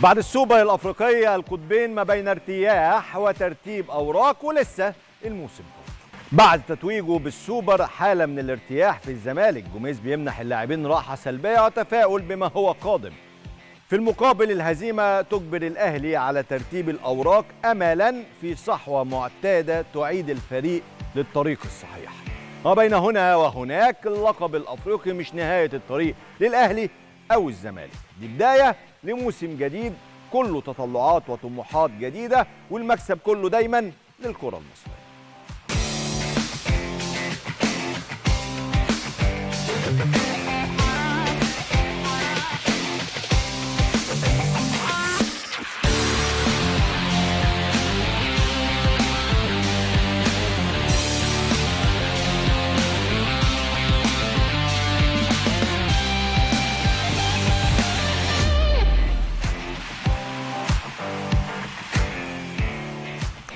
بعد السوبر الافريقيه القطبين ما بين ارتياح وترتيب اوراق ولسه الموسم بعد تتويجه بالسوبر حاله من الارتياح في الزمالك جوميز بيمنح اللاعبين راحه سلبيه وتفاؤل بما هو قادم في المقابل الهزيمه تجبر الاهلي على ترتيب الاوراق املا في صحوه معتاده تعيد الفريق للطريق الصحيح ما بين هنا وهناك اللقب الافريقي مش نهايه الطريق للاهلي او الزمالك دي بدايه لموسم جديد كله تطلعات وطموحات جديدة والمكسب كله دايما للكرة المصرية right back.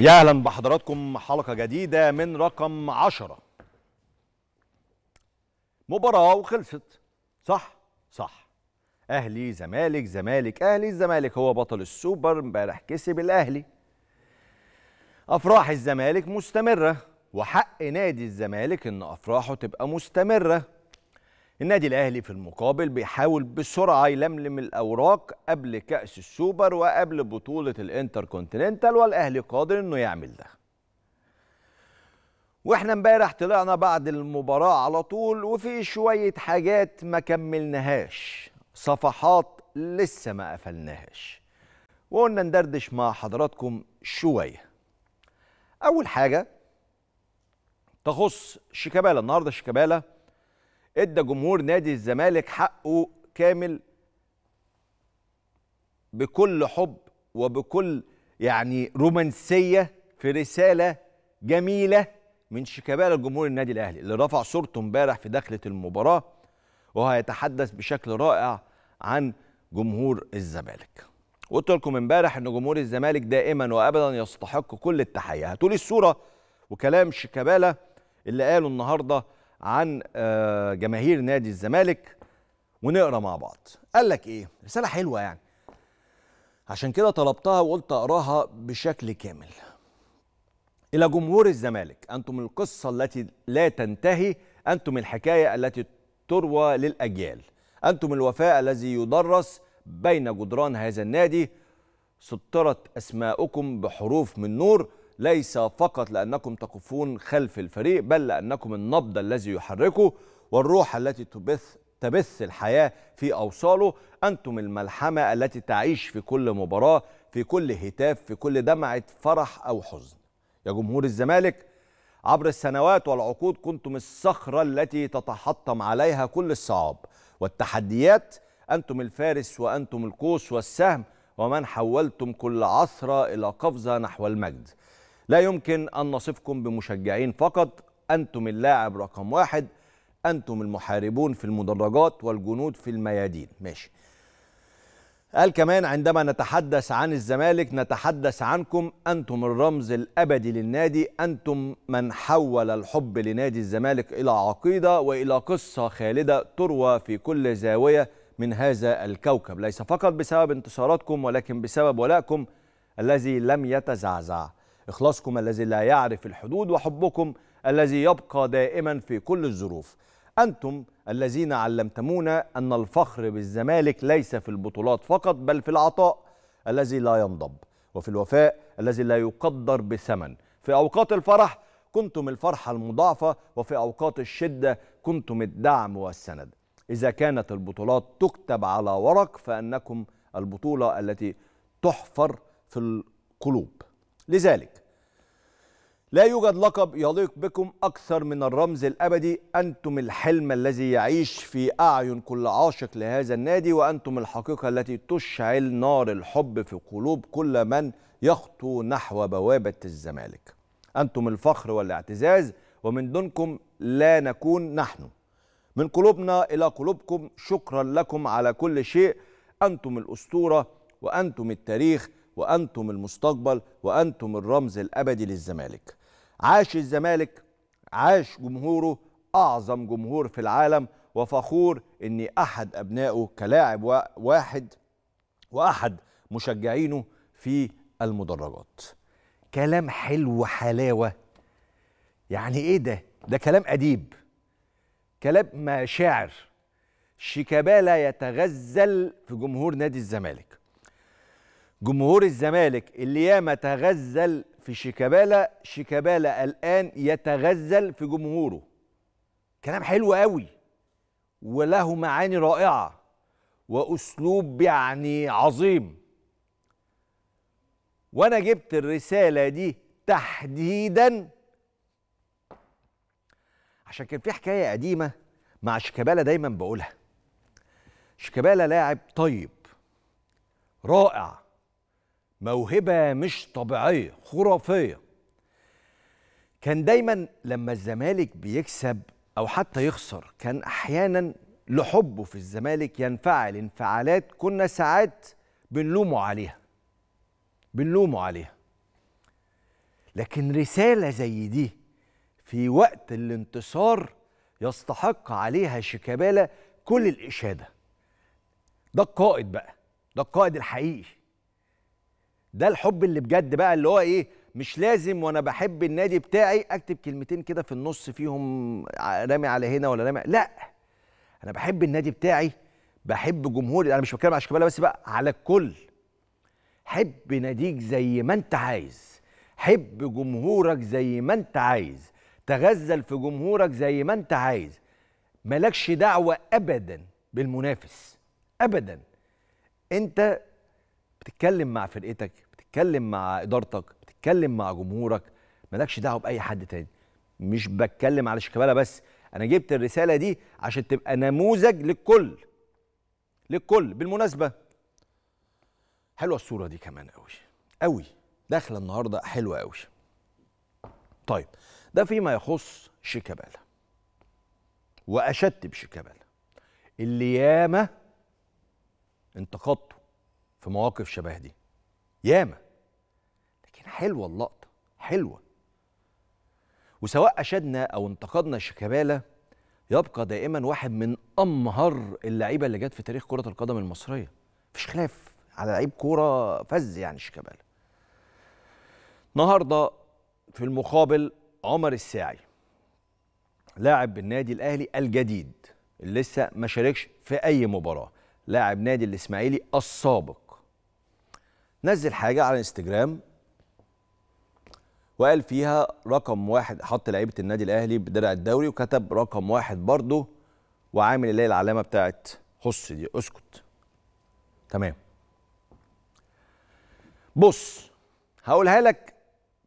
يا اهلا بحضراتكم حلقه جديده من رقم عشرة مباراه وخلصت صح صح اهلي زمالك زمالك اهلي الزمالك هو بطل السوبر امبارح كسب الاهلي افراح الزمالك مستمره وحق نادي الزمالك ان افراحه تبقى مستمره النادي الاهلي في المقابل بيحاول بسرعه يلملم الاوراق قبل كاس السوبر وقبل بطوله الانتركونتيننتال والاهلي قادر انه يعمل ده واحنا امبارح طلعنا بعد المباراه على طول وفي شويه حاجات ما كملناهاش صفحات لسه ما قفلناهاش وقلنا ندردش مع حضراتكم شويه اول حاجه تخص شيكابالا النهارده شيكابالا ادى جمهور نادي الزمالك حقه كامل بكل حب وبكل يعني رومانسيه في رساله جميله من شيكابالا لجمهور النادي الاهلي اللي رفع صورته امبارح في دخله المباراه وهو يتحدث بشكل رائع عن جمهور الزمالك قلت لكم امبارح ان جمهور الزمالك دائما وابدا يستحق كل التحيه هاتوا لي الصوره وكلام شيكابالا اللي قاله النهارده عن آه، جماهير نادي الزمالك ونقرا مع بعض قال لك ايه رساله حلوه يعني عشان كده طلبتها وقلت اقراها بشكل كامل الى جمهور الزمالك انتم القصه التي لا تنتهي انتم الحكايه التي تروى للاجيال انتم الوفاء الذي يدرس بين جدران هذا النادي سطرت اسماؤكم بحروف من نور ليس فقط لأنكم تقفون خلف الفريق بل لأنكم النبض الذي يحركه والروح التي تبث تبث الحياة في أوصاله أنتم الملحمة التي تعيش في كل مباراة في كل هتاف في كل دمعة فرح أو حزن يا جمهور الزمالك عبر السنوات والعقود كنتم الصخرة التي تتحطم عليها كل الصعاب والتحديات أنتم الفارس وأنتم القوس والسهم ومن حولتم كل عثرة إلى قفزة نحو المجد لا يمكن أن نصفكم بمشجعين فقط أنتم اللاعب رقم واحد أنتم المحاربون في المدرجات والجنود في الميادين ماشي قال كمان عندما نتحدث عن الزمالك نتحدث عنكم أنتم الرمز الأبدي للنادي أنتم من حول الحب لنادي الزمالك إلى عقيدة وإلى قصة خالدة تروى في كل زاوية من هذا الكوكب ليس فقط بسبب انتصاراتكم ولكن بسبب ولائكم الذي لم يتزعزع إخلاصكم الذي لا يعرف الحدود وحبكم الذي يبقى دائما في كل الظروف أنتم الذين علمتمونا أن الفخر بالزمالك ليس في البطولات فقط بل في العطاء الذي لا ينضب وفي الوفاء الذي لا يقدر بثمن في أوقات الفرح كنتم الفرحة المضاعفة وفي أوقات الشدة كنتم الدعم والسند إذا كانت البطولات تكتب على ورق فأنكم البطولة التي تحفر في القلوب لذلك لا يوجد لقب يليق بكم أكثر من الرمز الأبدي أنتم الحلم الذي يعيش في أعين كل عاشق لهذا النادي وأنتم الحقيقة التي تشعل نار الحب في قلوب كل من يخطو نحو بوابة الزمالك أنتم الفخر والاعتزاز ومن دونكم لا نكون نحن من قلوبنا إلى قلوبكم شكرا لكم على كل شيء أنتم الأسطورة وأنتم التاريخ وأنتم المستقبل وأنتم الرمز الأبدي للزمالك عاش الزمالك عاش جمهوره أعظم جمهور في العالم وفخور أني أحد أبنائه كلاعب واحد وأحد مشجعينه في المدرجات كلام حلو حلاوة يعني إيه ده؟ ده كلام أديب كلام ما شاعر شيكابالا يتغزل في جمهور نادي الزمالك جمهور الزمالك اللي ياما تغزل في شيكابالا شيكابالا الآن يتغزل في جمهوره كلام حلو قوي وله معاني رائعة وأسلوب يعني عظيم وأنا جبت الرسالة دي تحديدا عشان كان في حكاية قديمة مع شيكابالا دايما بقولها شيكابالا لاعب طيب رائع موهبة مش طبيعية خرافية كان دايما لما الزمالك بيكسب أو حتى يخسر كان أحيانا لحبه في الزمالك ينفعل انفعالات كنا ساعات بنلومه عليها بنلومه عليها لكن رسالة زي دي في وقت الانتصار يستحق عليها شيكابالا كل الإشادة ده القائد بقى ده القائد الحقيقي ده الحب اللي بجد بقى اللي هو ايه مش لازم وانا بحب النادي بتاعي اكتب كلمتين كده في النص فيهم رامي على هنا ولا رامي لا انا بحب النادي بتاعي بحب جمهوري انا مش بتكلم على شيكابالا بس بقى على الكل حب ناديك زي ما انت عايز حب جمهورك زي ما انت عايز تغزل في جمهورك زي ما انت عايز مالكش دعوه ابدا بالمنافس ابدا انت بتتكلم مع فرقتك بتتكلم مع ادارتك بتتكلم مع جمهورك مالكش دعوه باي حد تاني مش بتكلم على شيكابالا بس انا جبت الرساله دي عشان تبقى نموذج للكل للكل بالمناسبه حلوه الصوره دي كمان قوي قوي داخله النهارده حلوه قوي طيب ده فيما يخص شيكابالا واشد بشيكابالا اللي ياما انتقدته في مواقف شبه دي ياما لكن حلوه اللقطه حلوه وسواء اشدنا او انتقدنا شيكابالا يبقى دائما واحد من امهر اللعيبه اللي جت في تاريخ كره القدم المصريه مفيش خلاف على لعيب كوره فز يعني شيكابالا النهارده في المقابل عمر الساعي لاعب بالنادي الاهلي الجديد اللي لسه ما شاركش في اي مباراه لاعب نادي الاسماعيلي السابق نزل حاجه على انستجرام وقال فيها رقم واحد حط لعيبه النادي الاهلي بدرع الدوري وكتب رقم واحد برضه وعامل اللي العلامه بتاعت خص دي اسكت تمام بص هقولها لك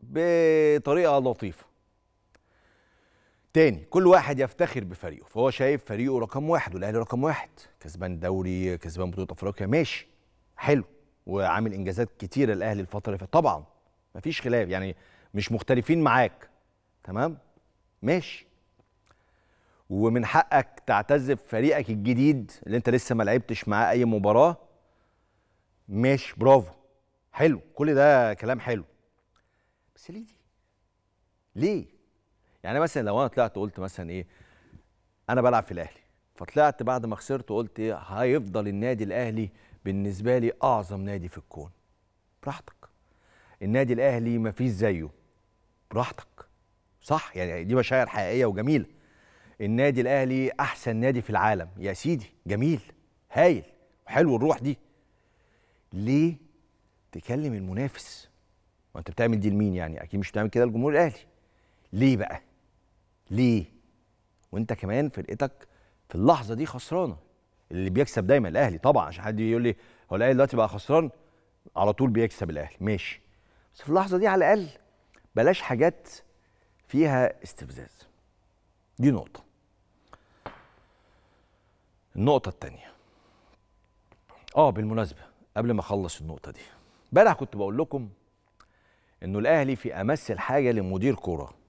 بطريقه لطيفه تاني كل واحد يفتخر بفريقه فهو شايف فريقه رقم واحد والاهلي رقم واحد كسبان دوري كسبان بطوله افريقيا ماشي حلو وعامل انجازات كتيره الاهلي الفتره اللي فاتت طبعا مفيش خلاف يعني مش مختلفين معاك تمام ماشي ومن حقك تعتز بفريقك الجديد اللي انت لسه ما لعبتش معاه اي مباراه ماشي برافو حلو كل ده كلام حلو بس ليه دي ليه يعني مثلا لو انا طلعت قلت مثلا ايه انا بلعب في الاهلي فطلعت بعد ما خسرت وقلت ايه هيفضل النادي الاهلي بالنسبه لي اعظم نادي في الكون براحتك النادي الاهلي ما فيش زيه براحتك صح يعني دي مشاعر حقيقيه وجميله النادي الاهلي احسن نادي في العالم يا سيدي جميل هايل حلو الروح دي ليه تكلم المنافس وانت بتعمل دي لمين يعني اكيد مش بتعمل كده للجمهور الاهلي ليه بقى ليه وانت كمان فرقتك في اللحظه دي خسرانه اللي بيكسب دايما الاهلي طبعا عشان حد يقول لي هو الاهلي دلوقتي بقى خسران على طول بيكسب الاهلي ماشي بس في اللحظه دي على الاقل بلاش حاجات فيها استفزاز دي نقطه النقطه الثانيه اه بالمناسبه قبل ما اخلص النقطه دي امبارح كنت بقول لكم انه الاهلي في امس الحاجه لمدير كوره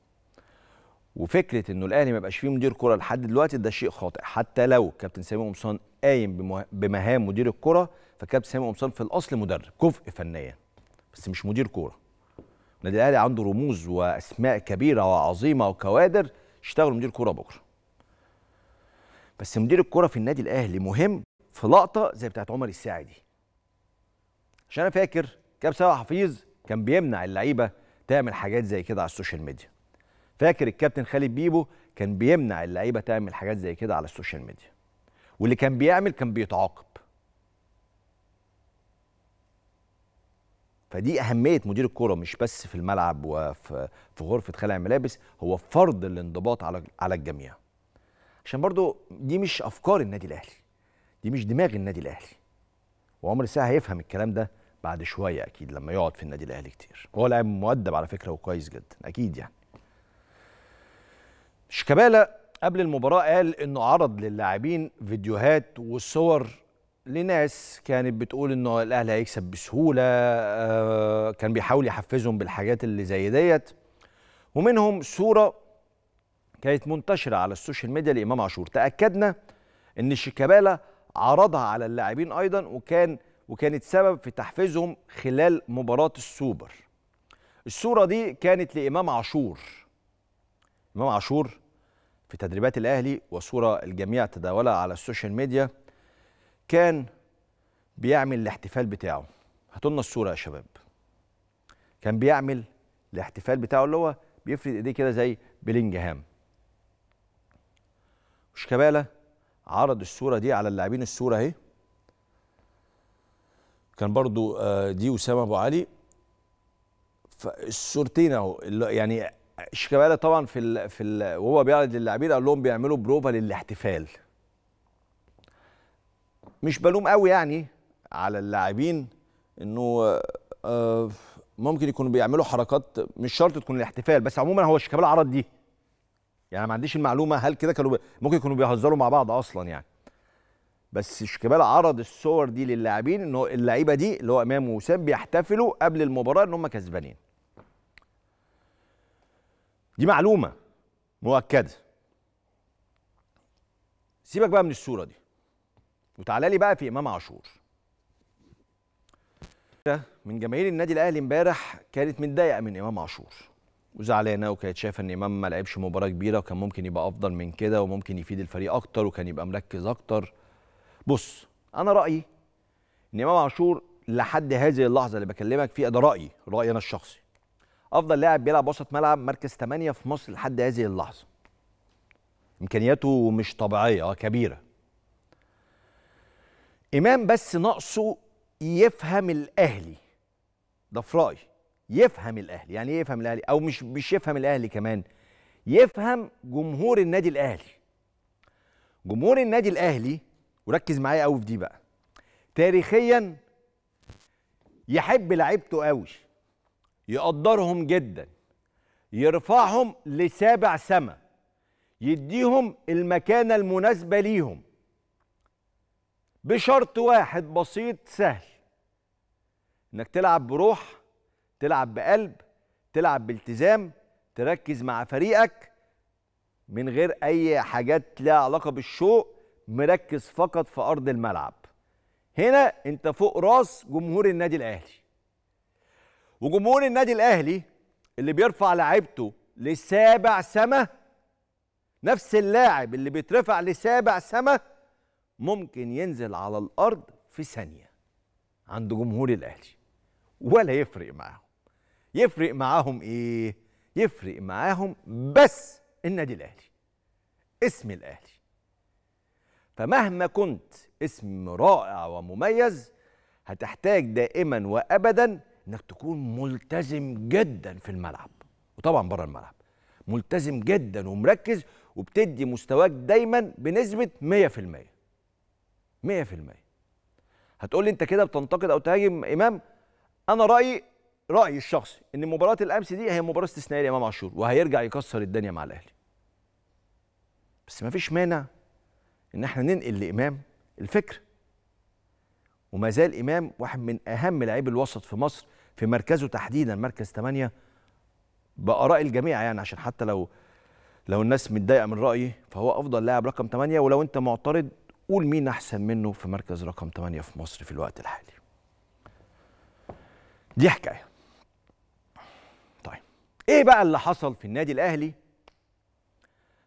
وفكره انه الاهلي ما يبقاش فيه مدير كره لحد دلوقتي ده شيء خاطئ حتى لو كابتن سامي قمصان قايم بمهام مدير الكره فكابتن سامي قمصان في الاصل مدرب كفء فنيا بس مش مدير كوره النادي الاهلي عنده رموز واسماء كبيره وعظيمه وكوادر يشتغلوا مدير كوره بكره بس مدير الكوره في النادي الاهلي مهم في لقطه زي بتاعت عمر الساعي دي عشان انا فاكر كابتن سامي حفيظ كان بيمنع اللعيبه تعمل حاجات زي كده على السوشيال ميديا فاكر الكابتن خالد بيبو كان بيمنع اللعيبه تعمل حاجات زي كده على السوشيال ميديا واللي كان بيعمل كان بيتعاقب فدي اهميه مدير الكوره مش بس في الملعب وفي في غرفه خلع الملابس هو فرض الانضباط على على الجميع عشان برضو دي مش افكار النادي الاهلي دي مش دماغ النادي الاهلي وعمر الساعه هيفهم الكلام ده بعد شويه اكيد لما يقعد في النادي الاهلي كتير هو لاعب مؤدب على فكره وكويس جدا اكيد يعني شيكابالا قبل المباراة قال انه عرض للاعبين فيديوهات وصور لناس كانت بتقول انه الاهلي هيكسب بسهولة آه، كان بيحاول يحفزهم بالحاجات اللي زي ديت ومنهم صورة كانت منتشرة على السوشيال ميديا لإمام عاشور تأكدنا ان شيكابالا عرضها على اللاعبين ايضا وكان وكانت سبب في تحفيزهم خلال مباراة السوبر الصورة دي كانت لإمام عاشور امام عاشور في تدريبات الاهلي وصوره الجميع تداولها على السوشيال ميديا كان بيعمل الاحتفال بتاعه هاتوا لنا الصوره يا شباب كان بيعمل الاحتفال بتاعه اللي هو بيفرد ايديه كده زي بلينجهام شيكابالا عرض الصوره دي على اللاعبين الصوره اهي كان برضو آه، دي وسام ابو علي فالصورتين اهو يعني شيكابالا طبعا في الـ في الـ وهو بيعرض للاعبين قال لهم بيعملوا بروفا للاحتفال مش بلوم قوي يعني على اللاعبين انه آه، ممكن يكونوا بيعملوا حركات مش شرط تكون الاحتفال بس عموما هو شيكابالا عرض دي يعني ما عنديش المعلومه هل كده كانوا ممكن يكونوا بيهزروا مع بعض اصلا يعني بس شيكابالا عرض الصور دي للاعبين ان اللعيبه دي اللي هو امام وسام بيحتفلوا قبل المباراه ان هم كسبانين دي معلومه مؤكده سيبك بقى من الصوره دي وتعالى لي بقى في امام عاشور من جماهير النادي الاهلي امبارح كانت متضايقه من امام عاشور وزعلانه وكانت شايفه ان امام ما لعبش مباراه كبيره وكان ممكن يبقى افضل من كده وممكن يفيد الفريق اكتر وكان يبقى مركز اكتر بص انا رايي ان امام عاشور لحد هذه اللحظه اللي بكلمك فيها ده رايي رايي انا الشخصي افضل لاعب بيلعب وسط ملعب مركز 8 في مصر لحد هذه اللحظه امكانياته مش طبيعيه آه، كبيره امام بس ناقصه يفهم الاهلي ده في رايي يفهم الاهلي يعني ايه يفهم الاهلي او مش مش يفهم الاهلي كمان يفهم جمهور النادي الاهلي جمهور النادي الاهلي وركز معايا قوي في دي بقى تاريخيا يحب لعيبته قوي يقدرهم جدا يرفعهم لسابع سما يديهم المكانة المناسبة ليهم بشرط واحد بسيط سهل انك تلعب بروح تلعب بقلب تلعب بالتزام تركز مع فريقك من غير اي حاجات لها علاقه بالشوء مركز فقط في ارض الملعب هنا انت فوق راس جمهور النادي الاهلي وجمهور النادي الاهلي اللي بيرفع لعيبته لسابع سما نفس اللاعب اللي بيترفع لسابع سما ممكن ينزل على الارض في ثانيه عند جمهور الاهلي ولا يفرق معاهم يفرق معاهم ايه يفرق معاهم بس النادي الاهلي اسم الاهلي فمهما كنت اسم رائع ومميز هتحتاج دائما وابدا انك تكون ملتزم جدا في الملعب وطبعا بره الملعب ملتزم جدا ومركز وبتدي مستواك دايما بنسبه 100% 100% هتقول لي انت كده بتنتقد او تهاجم امام انا رايي رايي الشخصي ان مباراه الامس دي هي مباراه استثنائيه لامام عاشور وهيرجع يكسر الدنيا مع الاهلي بس ما فيش مانع ان احنا ننقل لامام الفكر وما زال امام واحد من اهم لعيب الوسط في مصر في مركزه تحديدا مركز 8 باراء الجميع يعني عشان حتى لو لو الناس متضايقه من رايي فهو افضل لاعب رقم 8 ولو انت معترض قول مين احسن منه في مركز رقم 8 في مصر في الوقت الحالي دي حكايه طيب ايه بقى اللي حصل في النادي الاهلي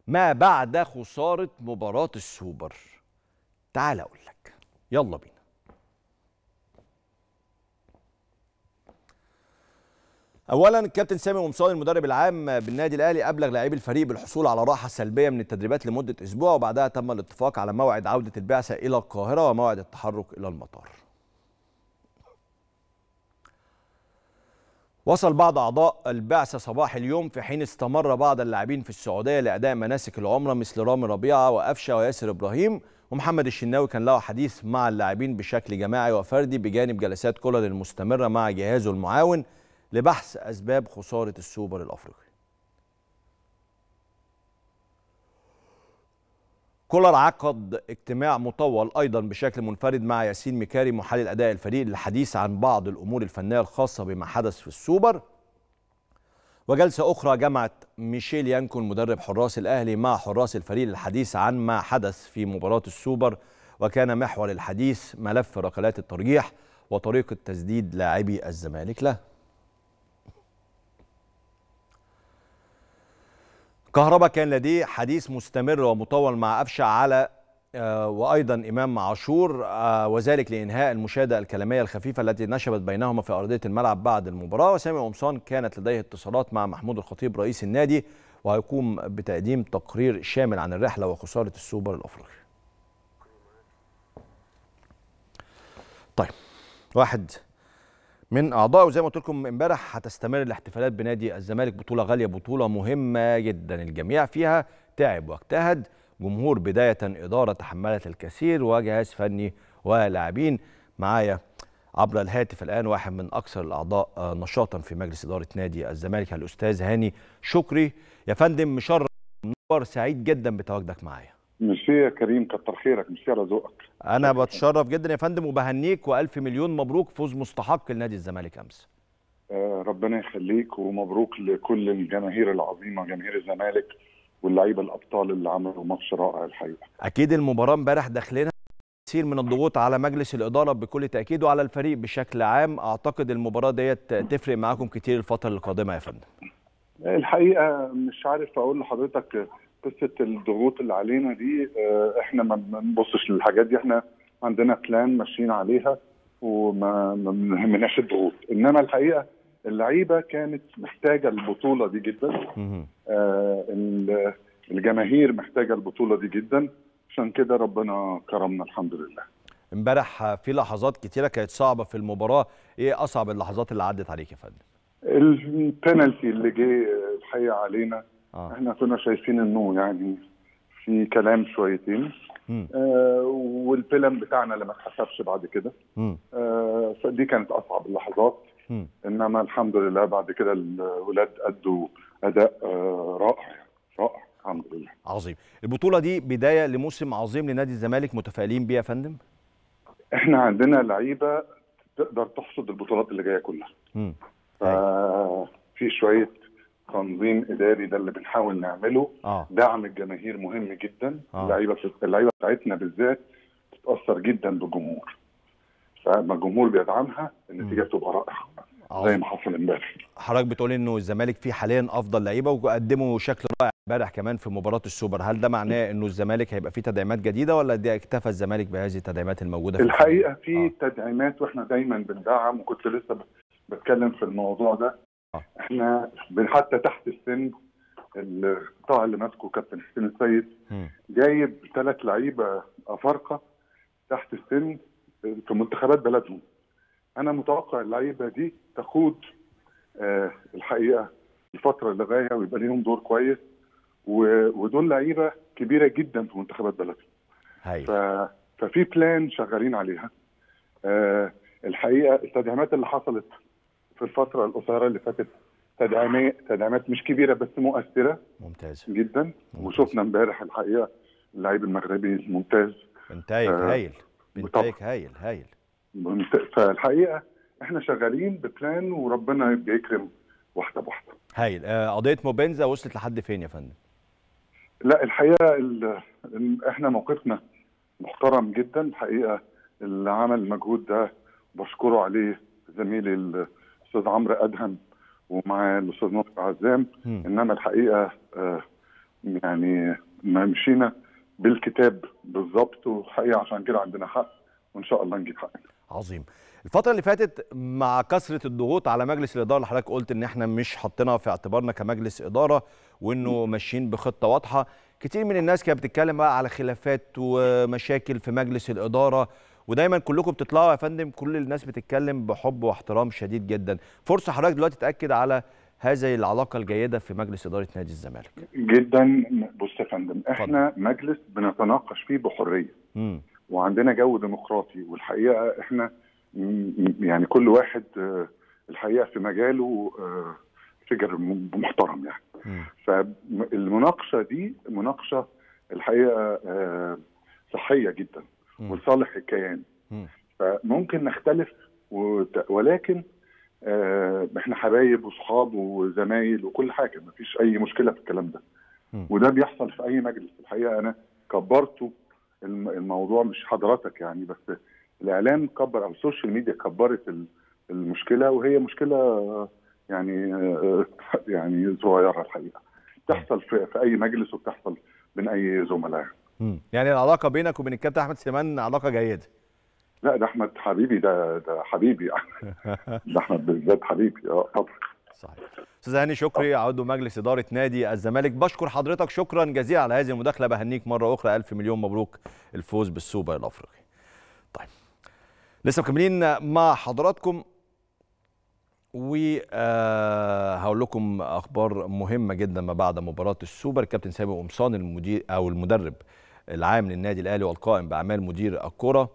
ما بعد خساره مباراه السوبر تعال اقول لك يلا بينا اولا الكابتن سامي قمصان المدرب العام بالنادي الاهلي ابلغ لاعبي الفريق بالحصول على راحه سلبيه من التدريبات لمده اسبوع وبعدها تم الاتفاق على موعد عوده البعثه الى القاهره وموعد التحرك الى المطار وصل بعض أعضاء البعثة صباح اليوم في حين استمر بعض اللاعبين في السعودية لأداء مناسك العمرة مثل رامي ربيعة وقفشة وياسر إبراهيم ومحمد الشناوي كان له حديث مع اللاعبين بشكل جماعي وفردي بجانب جلسات كولر المستمرة مع جهازه المعاون لبحث أسباب خسارة السوبر الأفريقي كولر عقد اجتماع مطول ايضا بشكل منفرد مع ياسين مكاري محلل اداء الفريق للحديث عن بعض الامور الفنيه الخاصه بما حدث في السوبر وجلسه اخرى جمعت ميشيل يانكون مدرب حراس الاهلي مع حراس الفريق للحديث عن ما حدث في مباراه السوبر وكان محور الحديث ملف ركلات الترجيح وطريقه تسديد لاعبي الزمالك له كهربا كان لديه حديث مستمر ومطول مع أفشع على آه، وأيضا إمام عاشور آه، وذلك لإنهاء المشادة الكلامية الخفيفة التي نشبت بينهما في أرضية الملعب بعد المباراة وسامي قمصان كانت لديه اتصالات مع محمود الخطيب رئيس النادي وهيقوم بتقديم تقرير شامل عن الرحلة وخسارة السوبر الأفريقي طيب واحد من اعضائه زي ما قلت لكم امبارح هتستمر الاحتفالات بنادي الزمالك بطوله غاليه بطوله مهمه جدا الجميع فيها تعب واجتهد جمهور بدايه اداره تحملت الكثير وجهاز فني ولاعبين معايا عبر الهاتف الان واحد من اكثر الاعضاء آه، نشاطا في مجلس اداره نادي الزمالك الاستاذ هاني شكري يا فندم مشرف سعيد جدا بتواجدك معايا يا كريم كتر خيرك ميرسي على ذوقك انا بتشرف جدا يا فندم وبهنيك والف مليون مبروك فوز مستحق لنادي الزمالك امس آه، ربنا يخليك ومبروك لكل الجماهير العظيمه جماهير الزمالك واللعيبه الابطال اللي عملوا ماتش رائع الحقيقه اكيد المباراه امبارح داخلنا كثير من الضغوط على مجلس الاداره بكل تاكيد وعلى الفريق بشكل عام اعتقد المباراه ديت تفرق معاكم كتير الفتره القادمه يا فندم الحقيقه مش عارف اقول لحضرتك قصه الضغوط اللي علينا دي آه، احنا ما بنبصش للحاجات دي احنا عندنا بلان ماشيين عليها وما بنهمناش الضغوط انما الحقيقه اللعيبه كانت محتاجه البطوله دي جدا آه الجماهير محتاجه البطوله دي جدا عشان كده ربنا كرمنا الحمد لله امبارح في لحظات كتيره كانت صعبه في المباراه ايه اصعب اللحظات اللي عدت عليك يا فندم البينالتي اللي جه آه، الحقيقه علينا آه. احنا كنا شايفين انه يعني في كلام شويتين آه والفيلم بتاعنا اللي ما اتحسبش بعد كده آه فدي كانت اصعب اللحظات مم. انما الحمد لله بعد كده الولاد ادوا اداء آه رائع رائع الحمد لله عظيم البطوله دي بدايه لموسم عظيم لنادي الزمالك متفائلين بيه يا فندم احنا عندنا لعيبه تقدر تحصد البطولات اللي جايه كلها امم في شويه تنظيم اداري ده اللي بنحاول نعمله آه. دعم الجماهير مهم جدا آه. اللعيبه اللعيبه بتاعتنا بالذات بتتاثر جدا بالجمهور فلما الجمهور بيدعمها النتيجه بتبقى رائعه آه. زي ما حصل امبارح حضرتك بتقول انه الزمالك فيه حاليا افضل لعيبه وقدموا شكل رائع امبارح كمان في مباراه السوبر هل ده معناه انه الزمالك هيبقى فيه تدعيمات جديده ولا ده اكتفى الزمالك بهذه التدعيمات الموجوده في الحقيقه في آه. تدعيمات واحنا دايما بندعم وكنت لسه بتكلم في الموضوع ده آه. احنا حتى تحت السن القطاع اللي ماسكه كابتن حسين السيد جايب ثلاث لعيبه افارقه تحت السن في منتخبات بلدهم انا متوقع اللعيبه دي تخوض آه الحقيقه الفتره اللي جايه ويبقى ليهم دور كويس ودول لعيبه كبيره جدا في منتخبات بلدهم ف... ففي بلان شغالين عليها آه الحقيقه التدعيمات اللي حصلت في الفتره القصيره اللي فاتت تدعيمات تدعيمات مش كبيره بس مؤثره ممتاز جدا ممتاز. وشفنا امبارح الحقيقه اللعيب المغربي الممتاز بنتايك آه هايل بنتايك هايل هايل فالحقيقه احنا شغالين ببلان وربنا بيكرم واحده بواحده هايل آه قضيه موبينزا وصلت لحد فين يا فندم؟ لا الحقيقه الـ احنا موقفنا محترم جدا الحقيقه اللي عمل المجهود ده بشكره عليه زميلي الاستاذ عمرو ادهم ومع الاستاذ نصر عزام انما الحقيقه آه، يعني ما مشينا بالكتاب بالظبط والحقيقه عشان كده عندنا حق وان شاء الله نجيب حقنا. عظيم. الفترة اللي فاتت مع كثرة الضغوط على مجلس الإدارة اللي حضرتك قلت إن إحنا مش حاطينها في اعتبارنا كمجلس إدارة وإنه ماشيين بخطة واضحة، كتير من الناس كانت بتتكلم بقى على خلافات ومشاكل في مجلس الإدارة ودايما كلكم بتطلعوا يا فندم كل الناس بتتكلم بحب واحترام شديد جدا فرصه حضرتك دلوقتي تاكد على هذه العلاقه الجيده في مجلس اداره نادي الزمالك جدا بص يا فندم احنا فضل. مجلس بنتناقش فيه بحريه م. وعندنا جو ديمقراطي والحقيقه احنا يعني كل واحد آه، الحقيقه في مجاله آه، فجر محترم يعني م. فالمناقشه دي مناقشه الحقيقه آه، صحيه جدا ولصالح الكيان فممكن نختلف ولكن آه، احنا حبايب وصحاب وزمايل وكل حاجه ما فيش اي مشكله في الكلام ده وده بيحصل في اي مجلس الحقيقه انا كبرته الموضوع مش حضرتك يعني بس الاعلام كبر او السوشيال ميديا كبرت المشكله وهي مشكله يعني آه، يعني صغيره الحقيقه بتحصل في اي مجلس وبتحصل بين اي زملاء مم. يعني العلاقه بينك وبين الكابتن احمد سليمان علاقه جيده لا ده احمد حبيبي ده ده حبيبي احمد ده احمد بالذات حبيبي اه طبعا صحيح استاذ هاني شكري عضو مجلس اداره نادي الزمالك بشكر حضرتك شكرا جزيلا على هذه المداخله بهنيك مره اخرى الف مليون مبروك الفوز بالسوبر الافريقي طيب لسه مكملين مع حضراتكم آه، هقول لكم اخبار مهمه جدا ما بعد مباراه السوبر كابتن سامي قمصان المدير او المدرب العام للنادي الاهلي والقائم باعمال مدير الكره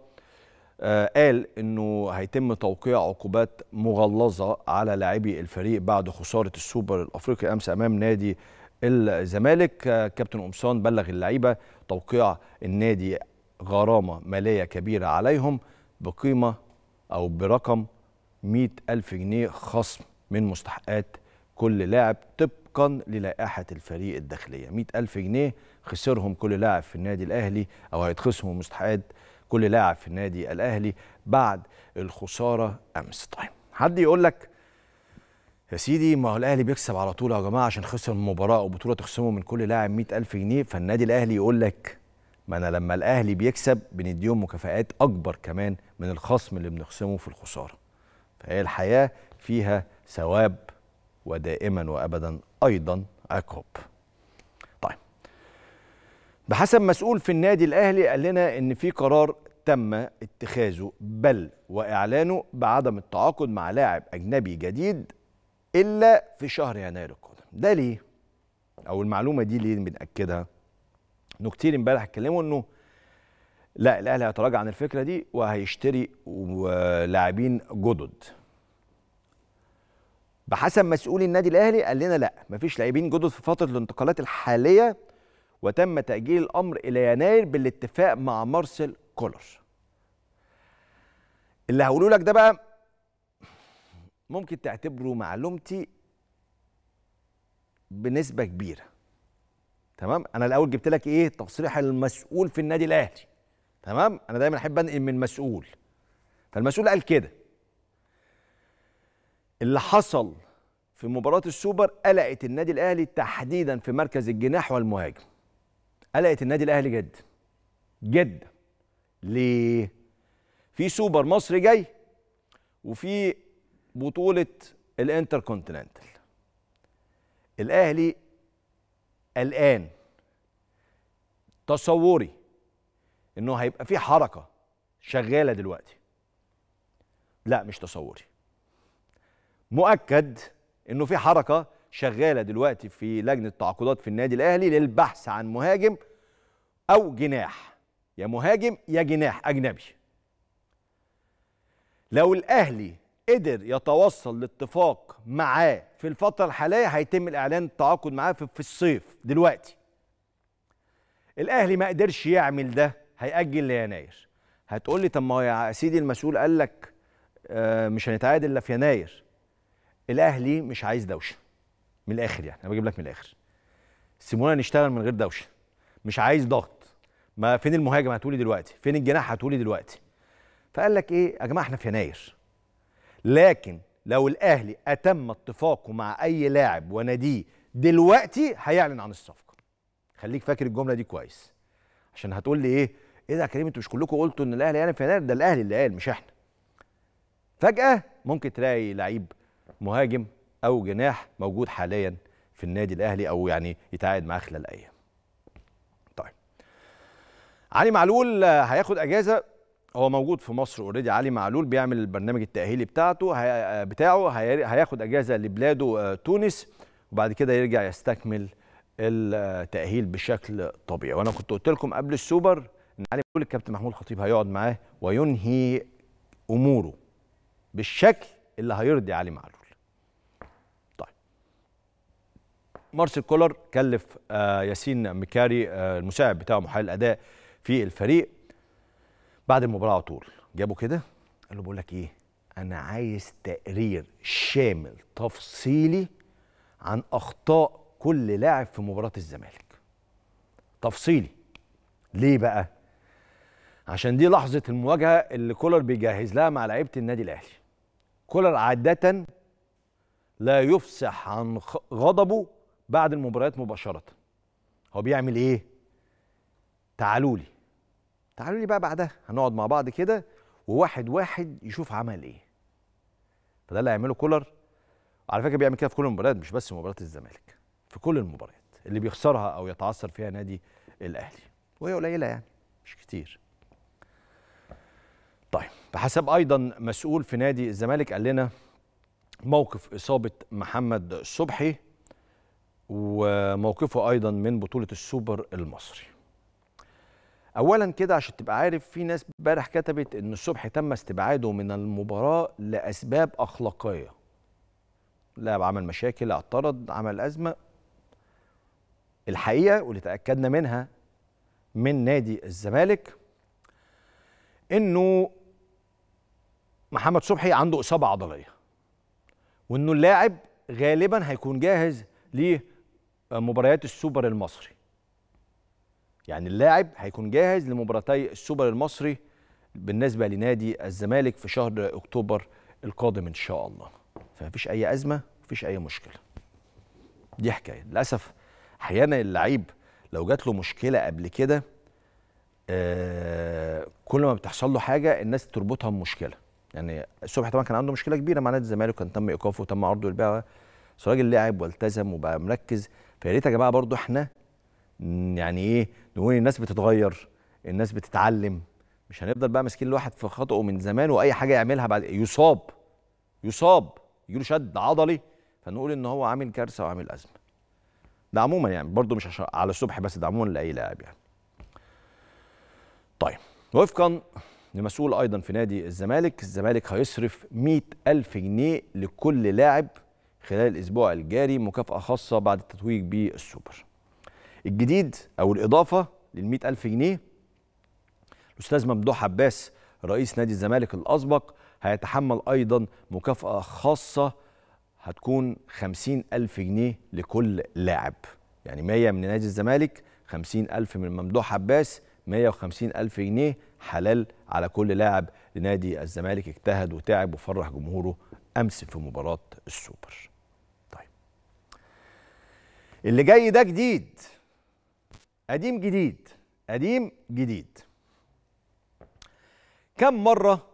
آه، قال انه هيتم توقيع عقوبات مغلظه على لاعبي الفريق بعد خساره السوبر الافريقي امس امام نادي الزمالك آه، كابتن قمصان بلغ اللعيبه توقيع النادي غرامه ماليه كبيره عليهم بقيمه او برقم 100 ألف جنيه خصم من مستحقات كل لاعب طبقا للائحة الفريق الداخلية 100 ألف جنيه خسرهم كل لاعب في النادي الاهلي او هيتخصموا مستحقات كل لاعب في النادي الاهلي بعد الخساره امس طيب حد يقول لك يا سيدي ما هو الاهلي بيكسب على طول يا جماعه عشان خسر مباراه او بطوله تخصمه من كل لاعب 100000 جنيه فالنادي الاهلي يقول لك ما انا لما الاهلي بيكسب بنديهم مكافآت اكبر كمان من الخصم اللي بنخصمه في الخساره فهي الحياه فيها ثواب ودائما وابدا ايضا عقاب بحسب مسؤول في النادي الاهلي قال لنا ان في قرار تم اتخاذه بل واعلانه بعدم التعاقد مع لاعب اجنبي جديد الا في شهر يناير القادم ده ليه او المعلومه دي ليه بناكدها انه كتير امبارح اتكلموا انه لا الاهلي هيتراجع عن الفكره دي وهيشتري لاعبين جدد بحسب مسؤول النادي الاهلي قال لنا لا مفيش لاعبين جدد في فتره الانتقالات الحاليه وتم تأجيل الأمر إلى يناير بالاتفاق مع مارسيل كولر اللي هقوله لك ده بقى ممكن تعتبره معلومتي بنسبة كبيرة تمام أنا الأول جبت لك إيه تصريح المسؤول في النادي الأهلي تمام أنا دايما أحب أنقل من مسؤول فالمسؤول قال كده اللي حصل في مباراة السوبر قلقت النادي الأهلي تحديدا في مركز الجناح والمهاجم قلقت النادي الاهلي جدا جدا ليه في سوبر مصري جاي وفي بطوله الانتر كونتيننتال الاهلي الان تصوري انه هيبقى في حركه شغاله دلوقتي لا مش تصوري مؤكد انه في حركه شغاله دلوقتي في لجنه التعاقدات في النادي الاهلي للبحث عن مهاجم او جناح يا مهاجم يا جناح اجنبي لو الاهلي قدر يتوصل لاتفاق معاه في الفتره الحاليه هيتم الاعلان التعاقد معاه في الصيف دلوقتي الاهلي ما قدرش يعمل ده هيأجل ليناير هتقول لي طب ما يا سيدي المسؤول قال لك آه، مش هنتعادل الا في يناير الاهلي مش عايز دوشه من الاخر يعني انا بجيب لك من الاخر سيبونا نشتغل من غير دوشه مش عايز ضغط ما فين المهاجم هتقولي دلوقتي فين الجناح هتقولي دلوقتي فقال لك ايه يا جماعه احنا في يناير لكن لو الاهلي اتم اتفاقه مع اي لاعب وناديه دلوقتي هيعلن عن الصفقه خليك فاكر الجمله دي كويس عشان هتقول لي ايه ايه ده يا كريم انتوا مش كلكم قلتوا ان الاهلي يعلن في يناير ده الاهلي اللي قال مش احنا فجاه ممكن تلاقي لعيب مهاجم او جناح موجود حاليا في النادي الاهلي او يعني يتعاقد معاه خلال ايام طيب علي معلول هياخد اجازه هو موجود في مصر اوريدي علي معلول بيعمل البرنامج التاهيلي بتاعته بتاعه هياخد اجازه لبلاده آه، تونس وبعد كده يرجع يستكمل التاهيل بشكل طبيعي وانا كنت قلت لكم قبل السوبر ان علي معلول الكابتن محمود خطيب هيقعد معاه وينهي اموره بالشكل اللي هيرضي علي معلول مارسيل كولر كلف آه، ياسين مكاري آه، المساعد بتاعه محلل الاداء في الفريق بعد المباراه على طول جابه كده قال له بقول لك ايه انا عايز تقرير شامل تفصيلي عن اخطاء كل لاعب في مباراه الزمالك تفصيلي ليه بقى عشان دي لحظه المواجهه اللي كولر بيجهز لها مع لعيبه النادي الاهلي كولر عاده لا يفسح عن غضبه بعد المباريات مباشره هو بيعمل ايه تعالوا لي تعالوا لي بقى بعدها هنقعد مع بعض كده وواحد واحد يشوف عمل ايه فده اللي هيعمله كولر على فكره بيعمل كده في كل المباريات مش بس مباراه الزمالك في كل المباريات اللي بيخسرها او يتعثر فيها نادي الاهلي وهي قليله يعني مش كتير طيب بحسب ايضا مسؤول في نادي الزمالك قال لنا موقف اصابه محمد صبحي وموقفه ايضا من بطوله السوبر المصري اولا كده عشان تبقى عارف في ناس امبارح كتبت ان الصبح تم استبعاده من المباراه لاسباب اخلاقيه لاعب عمل مشاكل اعترض عمل ازمه الحقيقه واللي تاكدنا منها من نادي الزمالك انه محمد صبحي عنده اصابه عضليه وانه اللاعب غالبا هيكون جاهز ليه مباريات السوبر المصري يعني اللاعب هيكون جاهز لمباراتي السوبر المصري بالنسبه لنادي الزمالك في شهر اكتوبر القادم ان شاء الله فمفيش اي ازمه مفيش اي مشكله دي حكايه للاسف احيانا اللعيب لو جات له مشكله قبل كده آه كل ما بتحصل له حاجه الناس تربطها بمشكله يعني الصبح طبعا كان عنده مشكله كبيره مع نادي الزمالك وكان تم ايقافه وتم عرضه للبيع بس الراجل لعب والتزم وبقى مركز فيا ريت يا جماعه برضو احنا يعني ايه نقول الناس بتتغير الناس بتتعلم مش هنفضل بقى ماسكين الواحد في خطأه من زمان واي حاجه يعملها بعد يصاب يصاب يجيله شد عضلي فنقول ان هو عامل كارثه وعامل ازمه ده عموما يعني برضو مش عشان على الصبح بس ده عموما لاي لاعب يعني طيب وفقا لمسؤول ايضا في نادي الزمالك الزمالك هيصرف 100000 الف جنيه لكل لاعب خلال الأسبوع الجاري مكافأة خاصة بعد التتويج بالسوبر الجديد أو الإضافة لل ألف جنيه الأستاذ ممدوح عباس رئيس نادي الزمالك الأسبق هيتحمل أيضا مكافأة خاصة هتكون خمسين ألف جنيه لكل لاعب يعني 100 من نادي الزمالك خمسين ألف من ممدوح عباس وخمسين ألف جنيه حلال على كل لاعب لنادي الزمالك اجتهد وتعب وفرح جمهوره أمس في مباراة السوبر اللي جاي ده جديد قديم جديد قديم جديد كم مرة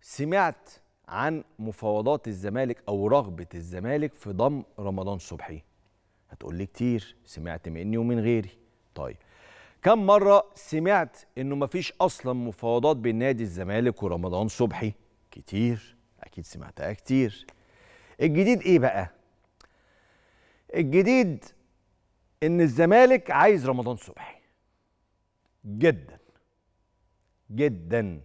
سمعت عن مفاوضات الزمالك أو رغبة الزمالك في ضم رمضان صبحي هتقول لي كتير سمعت مني ومن غيري طيب كم مرة سمعت إنه مفيش أصلا مفاوضات بين نادي الزمالك ورمضان صبحي كتير أكيد سمعتها كتير الجديد إيه بقى الجديد ان الزمالك عايز رمضان صبحي جدا جدا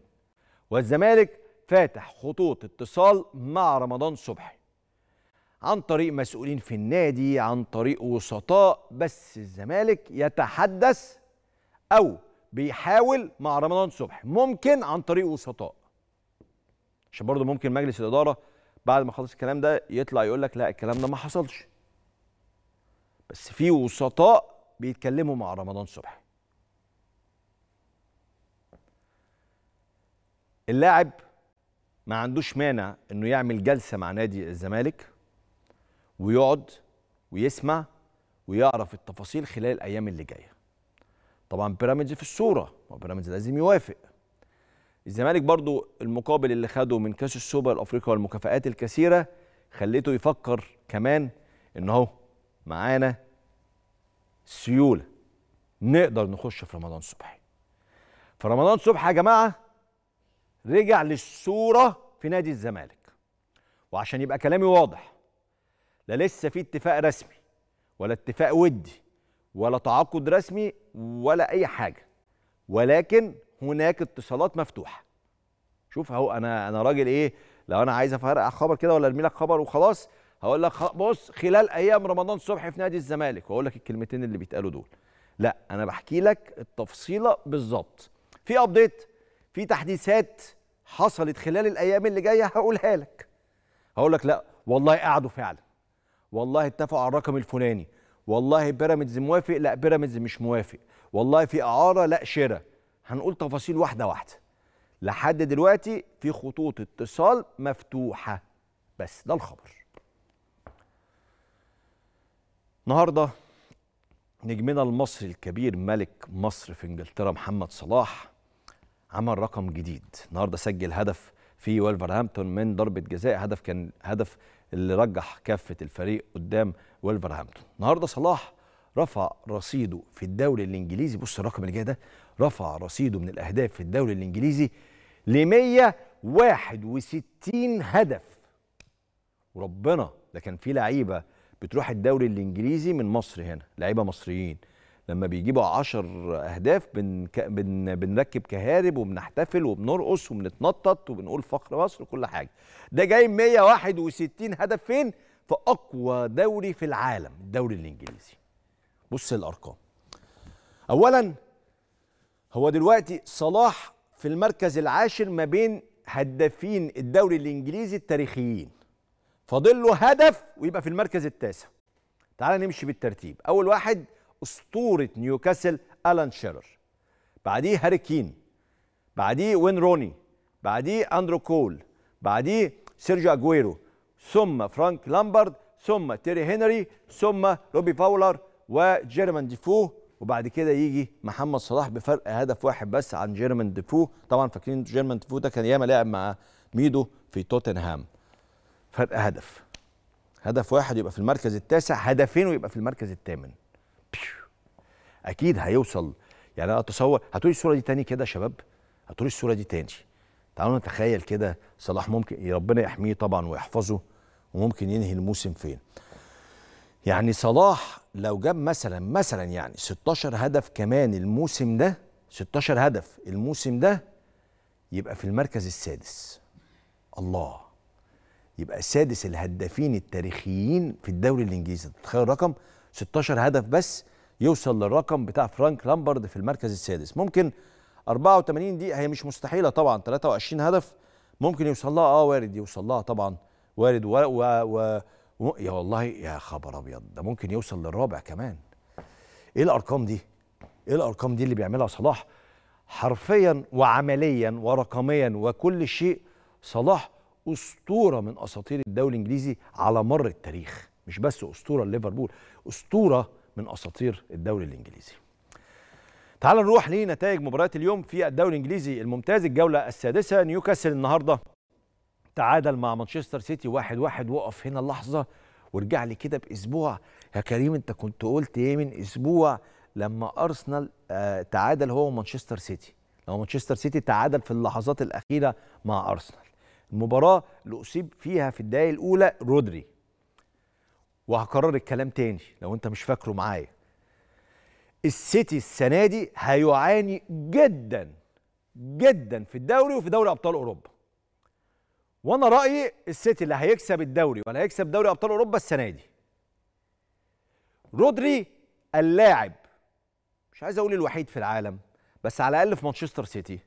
والزمالك فاتح خطوط اتصال مع رمضان صبحي عن طريق مسؤولين في النادي عن طريق وسطاء بس الزمالك يتحدث او بيحاول مع رمضان صبحي ممكن عن طريق وسطاء عشان برضه ممكن مجلس الاداره بعد ما خلص الكلام ده يطلع يقول لك لا الكلام ده ما حصلش بس في وسطاء بيتكلموا مع رمضان صبحي اللاعب ما عندوش مانع انه يعمل جلسه مع نادي الزمالك ويقعد ويسمع ويعرف التفاصيل خلال الايام اللي جايه طبعا بيراميدز في الصوره وبيراميدز لازم يوافق الزمالك برضو المقابل اللي خده من كاس السوبر الافريقي والمكافآت الكثيره خليته يفكر كمان ان هو معانا سيوله نقدر نخش في رمضان صبحي فرمضان صبحي يا جماعه رجع للصوره في نادي الزمالك وعشان يبقى كلامي واضح لا لسه في اتفاق رسمي ولا اتفاق ودي ولا تعاقد رسمي ولا اي حاجه ولكن هناك اتصالات مفتوحه شوف اهو انا انا راجل ايه لو انا عايز افرقع خبر كده ولا ارمي لك خبر وخلاص هقول لك بص خلال ايام رمضان صبحي في نادي الزمالك واقول لك الكلمتين اللي بيتقالوا دول لا انا بحكي لك التفصيله بالظبط في ابديت في تحديثات حصلت خلال الايام اللي جايه هقولها لك هقول لك لا والله قعدوا فعلا والله اتفقوا على الرقم الفلاني والله بيراميدز موافق لا بيراميدز مش موافق والله في اعاره لا شراء هنقول تفاصيل واحده واحده لحد دلوقتي في خطوط اتصال مفتوحه بس ده الخبر النهارده نجمنا المصري الكبير ملك مصر في انجلترا محمد صلاح عمل رقم جديد النهارده سجل هدف في ولفرهامبتون من ضربه جزاء هدف كان هدف اللي رجح كافه الفريق قدام ولفرهامبتون النهارده صلاح رفع رصيده في الدوري الانجليزي بص الرقم اللي جاي ده رفع رصيده من الاهداف في الدوري الانجليزي ل 161 هدف وربنا ده كان في لعيبه بتروح الدوري الانجليزي من مصر هنا لعيبه مصريين لما بيجيبوا 10 اهداف بن... بن... بنركب كهارب وبنحتفل وبنرقص وبنتنطط وبنقول فخر مصر وكل حاجه ده جاي 161 هدف فين في اقوى دوري في العالم الدوري الانجليزي بص الارقام اولا هو دلوقتي صلاح في المركز العاشر ما بين هدافين الدوري الانجليزي التاريخيين فاضل له هدف ويبقى في المركز التاسع تعال نمشي بالترتيب اول واحد اسطوره نيوكاسل الان شيرر بعديه هاري كين بعديه وين روني بعديه اندرو كول بعديه سيرجيو اجويرو ثم فرانك لامبرد ثم تيري هنري ثم روبي فاولر وجيرمان ديفو وبعد كده يجي محمد صلاح بفرق هدف واحد بس عن جيرمان ديفو طبعا فاكرين جيرمان ديفو ده كان ياما لعب مع ميدو في توتنهام فرق هدف هدف واحد يبقى في المركز التاسع هدفين ويبقى في المركز الثامن اكيد هيوصل يعني انا اتصور لي الصوره دي تاني كده يا شباب لي الصوره دي تاني تعالوا نتخيل كده صلاح ممكن إيه، ربنا يحميه طبعا ويحفظه وممكن ينهي الموسم فين يعني صلاح لو جاب مثلا مثلا يعني 16 هدف كمان الموسم ده 16 هدف الموسم ده يبقى في المركز السادس الله يبقى سادس الهدافين التاريخيين في الدوري الانجليزي تتخيل الرقم 16 هدف بس يوصل للرقم بتاع فرانك لامبرد في المركز السادس ممكن 84 دي هي مش مستحيله طبعا 23 هدف ممكن يوصل لها اه وارد يوصل لها طبعا وارد و, و, و, و يا والله يا خبر ابيض ده ممكن يوصل للرابع كمان ايه الارقام دي ايه الارقام دي اللي بيعملها صلاح حرفيا وعمليا ورقميا وكل شيء صلاح اسطوره من اساطير الدوري الانجليزي على مر التاريخ مش بس اسطوره ليفربول اسطوره من اساطير الدوري الانجليزي تعال نروح لنتائج مباريات اليوم في الدوري الانجليزي الممتاز الجوله السادسه نيوكاسل النهارده تعادل مع مانشستر سيتي واحد واحد وقف هنا اللحظه وارجع لي كده باسبوع يا كريم انت كنت قلت ايه من اسبوع لما ارسنال آه، تعادل هو ومانشستر سيتي لو مانشستر سيتي تعادل في اللحظات الاخيره مع ارسنال المباراه اللي اصيب فيها في الدقائق الاولى رودري وهكرر الكلام تاني لو انت مش فاكره معايا السيتي السنه دي هيعاني جدا جدا في الدوري وفي دوري ابطال اوروبا وانا رايي السيتي اللي هيكسب الدوري ولا هيكسب دوري ابطال اوروبا السنه دي رودري اللاعب مش عايز اقول الوحيد في العالم بس على الاقل في مانشستر سيتي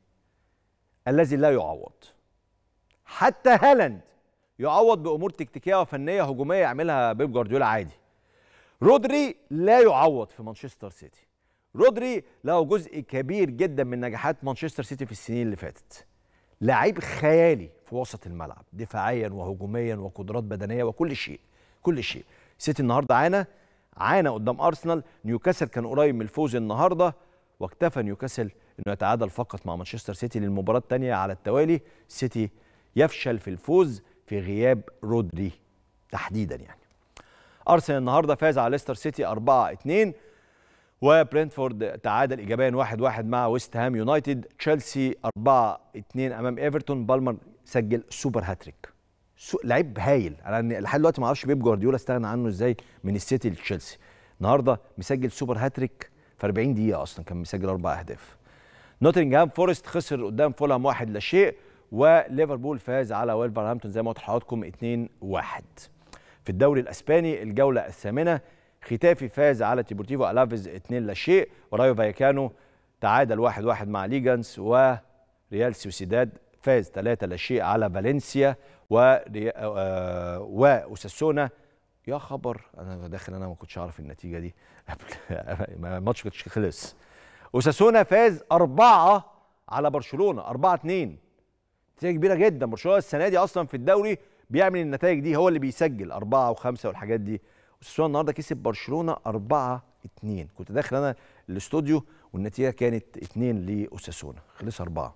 الذي لا يعوض حتى هالاند يعوض بامور تكتيكيه وفنيه هجوميه يعملها بيب جوارديولا عادي رودري لا يعوض في مانشستر سيتي رودري له جزء كبير جدا من نجاحات مانشستر سيتي في السنين اللي فاتت لعيب خيالي في وسط الملعب دفاعيا وهجوميا وقدرات بدنيه وكل شيء كل شيء سيتي النهارده عانى عانى قدام ارسنال نيوكاسل كان قريب من الفوز النهارده واكتفى نيوكاسل انه يتعادل فقط مع مانشستر سيتي للمباراه الثانيه على التوالي سيتي يفشل في الفوز في غياب رودري تحديدا يعني أرسنال النهارده فاز على ليستر سيتي 4-2 وبرنتفورد تعادل ايجابيا 1-1 مع ويست هام يونايتد تشيلسي 4-2 امام ايفرتون بالمر سجل سوبر هاتريك لعيب هايل انا لحد دلوقتي ما اعرفش بيب جوارديولا استغنى عنه ازاي من السيتي لتشيلسي النهارده مسجل سوبر هاتريك في 40 دقيقه اصلا كان مسجل اربع اهداف نوتنجهام فورست خسر قدام فولهام واحد لا شيء وليفربول فاز على ويلفرهامبتون زي ما قلت لحضراتكم 2-1 في الدوري الاسباني الجوله الثامنه ختافي فاز على تيبورتيفو الافيز 2 لا شيء ورايو فايكانو تعادل 1-1 واحد واحد مع ليجانس وريال سوسيداد فاز 3 لا شيء على فالنسيا و آه، آه، واساسونا يا خبر انا داخل انا ما كنتش اعرف النتيجه دي قبل الماتش كانش خلص اساسونا فاز 4 على برشلونه 4 2 نتيجه كبيره جدا برشلونه السنه دي اصلا في الدوري بيعمل النتائج دي هو اللي بيسجل أربعة وخمسة والحاجات دي أسوان النهارده كسب برشلونة أربعة اتنين كنت داخل أنا الاستوديو والنتيجة كانت اتنين لاساسونا خلص أربعة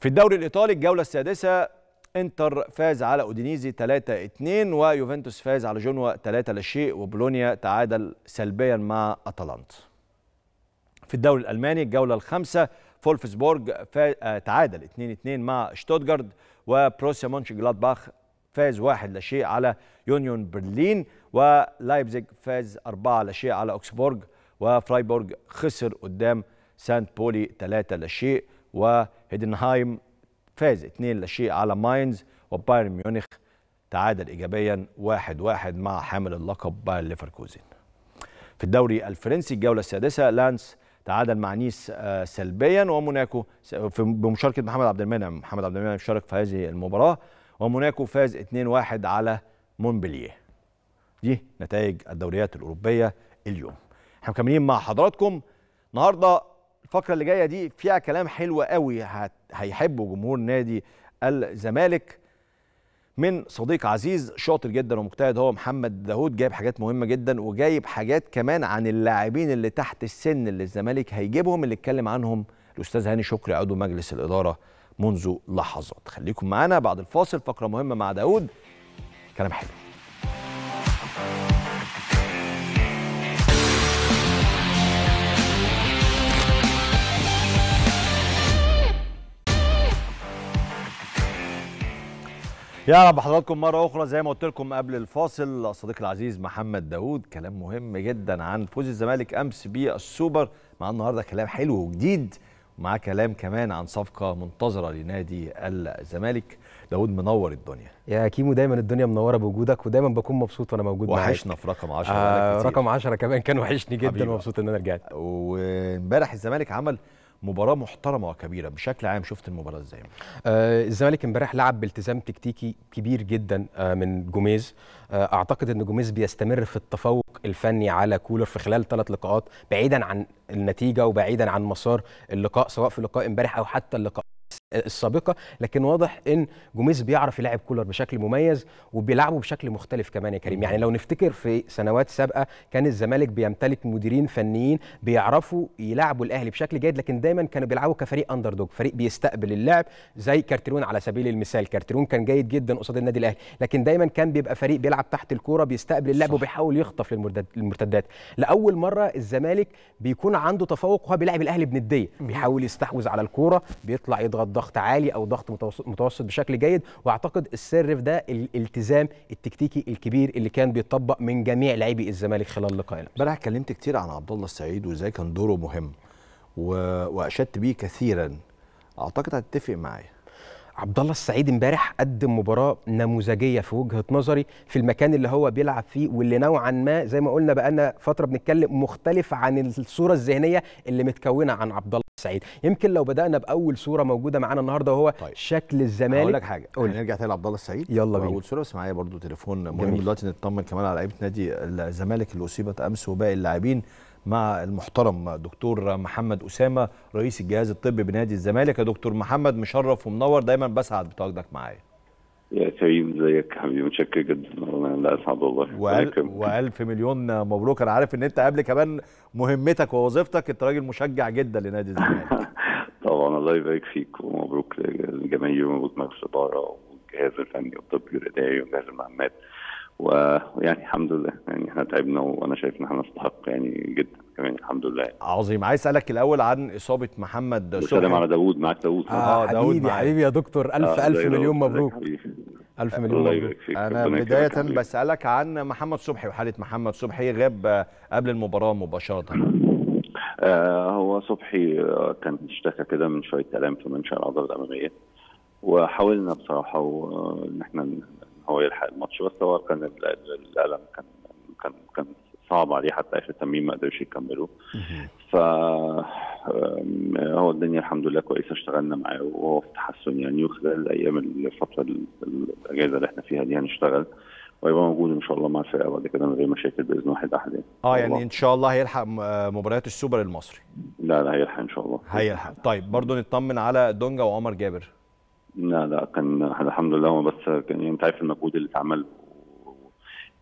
في الدوري الإيطالي الجولة السادسة انتر فاز على اودينيزي 3 2 ويوفنتوس فاز على جنوا 3 لا شيء وبولونيا تعادل سلبيا مع اتلانت. في الدوري الالماني الجوله الخامسه فولفسبورج آه، تعادل 2-2 مع شتوتجارد وبروسيا مونش جلادباخ فاز 1 لشيء على يونيون برلين ولايبزيج فاز 4 لشيء على اوكسبورج وفرايبورج خسر قدام سانت بولي 3 لشيء وهيدنهايم فاز 2 لشيء على ماينز وبايرن ميونخ تعادل ايجابيا 1-1 مع حامل اللقب بايرن ليفركوزن في الدوري الفرنسي الجوله السادسه لانس تعادل مع نيس آه، سلبيا وموناكو بمشاركه محمد عبد المنعم محمد عبد المنعم شارك في هذه المباراه وموناكو فاز 2-1 على مونبلييه دي نتائج الدوريات الاوروبيه اليوم احنا مكملين مع حضراتكم النهارده الفقره اللي جايه دي فيها كلام حلو قوي هيحبه جمهور نادي الزمالك من صديق عزيز شاطر جدا ومجتهد هو محمد داهود جايب حاجات مهمه جدا وجايب حاجات كمان عن اللاعبين اللي تحت السن اللي الزمالك هيجيبهم اللي اتكلم عنهم الاستاذ هاني شكري عضو مجلس الاداره منذ لحظات خليكم معانا بعد الفاصل فقره مهمه مع داود كلام حلو يا رب حضراتكم مرة أخرى زي ما قلت لكم قبل الفاصل صديقي العزيز محمد داوود كلام مهم جدا عن فوز الزمالك أمس بالسوبر مع النهاردة كلام حلو وجديد ومعاه كلام كمان عن صفقة منتظرة لنادي الزمالك داود منور الدنيا يا كيمو دايما الدنيا منوره بوجودك ودايما بكون مبسوط وانا موجود معاك وحشنا في رقم 10 آه رقم 10 كمان كان وحشني جدا مبسوط ان انا رجعت وامبارح الزمالك عمل مباراه محترمه وكبيره بشكل عام شفت المباراه ازاي آه الزمالك امبارح لعب بالتزام تكتيكي كبير جدا آه من جوميز آه اعتقد ان جوميز بيستمر في التفوق الفني على كولر في خلال ثلاث لقاءات بعيدا عن النتيجه وبعيدا عن مسار اللقاء سواء في لقاء امبارح او حتى اللقاء السابقه لكن واضح ان جوميز بيعرف يلعب كولر بشكل مميز وبيلعبه بشكل مختلف كمان يا كريم يعني لو نفتكر في سنوات سابقه كان الزمالك بيمتلك مديرين فنيين بيعرفوا يلعبوا الاهلي بشكل جيد لكن دايما كانوا بيلعبوا كفريق اندر دوج فريق بيستقبل اللعب زي كارتيرون على سبيل المثال كارتيرون كان جيد جدا قصاد النادي الاهلي لكن دايما كان بيبقى فريق بيلعب تحت الكوره بيستقبل اللعب وبيحاول يخطف للمرتدات لاول مره الزمالك بيكون عنده تفوق وهو بيلعب الاهلي بنديه بيحاول يستحوذ على الكوره بيطلع يضغط ضغط عالي او ضغط متوسط بشكل جيد واعتقد السر في ده الالتزام التكتيكي الكبير اللي كان بيطبق من جميع لاعبي الزمالك خلال لقاء امبارح اتكلمت كتير عن عبد الله السعيد وازاي كان دوره مهم واشدت بيه كثيرا اعتقد هتتفق معايا عبد الله السعيد امبارح قدم مباراه نموذجيه في وجهه نظري في المكان اللي هو بيلعب فيه واللي نوعا ما زي ما قلنا بقالنا فتره بنتكلم مختلف عن الصوره الذهنيه اللي متكونه عن عبد الله السعيد يمكن لو بدانا باول صوره موجوده معانا النهارده وهو طيب. شكل الزمالك هقول لك حاجه قول. هنرجع تاني لعبد الله السعيد يلا بينا اول صوره بس معايا برضه تليفون مهم دلوقتي نطمن كمان على لعيبه نادي الزمالك اللي اصيبت امس وباقي اللاعبين مع المحترم دكتور محمد أسامة رئيس الجهاز الطبي بنادي الزمالك يا دكتور محمد مشرف ومنور دايما بسعد بتواجدك معايا يا كريم ازيك حبيبي متشكر جدا انا اسعد والله وأل... والف مليون مبروك انا عارف ان انت قبل كمان مهمتك ووظيفتك انت راجل مشجع جدا لنادي الزمالك طبعا الله يبارك فيك ومبروك للجماهير ومبروك مجلس الاداره والجهاز الفني والطبي والاداري والجهاز المهمات ويعني الحمد لله يعني احنا تعبنا وانا شايف ان احنا نستحق يعني جدا كمان الحمد لله عظيم عايز اسالك الاول عن اصابه محمد صبحي على داوود معاك داوود اه داوود يا حبيبي يا دكتور الف آه الف مليون مبروك الف مليون مبروك انا بدايه بسالك عن محمد صبحي وحاله محمد صبحي غاب قبل المباراه مباشره آه هو صبحي آه، كان اشتكى كده من شويه الام في منشأ العضله الاماميه وحاولنا بصراحه آه، ان احنا هو يلحق الماتش بس هو كان الالم كان كان كان صعب عليه حتى اخر تمرين ما قدرش يكمله ف هو الدنيا الحمد لله كويسه اشتغلنا معاه وهو في تحسن يعني وخلال الايام الفتره الاجازه اللي احنا فيها دي هنشتغل ويبقى موجود ان شاء الله مع الفرقه بعد كده من غير مشاكل باذن واحد احد يعني. اه يعني الله. ان شاء الله هيلحق آه، مباريات السوبر المصري لا لا هيلحق ان شاء الله هيلحق طيب برضه نطمن على دونجا وعمر جابر لا لا كان الحمد لله هو بس كان يعني انت عارف المجهود اللي اتعمل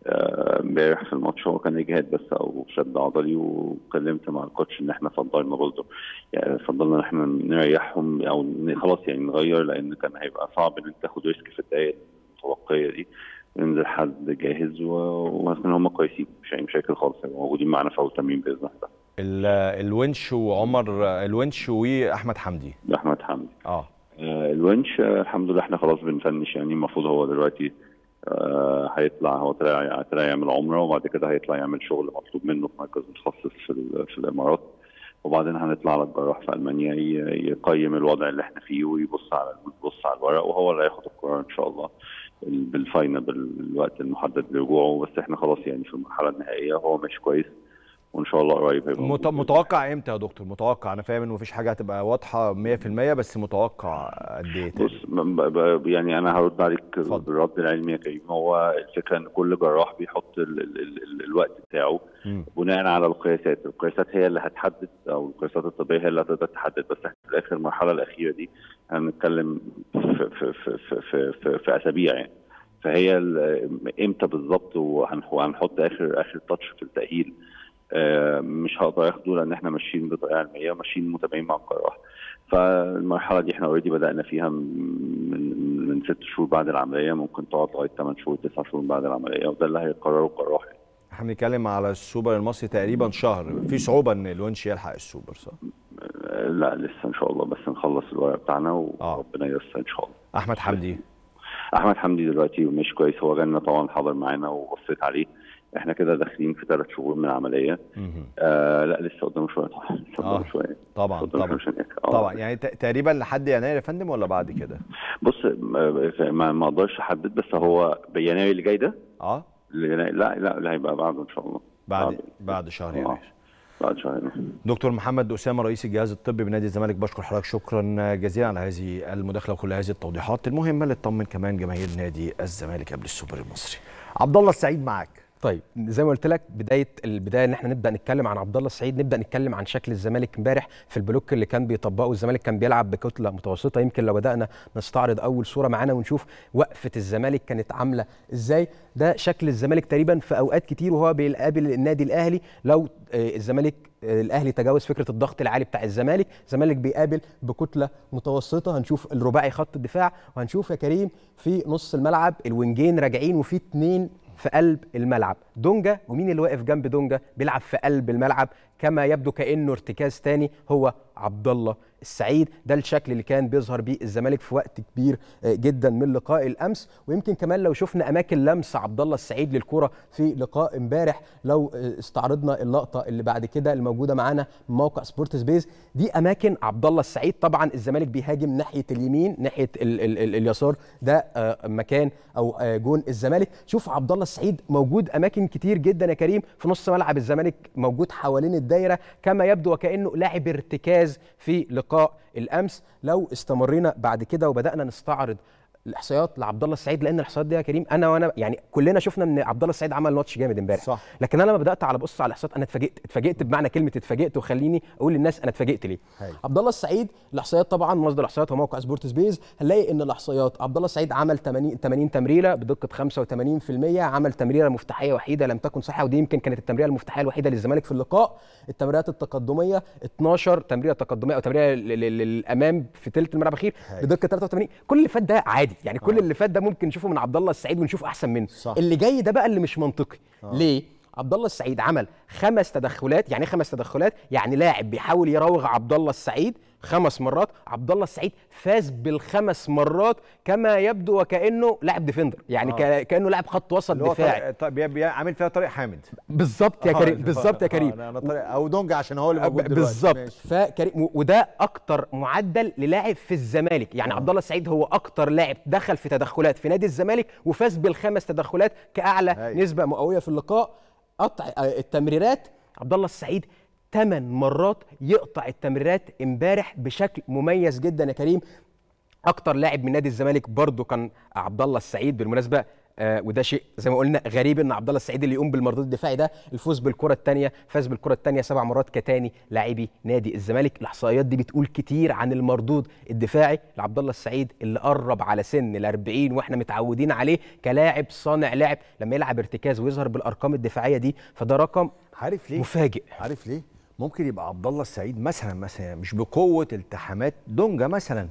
آه، امبارح في الماتش هو كان اجهاد بس او شد عضلي وكلمت مع الكوتش ان احنا فضلنا برضه يعني فضلنا ان احنا نريحهم او خلاص يعني نغير لان كان هيبقى صعب ان انت تاخد ريسك في الدقائق المتبقيه دي ننزل حد جاهز ومثلا هم كويسين مش اي يعني مشاكل خالص هيبقوا موجودين معانا في اول تمرين باذن الله الونش وعمر الونش واحمد حمدي احمد حمدي اه آه، الونش آه، الحمد لله احنا خلاص بنفنش يعني المفروض هو دلوقتي آه، هيطلع هو طلع طلع يعمل عمره وبعد كده هيطلع يعمل شغل مطلوب منه في مركز متخصص في, في الامارات وبعدين هنطلع على الجراح في المانيا يقيم الوضع اللي احنا فيه ويبص على يبص على الورق وهو اللي هياخد القرار ان شاء الله بالفاينل بالوقت المحدد لرجوعه بس احنا خلاص يعني في المرحله النهائيه هو مش كويس وان شاء الله قريب هيبقى مت... متوقع امتى يا دكتور متوقع انا فاهم ان مفيش حاجه هتبقى واضحه 100% بس متوقع قد ايه بص يعني انا هرد عليك بالرد العلمي يا كريم هو الفكره ان كل جراح بيحط ال... ال... ال... الوقت بتاعه بناء على القياسات القياسات هي اللي هتحدد او القياسات الطبيه هي اللي هتقدر تحدد بس احنا في الاخر المرحله الاخيره دي هنتكلم في في في في, في, في, في اسابيع يعني فهي امتى بالظبط وهنحط اخر اخر تاتش في التاهيل آه، مش هقدر اخده لان احنا ماشيين بطريقه علميه وماشيين متابعين مع الجراح فالمرحله دي احنا اوريدي بدانا فيها من من ست شهور بعد العمليه ممكن تقعد لغايه 8 شهور 9 شهور بعد العمليه وده اللي هيقرره الجراح احنا بنتكلم على السوبر المصري تقريبا شهر في صعوبه ان الونش يلحق السوبر صح؟ آه، لا لسه ان شاء الله بس نخلص الورق بتاعنا آه. وربنا ييسر ان شاء الله احمد حمدي احمد حمدي دلوقتي مش كويس هو جانا طبعا حضر معانا وبصيت عليه احنا كده داخلين في ثلاث شهور من العمليه آه لا لسه قدام آه، شويه طبعا لسه قدامه شويه طبعا آه. طبعا طبعا يعني تقريبا لحد يناير يا فندم ولا بعد كده؟ بص ما ما اقدرش احدد بس هو بيناير اللي جاي ده اه لا لا لا هيبقى بعده ان شاء الله بعد آه. بعد, شهر يناير آه. بعد دكتور محمد اسامه رئيس الجهاز الطبي بنادي الزمالك بشكر حضرتك شكرا جزيلا على هذه المداخله وكل هذه التوضيحات المهمه اللي تطمن كمان جماهير نادي الزمالك قبل السوبر المصري عبد الله السعيد معاك طيب زي ما قلت لك بدايه البدايه ان احنا نبدا نتكلم عن عبد الله السعيد نبدا نتكلم عن شكل الزمالك امبارح في البلوك اللي كان بيطبقه الزمالك كان بيلعب بكتله متوسطه يمكن لو بدانا نستعرض اول صوره معانا ونشوف وقفه الزمالك كانت عامله ازاي ده شكل الزمالك تقريبا في اوقات كتير وهو بيقابل النادي الاهلي لو آه، الزمالك آه، الاهلي تجاوز فكره الضغط العالي بتاع الزمالك الزمالك بيقابل بكتله متوسطه هنشوف الرباعي خط الدفاع وهنشوف يا كريم في نص الملعب الوينجين راجعين وفي اثنين في قلب الملعب دونجا ومين اللي واقف جنب دونجا بيلعب في قلب الملعب كما يبدو كانه ارتكاز تاني هو عبد الله السعيد ده الشكل اللي كان بيظهر بيه الزمالك في وقت كبير آه، جدا من لقاء الامس ويمكن كمان لو شفنا اماكن لمس عبد الله السعيد للكره في لقاء امبارح لو آه، استعرضنا اللقطه اللي بعد كده اللي موجوده معانا موقع سبورت سبيس دي اماكن عبد الله السعيد طبعا الزمالك بيهاجم ناحيه اليمين ناحيه ال ال ال اليسار ده آه، مكان او جون الزمالك شوف عبد الله السعيد موجود اماكن كتير جدا يا كريم في نص ملعب الزمالك موجود حوالين الدايره كما يبدو وكانه لاعب ارتكاز في لقاء الامس لو استمرينا بعد كده وبدانا نستعرض الاحصائيات لعبد الله السعيد لان الاحصائيات دي يا كريم انا وانا يعني كلنا شفنا ان عبد الله السعيد عمل ماتش جامد امبارح صح لكن انا لما بدات على بص على الاحصائيات انا اتفاجئت اتفاجئت بمعنى كلمه اتفاجئت وخليني اقول للناس انا اتفاجئت ليه عبد الله السعيد الاحصائيات طبعا مصدر الاحصائيات هو موقع سبورتس سبيس هنلاقي ان الاحصائيات عبد الله السعيد عمل 80 80 تمريره بدقه 85% عمل تمريره مفتاحيه وحيده لم تكن صحيحه ودي يمكن كانت التمريره المفتاحيه الوحيده للزمالك في اللقاء التمريرات التقدميه 12 تمريره تقدميه او تمريره للامام في ثلث الملعب الاخير بدقه 83 كل اللي فات ده عادي يعني آه. كل اللي فات ده ممكن نشوفه من عبد الله السعيد ونشوف احسن منه صح. اللي جاي ده بقى اللي مش منطقي آه. ليه عبد الله السعيد عمل خمس تدخلات يعني إيه خمس تدخلات يعني لاعب بيحاول يراوغ عبد الله السعيد خمس مرات عبد الله السعيد فاز بالخمس مرات كما يبدو وكانه لاعب ديفندر يعني آه. كانه لاعب خط وسط دفاعي طيب عامل فيها طارق حامد بالظبط يا آه، كريم بالظبط يا آه، كريم آه. او دونج عشان هو اللي موجود دلوقتي بالظبط فكريم وده اكتر معدل للاعب في الزمالك يعني آه. عبد الله السعيد هو اكتر لاعب دخل في تدخلات في نادي الزمالك وفاز بالخمس تدخلات كاعلى هاي. نسبه مئويه في اللقاء قطع آه، التمريرات عبد الله السعيد ثمان مرات يقطع التمريرات امبارح بشكل مميز جدا يا كريم اكتر لاعب من نادي الزمالك برضه كان عبد الله السعيد بالمناسبه آه وده شيء زي ما قلنا غريب ان عبد الله السعيد اللي يقوم بالمردود الدفاعي ده الفوز بالكره الثانيه فاز بالكره الثانيه سبع مرات كتاني لاعبي نادي الزمالك الاحصائيات دي بتقول كتير عن المردود الدفاعي لعبد الله السعيد اللي قرب على سن ال 40 واحنا متعودين عليه كلاعب صانع لعب لما يلعب ارتكاز ويظهر بالارقام الدفاعيه دي فده رقم عارف ليه مفاجئ عارف ليه ممكن يبقى عبد الله السعيد مثلا مثلا مش بقوه التحامات دونجا مثلا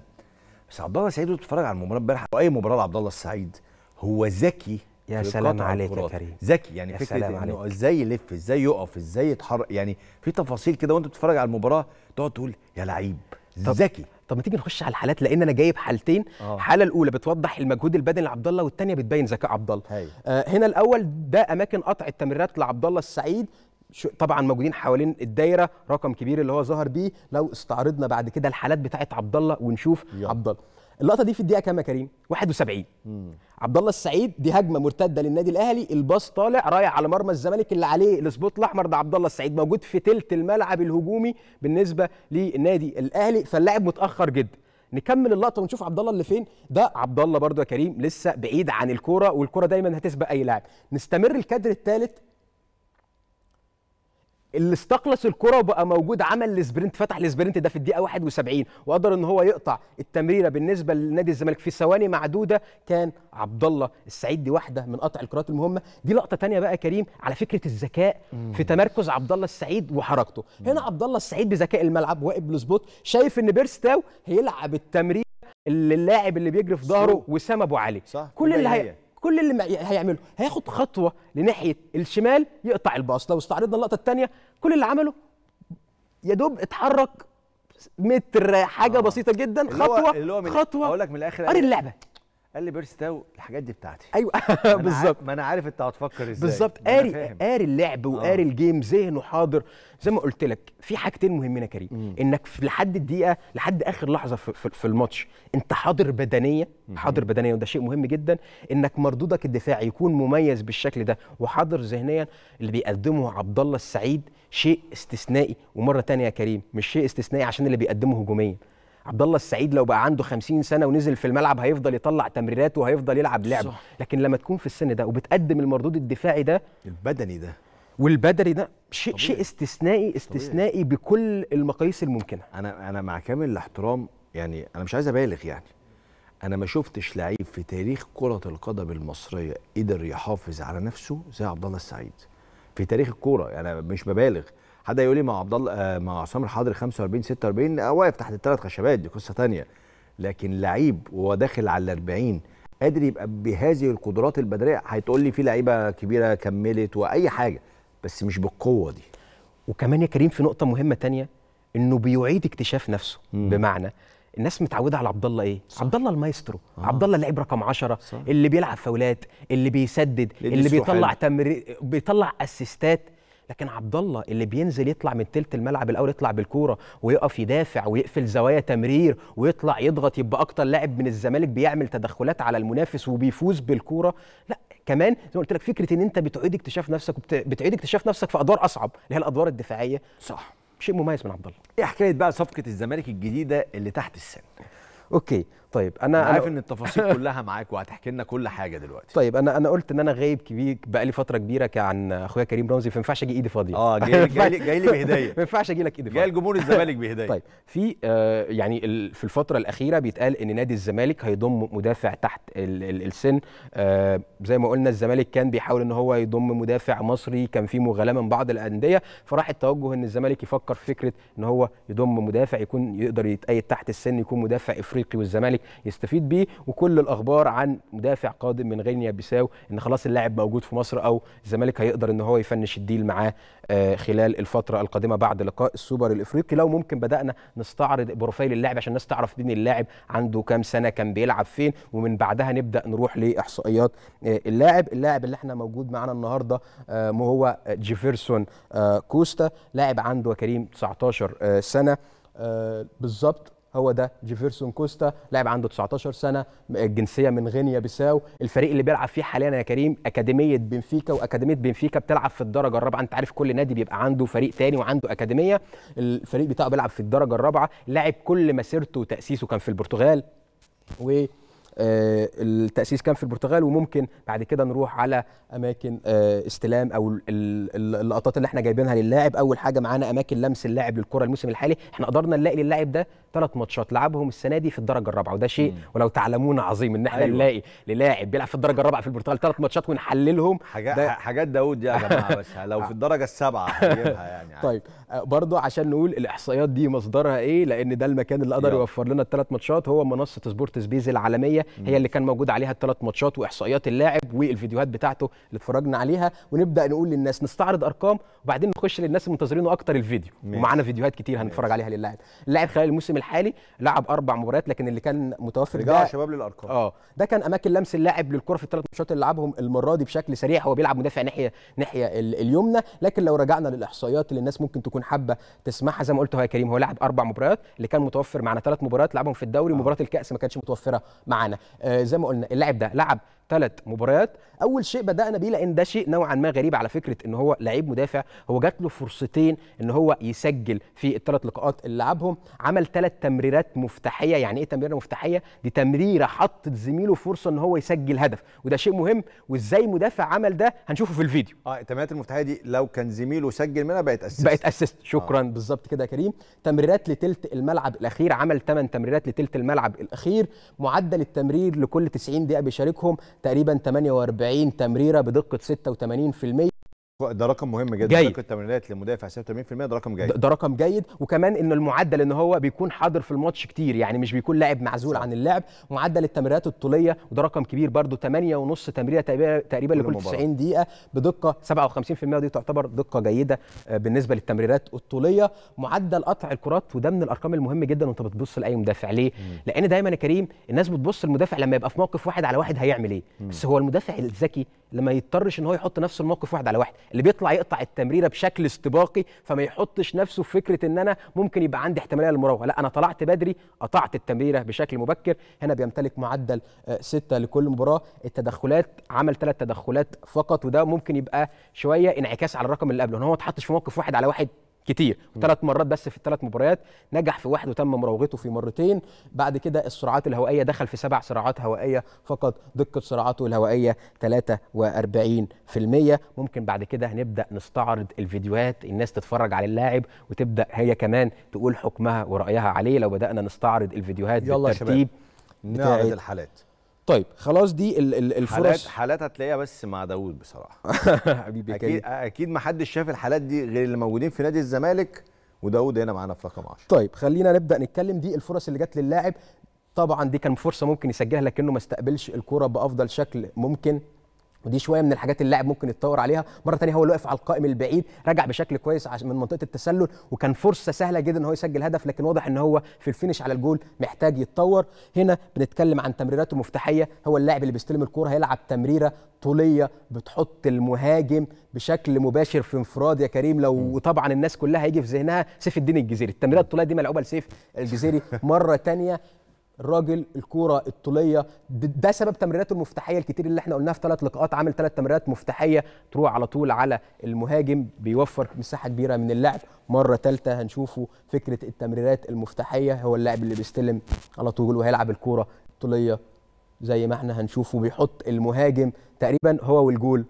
بس عبد الله السعيد بتتفرج على المباراه امبارح اي مباراه لعبد الله السعيد هو ذكي يا سلام عليك يا كريم ذكي يعني فكره انه ازاي يلف ازاي يقف ازاي يتحرك يعني في تفاصيل كده وانت بتتفرج على المباراه تقعد تقول يا لعيب ذكي طب ما تيجي نخش على الحالات لان انا جايب حالتين الحاله آه. الاولى بتوضح المجهود البدني لعبد الله والثانيه بتبين ذكاء عبد الله آه هنا الاول ده اماكن قطع التمريرات لعبد الله السعيد طبعا موجودين حوالين الدايره رقم كبير اللي هو ظهر بيه لو استعرضنا بعد كده الحالات بتاعه عبد الله ونشوف عبد الله اللقطه دي في الدقيقه كام يا كريم 71 عبد الله السعيد دي هجمه مرتده للنادي الاهلي الباص طالع رايح على مرمى الزمالك اللي عليه السبوت الاحمر ده عبد الله السعيد موجود في ثلث الملعب الهجومي بالنسبه للنادي الاهلي فاللاعب متاخر جدا نكمل اللقطه ونشوف عبد الله اللي فين ده عبد الله برده يا كريم لسه بعيد عن الكوره والكوره دايما هتسبق اي لاعب نستمر الكادر الثالث اللي استقلص الكره وبقى موجود عمل السبرنت فتح السبرنت ده في الدقيقه 71 وقدر ان هو يقطع التمريره بالنسبه لنادي الزمالك في ثواني معدوده كان عبد الله السعيد دي واحده من قطع الكرات المهمه دي لقطه ثانيه بقى كريم على فكره الذكاء في تمركز عبد الله السعيد وحركته هنا عبد الله السعيد بذكاء الملعب واقف بالسبوت شايف ان بيرستاو هيلعب التمرير اللاعب اللي بيجري في ظهره وسام ابو علي صح. كل اللي هي كل اللي هيعمله هياخد خطوه لناحيه الشمال يقطع الباص لو استعرضنا اللقطه الثانيه كل اللي عمله يا دوب اتحرك متر حاجه آه. بسيطه جدا خطوه اللي هو من خطوه اقول لك من الاخر قاري اللعبه قال لي تاو الحاجات دي بتاعتي ايوه بالظبط ما انا عارف انت هتفكر ازاي بالظبط قاري قاري اللعب آه. وقاري الجيم ذهنه حاضر زي ما قلت لك في حاجتين مهمين يا كريم مم. انك في لحد الدقيقه لحد اخر لحظه في, في, في الماتش انت حاضر بدنيا حاضر بدنيا وده شيء مهم جدا انك مردودك الدفاعي يكون مميز بالشكل ده وحاضر ذهنيا اللي بيقدمه عبد الله السعيد شيء استثنائي ومره ثانيه يا كريم مش شيء استثنائي عشان اللي بيقدمه هجوميا عبد الله السعيد لو بقى عنده 50 سنه ونزل في الملعب هيفضل يطلع تمريرات وهيفضل يلعب لعبه لكن لما تكون في السن ده وبتقدم المردود الدفاعي ده البدني ده والبدني ده شيء شيء استثنائي استثنائي طبيعي. بكل المقاييس الممكنه انا انا مع كامل الاحترام يعني انا مش عايز ابالغ يعني انا ما شفتش لعيب في تاريخ كره القدم المصريه قدر يحافظ على نفسه زي عبد الله السعيد في تاريخ الكوره يعني انا يعني مش ببالغ حد يقول لي مع عبد الله آه، مع عصام الحضري 45 46 واقف تحت الثلاث خشبات دي قصه ثانيه لكن لعيب وهو داخل على ال 40 قادر يبقى بهذه القدرات البدنيه هتقول لي في لعيبه كبيره كملت واي حاجه بس مش بالقوه دي وكمان يا كريم في نقطه مهمه تانية انه بيعيد اكتشاف نفسه مم. بمعنى الناس متعوده على عبد الله ايه صح. عبد الله المايسترو آه. عبد الله اللعيب رقم 10 اللي بيلعب فاولات اللي بيسدد اللي بيطلع تمر بيطلع اسيستات لكن عبد الله اللي بينزل يطلع من تلت الملعب الاول يطلع بالكوره ويقف يدافع ويقفل زوايا تمرير ويطلع يضغط يبقى اكتر لاعب من الزمالك بيعمل تدخلات على المنافس وبيفوز بالكوره لا كمان زي ما قلت لك فكره ان انت بتعيد اكتشاف نفسك بتعيد اكتشاف نفسك في ادوار اصعب اللي هي الادوار الدفاعيه صح شيء مميز من عبد الله ايه حكايه بقى صفقه الزمالك الجديده اللي تحت السن اوكي طيب انا انا عارف ان التفاصيل كلها معاك وهتحكي لنا كل حاجه دلوقتي طيب انا انا قلت ان انا غايب كبير بقالي فتره كبيره كان اخويا كريم رمزي فما ينفعش اجي ايدي فاضيه اه جاي لي جاي لي بهديه ما ينفعش اجي لك ايدي فاضيه جاي لجمهور الزمالك بهديه طيب في آه يعني في الفتره الاخيره بيتقال ان نادي الزمالك هيضم مدافع تحت ال ال السن آه زي ما قلنا الزمالك كان بيحاول ان هو يضم مدافع مصري كان في مغالاة من بعض الانديه فراح التوجه ان الزمالك يفكر في فكره ان هو يضم مدافع يكون يقدر يتأيد تحت السن يكون مدافع افريقي والزمالك يستفيد بيه وكل الاخبار عن مدافع قادم من غينيا بيساو ان خلاص اللاعب موجود في مصر او الزمالك هيقدر ان هو يفنش الديل معاه آه، خلال الفتره القادمه بعد لقاء السوبر الافريقي لو ممكن بدانا نستعرض بروفايل اللاعب عشان الناس تعرف مين اللاعب عنده كام سنه كان بيلعب فين ومن بعدها نبدا نروح لاحصائيات آه، اللاعب اللاعب اللي احنا موجود معانا النهارده آه، هو جيفرسون كوستا لاعب عنده كريم 19 سنه بالظبط هو ده جيفرسون كوستا لاعب عنده 19 سنه الجنسيه من غينيا بيساو الفريق اللي بيلعب فيه حاليا يا كريم اكاديميه بنفيكا واكاديميه بنفيكا بتلعب في الدرجه الرابعه انت عارف كل نادي بيبقى عنده فريق تاني وعنده اكاديميه الفريق بتاعه بيلعب في الدرجه الرابعه لاعب كل مسيرته وتاسيسه كان في البرتغال و آه، التأسيس كان في البرتغال وممكن بعد كده نروح على أماكن آه، استلام أو اللقطات اللي احنا جايبينها للاعب أول حاجة معانا أماكن لمس اللاعب للكرة الموسم الحالي احنا قدرنا نلاقي للاعب ده ثلاث ماتشات لعبهم السنه دي في الدرجه الرابعه وده شيء مم. ولو تعلمون عظيم ان احنا أيوة. نلاقي للاعب بيلعب في الدرجه الرابعه في البرتغال ثلاث ماتشات ونحللهم حاجات ده... حاجات داوود يا جماعه بس لو في آه. الدرجه السابعه هجيبها يعني طيب آه، برضه عشان نقول الاحصائيات دي مصدرها ايه لان ده المكان اللي قدر يوفر لنا الثلاث ماتشات هو منصه سبورتس بيز العالميه مم. هي اللي كان موجود عليها الثلاث ماتشات واحصائيات اللاعب والفيديوهات بتاعته اللي اتفرجنا عليها ونبدا نقول للناس نستعرض ارقام وبعدين نخش للناس المنتظرينه اكتر الفيديو ومعانا فيديوهات كتير هنتفرج عليها للاعب اللاعب خلال الموسم الحالي لعب اربع مباريات لكن اللي كان متوفر رجع شباب للارقام اه ده كان اماكن لمس اللاعب للكره في الثلاث ماتشات اللي لعبهم المره دي بشكل سريع هو بيلعب مدافع ناحيه ناحيه اليمنى لكن لو رجعنا للاحصائيات اللي الناس ممكن تكون حابه تسمعها زي ما قلت هو يا كريم هو لعب اربع مباريات اللي كان متوفر معانا ثلاث مباريات لعبهم في الدوري آه. مباراه الكاس ما كانتش متوفره معانا آه زي ما قلنا اللاعب ده لعب ثلاث مباريات اول شيء بدانا بيه لان ده شيء نوعا ما غريب على فكره ان هو لعيب مدافع هو جات له فرصتين ان هو يسجل في الثلاث لقاءات اللي لعبهم عمل ثلاث تمريرات مفتاحيه يعني ايه تمريره مفتاحيه دي تمريره حطت زميله فرصه ان هو يسجل هدف وده شيء مهم وازاي مدافع عمل ده هنشوفه في الفيديو اه التمريرات المفتاحيه دي لو كان زميله سجل منها بقت اسيست بقت اسيست آه. شكرا آه. بالظبط كده يا كريم تمريرات لثلث الملعب الاخير عمل ثمان تمريرات لثلث الملعب الاخير معدل التمرير لكل 90 دقيقه بيشاركهم تقريبا 48 تمريره بدقه 86% ده رقم مهم جدا جيد. رقم التمريرات لمدافع 86% ده رقم جيد ده رقم جيد وكمان ان المعدل ان هو بيكون حاضر في الماتش كتير يعني مش بيكون لاعب معزول صح. عن اللعب معدل التمريرات الطوليه وده رقم كبير برده 8.5 تمريره تقريبا لكل 90 دقيقه بدقه 57% دي تعتبر دقه جيده آه، بالنسبه للتمريرات الطوليه معدل قطع الكرات وده من الارقام المهمه جدا وانت بتبص لاي مدافع ليه مم. لان دايما يا كريم الناس بتبص المدافع لما يبقى في موقف واحد على واحد هيعمل ايه بس هو المدافع الذكي لما يضطرش ان هو يحط نفسه الموقف واحد على واحد اللي بيطلع يقطع التمريره بشكل استباقي فما يحطش نفسه في فكره ان انا ممكن يبقى عندي احتماليه للمراوغه لا انا طلعت بدري قطعت التمريره بشكل مبكر هنا بيمتلك معدل آه، ستة لكل مباراه التدخلات عمل ثلاث تدخلات فقط وده ممكن يبقى شويه انعكاس على الرقم اللي قبله ان هو ما اتحطش في موقف واحد على واحد كتير ثلاث مرات بس في الثلاث مباريات نجح في واحد وتم مراوغته في مرتين بعد كده السرعات الهوائيه دخل في سبع سرعات هوائيه فقط دقه سرعاته الهوائيه 43% ممكن بعد كده هنبدا نستعرض الفيديوهات الناس تتفرج على اللاعب وتبدا هي كمان تقول حكمها ورايها عليه لو بدانا نستعرض الفيديوهات يلا بالترتيب يا شباب نعرض الحالات طيب خلاص دي الفرص حالات حالات هتلاقيها بس مع داوود بصراحه حبيبي اكيد اكيد ما حدش شاف الحالات دي غير اللي موجودين في نادي الزمالك وداوود هنا معانا في رقم 10 طيب خلينا نبدا نتكلم دي الفرص اللي جت للاعب طبعا دي كان فرصه ممكن يسجلها لكنه ما استقبلش الكره بافضل شكل ممكن ودي شويه من الحاجات اللي اللاعب ممكن يتطور عليها مره ثانيه هو اللي واقف على القائم البعيد رجع بشكل كويس من منطقه التسلل وكان فرصه سهله جدا ان هو يسجل هدف لكن واضح ان هو في الفينش على الجول محتاج يتطور هنا بنتكلم عن تمريراته المفتاحيه هو اللاعب اللي بيستلم الكوره هيلعب تمريره طوليه بتحط المهاجم بشكل مباشر في انفراد يا كريم لو وطبعا الناس كلها هيجي في ذهنها سيف الدين الجزيري التمريره الطوليه دي ملعوبه لسيف الجزيري مره ثانيه الراجل الكوره الطوليه ده سبب تمريراته المفتاحيه الكتير اللي احنا قلناها في ثلاث لقاءات عامل ثلاث تمريرات مفتاحيه تروح على طول على المهاجم بيوفر مساحه كبيره من اللعب مره ثالثه هنشوفه فكره التمريرات المفتاحيه هو اللاعب اللي بيستلم على طول وهيلعب الكوره الطوليه زي ما احنا هنشوفه بيحط المهاجم تقريبا هو والجول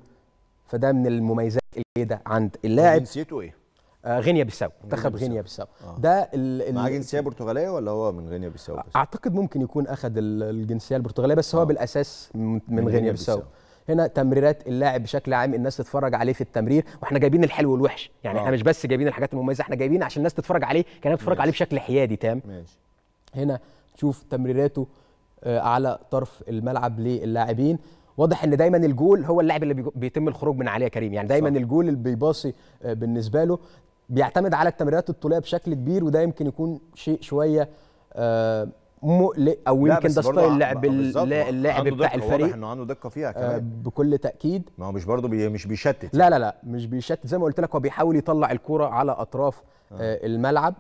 فده من المميزات الجيده عند اللاعب جنسيته ايه آه، غينيا بيساو منتخب غينيا بيساو آه. ده معاه جنسيه برتغاليه ولا هو من غينيا بيساو اعتقد ممكن يكون اخذ الجنسيه البرتغاليه بس هو آه. بالاساس من, من غينيا بيساو هنا تمريرات اللاعب بشكل عام الناس تتفرج عليه في التمرير واحنا جايبين الحلو والوحش يعني آه. احنا مش بس جايبين الحاجات المميزه احنا جايبين عشان الناس تتفرج عليه كانها بتتفرج عليه بشكل حيادي تام ماشي هنا تشوف تمريراته آه، على طرف الملعب للاعبين واضح ان دايما الجول هو اللاعب اللي بيتم الخروج من عليه كريم يعني دايما صح. الجول اللي بيباصي آه، بالنسبه له بيعتمد على التمريرات الطوليه بشكل كبير وده يمكن يكون شيء شويه آه، مقلق او يمكن ده ستايل اللعب اللاعب بتاع الفريق واضح انه عنده دقه فيها آه، كمان بكل تاكيد ما هو مش برضه بي مش بيشتت لا لا لا مش بيشتت زي ما قلت لك هو بيحاول يطلع الكوره على اطراف آه. آه, الملعب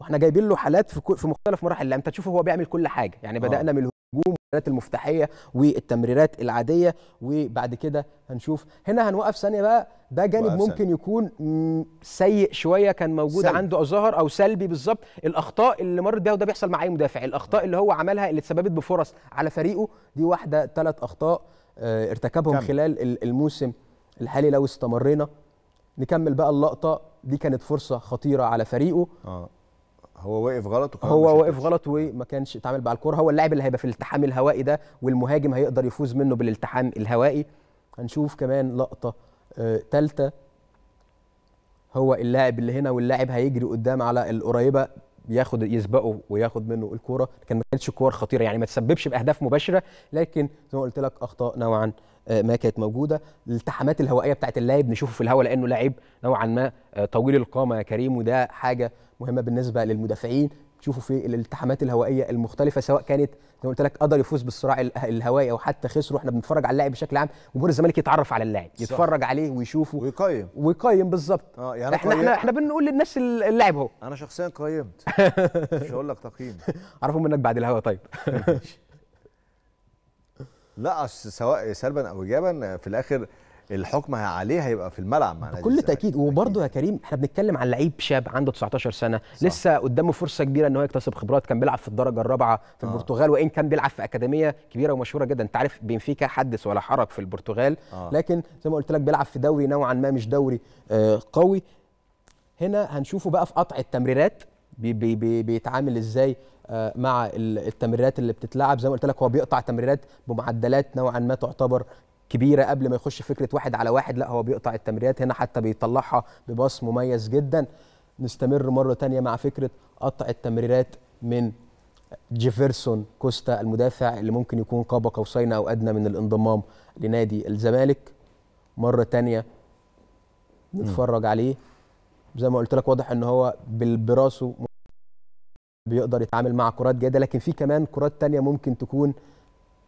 واحنا جايبين له حالات في, في مختلف مراحل انت تشوفه هو بيعمل كل حاجه يعني بدانا آه. من الهجوم والتمريرات المفتاحيه والتمريرات العاديه وبعد كده هنشوف هنا هنوقف ثانيه بقى ده جانب ممكن ثانية. يكون سيء شويه كان موجود سلبي. عنده ظهر او سلبي بالظبط الاخطاء اللي مرت بيها وده بيحصل مع اي مدافع الاخطاء اللي هو عملها اللي اتسببت بفرص على فريقه دي واحده ثلاث اخطاء آه، ارتكبهم كم. خلال الموسم الحالي لو استمرينا نكمل بقى اللقطه دي كانت فرصه خطيره على فريقه آه. هو واقف غلط هو واقف غلط وما كانش اتعامل مع الكوره هو اللاعب اللي هيبقى في الالتحام الهوائي ده والمهاجم هيقدر يفوز منه بالالتحام الهوائي هنشوف كمان لقطه ثالثه آه، هو اللاعب اللي هنا واللاعب هيجري قدام على القريبه ياخد يسبقه وياخد منه الكوره لكن ما كانتش كور خطيره يعني ما تسببش باهداف مباشره لكن زي ما قلت لك اخطاء نوعا آه، ما كانت موجوده الالتحامات الهوائيه بتاعت اللاعب نشوفه في الهواء لانه لاعب نوعا ما آه، طويل القامه يا كريم وده حاجه مهمه بالنسبه للمدافعين تشوفوا في الالتحامات الهوائيه المختلفه سواء كانت زي ما قلت لك قدر يفوز بالصراع الهوائي او حتى خسره احنا بنتفرج على اللاعب بشكل عام جمهور الزمالك يتعرف على اللاعب يتفرج عليه ويشوفه ويقيم ويقيم بالظبط اه يعني احنا احنا احنا بنقول للناس اللاعب اهو انا شخصيا قيمت مش هقول لك تقييم اعرفهم منك بعد الهوا طيب لا سواء سلبا او ايجابا في الاخر الحكم عليه هيبقى في الملعب مع بكل تاكيد وبرده يا كريم احنا بنتكلم عن لعيب شاب عنده 19 سنه صح. لسه قدامه فرصه كبيره ان هو يكتسب خبرات كان بيلعب في الدرجه الرابعه في آه. البرتغال وان كان بيلعب في اكاديميه كبيره ومشهوره جدا انت عارف بنفيكا حدث ولا حرج في البرتغال آه. لكن زي ما قلت لك بيلعب في دوري نوعا ما مش دوري آه قوي هنا هنشوفه بقى في قطع التمريرات بي بي بي بيتعامل ازاي آه، مع التمريرات اللي بتتلعب زي ما قلت لك هو بيقطع تمريرات بمعدلات نوعا ما تعتبر كبيره قبل ما يخش فكره واحد على واحد لا هو بيقطع التمريرات هنا حتى بيطلعها بباص مميز جدا نستمر مره ثانيه مع فكره قطع التمريرات من جيفرسون كوستا المدافع اللي ممكن يكون قاب قوسين او ادنى من الانضمام لنادي الزمالك مره ثانيه نتفرج عليه زي ما قلت لك واضح ان هو براسه بيقدر يتعامل مع كرات جاده لكن في كمان كرات تانية ممكن تكون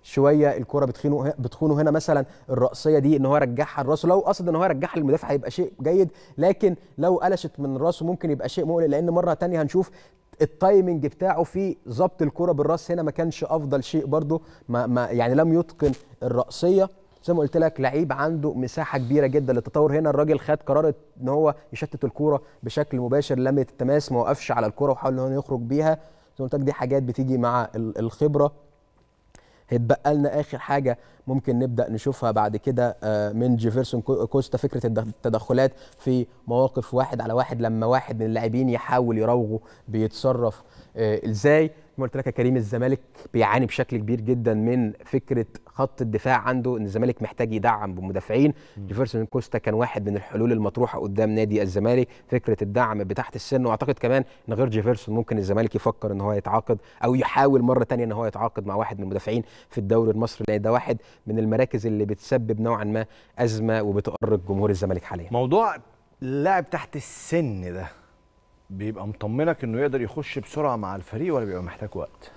شويه الكره بتخينه بتخونه هنا مثلا الراسيه دي ان هو رجعها لراسه لو قصد ان هو يرجعها للمدافع هيبقى شيء جيد لكن لو قلشت من راسه ممكن يبقى شيء مقلق لان مره تانية هنشوف التايمنج بتاعه في ظبط الكره بالراس هنا ما كانش افضل شيء برده ما, ما يعني لم يتقن الراسيه زي ما قلت لك لعيب عنده مساحه كبيره جدا للتطور هنا الراجل خد قرار ان هو يشتت الكوره بشكل مباشر لم يتماس ما وقفش على الكوره وحاول ان هو يخرج بيها زي ما قلت لك دي حاجات بتيجي مع الخبره هيتبقى لنا اخر حاجه ممكن نبدا نشوفها بعد كده آه، من جيفرسون كوستا فكره التدخلات في مواقف واحد على واحد لما واحد من اللاعبين يحاول يراوغه بيتصرف آه، ازاي ما قلت لك يا كريم الزمالك بيعاني بشكل كبير جدا من فكره خط الدفاع عنده ان الزمالك محتاج يدعم بمدافعين جيفرسون كوستا كان واحد من الحلول المطروحه قدام نادي الزمالك فكره الدعم بتحت السن واعتقد كمان ان غير جيفرسون ممكن الزمالك يفكر ان هو يتعاقد او يحاول مره ثانيه ان هو يتعاقد مع واحد من المدافعين في الدوري المصري لان ده واحد من المراكز اللي بتسبب نوعا ما ازمه وبتؤرق جمهور الزمالك حاليا موضوع اللاعب تحت السن ده بيبقى مطمنك انه يقدر يخش بسرعه مع الفريق ولا بيبقى محتاج وقت؟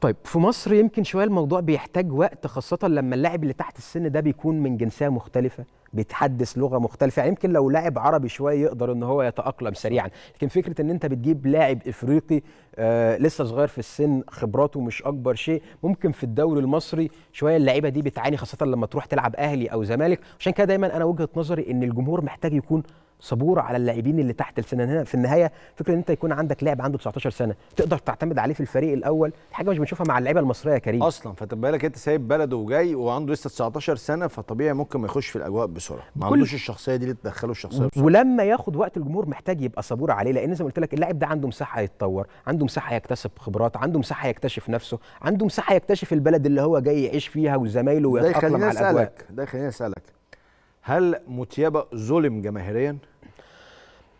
طيب في مصر يمكن شويه الموضوع بيحتاج وقت خاصه لما اللاعب اللي تحت السن ده بيكون من جنسيه مختلفه بيتحدث لغه مختلفه يعني يمكن لو لاعب عربي شويه يقدر ان هو يتاقلم سريعا لكن فكره ان انت بتجيب لاعب افريقي آه لسه صغير في السن خبراته مش اكبر شيء ممكن في الدوري المصري شويه اللعيبه دي بتعاني خاصه لما تروح تلعب اهلي او زمالك عشان كده دايما انا وجهه نظري ان الجمهور محتاج يكون صبور على اللاعبين اللي تحت السنه هنا في النهايه فكره ان انت يكون عندك لاعب عنده 19 سنه تقدر تعتمد عليه في الفريق الاول حاجه مش بنشوفها مع اللعيبه المصريه يا كريم اصلا فتبقى لك انت سايب بلده وجاي وعنده لسه 19 سنه فطبيعي ممكن ما يخش في الاجواء بسرعه ما عندوش الشخصيه دي اللي تدخله الشخصيه بسرعه ولما ياخد وقت الجمهور محتاج يبقى صبور عليه لان زي ما قلت لك اللاعب ده عنده مساحه يتطور عنده مساحه يكتسب خبرات عنده مساحه يكتشف نفسه عنده مساحه يكتشف البلد اللي هو جاي يعيش فيها وزمايله ويتاقلم على الاجواء ده خليني اسالك هل متيابة ظلم جماهيريا؟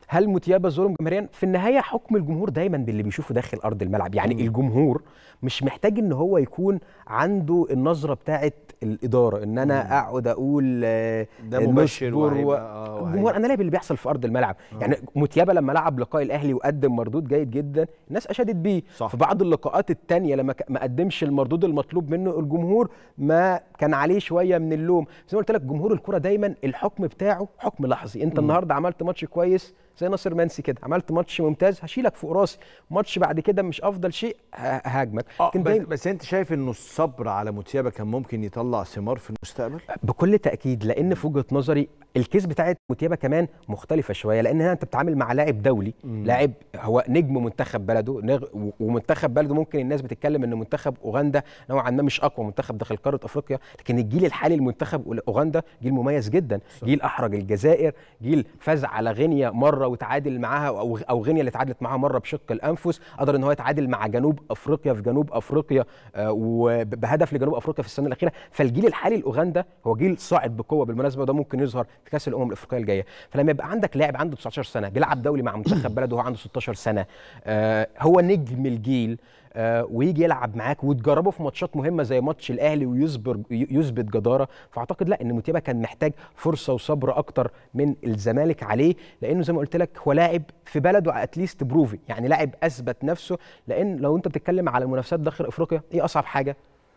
هل متيابة ظلم جماهيريا؟ في النهايه حكم الجمهور دايما باللي بيشوفه داخل ارض الملعب، يعني م. الجمهور مش محتاج ان هو يكون عنده النظره بتاعه الاداره ان انا م. اقعد اقول آه، ده مبشر و... آه، الجمهور انا لاعب اللي بيحصل في ارض الملعب، م. آه. يعني متيابة لما لعب لقاء الاهلي وقدم مردود جيد جدا الناس اشادت بيه، صح. في بعض اللقاءات الثانيه لما ما قدمش المردود المطلوب منه الجمهور ما كان عليه شويه من اللوم بس انا قلت لك جمهور الكره دايما الحكم بتاعه حكم لحظي انت النهارده عملت ماتش كويس زي ناصر منسي كده عملت ماتش ممتاز هشيلك فوق راسي ماتش بعد كده مش افضل شيء ههاجمك آه، بس, بس انت شايف انه الصبر على موتيابا كان ممكن يطلع ثمار في المستقبل بكل تاكيد لان في وجهه نظري الكيس بتاعت موتيابا كمان مختلفه شويه لان انت بتتعامل مع لاعب دولي لاعب هو نجم منتخب بلده نغ... ومنتخب بلده ممكن الناس بتتكلم ان منتخب اوغندا نوعا ما مش اقوى منتخب داخل قاره افريقيا لكن الجيل الحالي المنتخب اوغندا جيل مميز جدا صح. جيل احرج الجزائر جيل فاز على غينيا مره وتعادل معاها او او غينيا اللي تعادلت معاها مره بشق الانفس قدر ان هو يتعادل مع جنوب افريقيا في جنوب افريقيا آه، وبهدف لجنوب افريقيا في السنه الاخيره فالجيل الحالي لاوغندا هو جيل صاعد بقوه بالمناسبه وده ممكن يظهر في كاس الامم الافريقيه الجايه فلما يبقى عندك لاعب عنده 19 سنه بيلعب دولي مع منتخب بلده وهو عنده 16 سنه آه، هو نجم الجيل آه، ويجي يلعب معاك وتجربه في ماتشات مهمه زي ماتش الاهلي ويصبر يثبت جداره فاعتقد لا ان متيبه كان محتاج فرصه وصبر اكتر من الزمالك عليه لانه زي ما قلت لك هو لاعب في بلده اتليست بروفي يعني لاعب اثبت نفسه لان لو انت بتتكلم على المنافسات داخل افريقيا ايه اصعب حاجه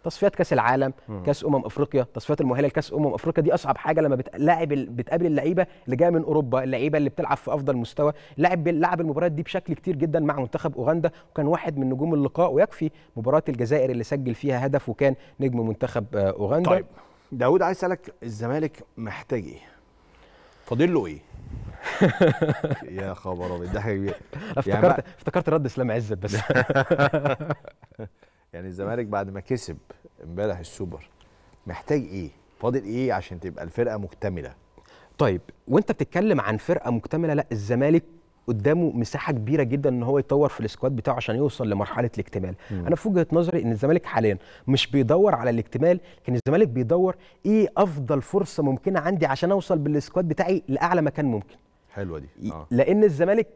تصفيات كاس العالم مم. كاس امم افريقيا تصفيات المؤهله لكاس امم افريقيا دي اصعب حاجه لما بتلاعب بتقابل اللعيبه اللي جايه من اوروبا اللعيبه اللي بتلعب في افضل مستوى لعب لعب المباريات دي بشكل كتير جدا مع منتخب اوغندا وكان واحد من نجوم اللقاء ويكفي مباراه الجزائر اللي سجل فيها هدف وكان نجم منتخب آه، اوغندا طيب داود عايز اسالك الزمالك محتاج ايه فاضل له ايه يا خبر ابيض ده حاجه افتكرت يعني افتكرت رد اسلام عزت بس يعني الزمالك بعد ما كسب امبارح السوبر محتاج ايه فاضل ايه عشان تبقى الفرقه مكتمله طيب وانت بتتكلم عن فرقه مكتمله لا الزمالك قدامه مساحه كبيره جدا ان هو يطور في السكواد بتاعه عشان يوصل لمرحله الاكتمال مم. انا في وجهه نظري ان الزمالك حاليا مش بيدور على الاكتمال لكن الزمالك بيدور ايه افضل فرصه ممكنه عندي عشان اوصل بالسكواد بتاعي لاعلى مكان ممكن حلوه دي آه. لان الزمالك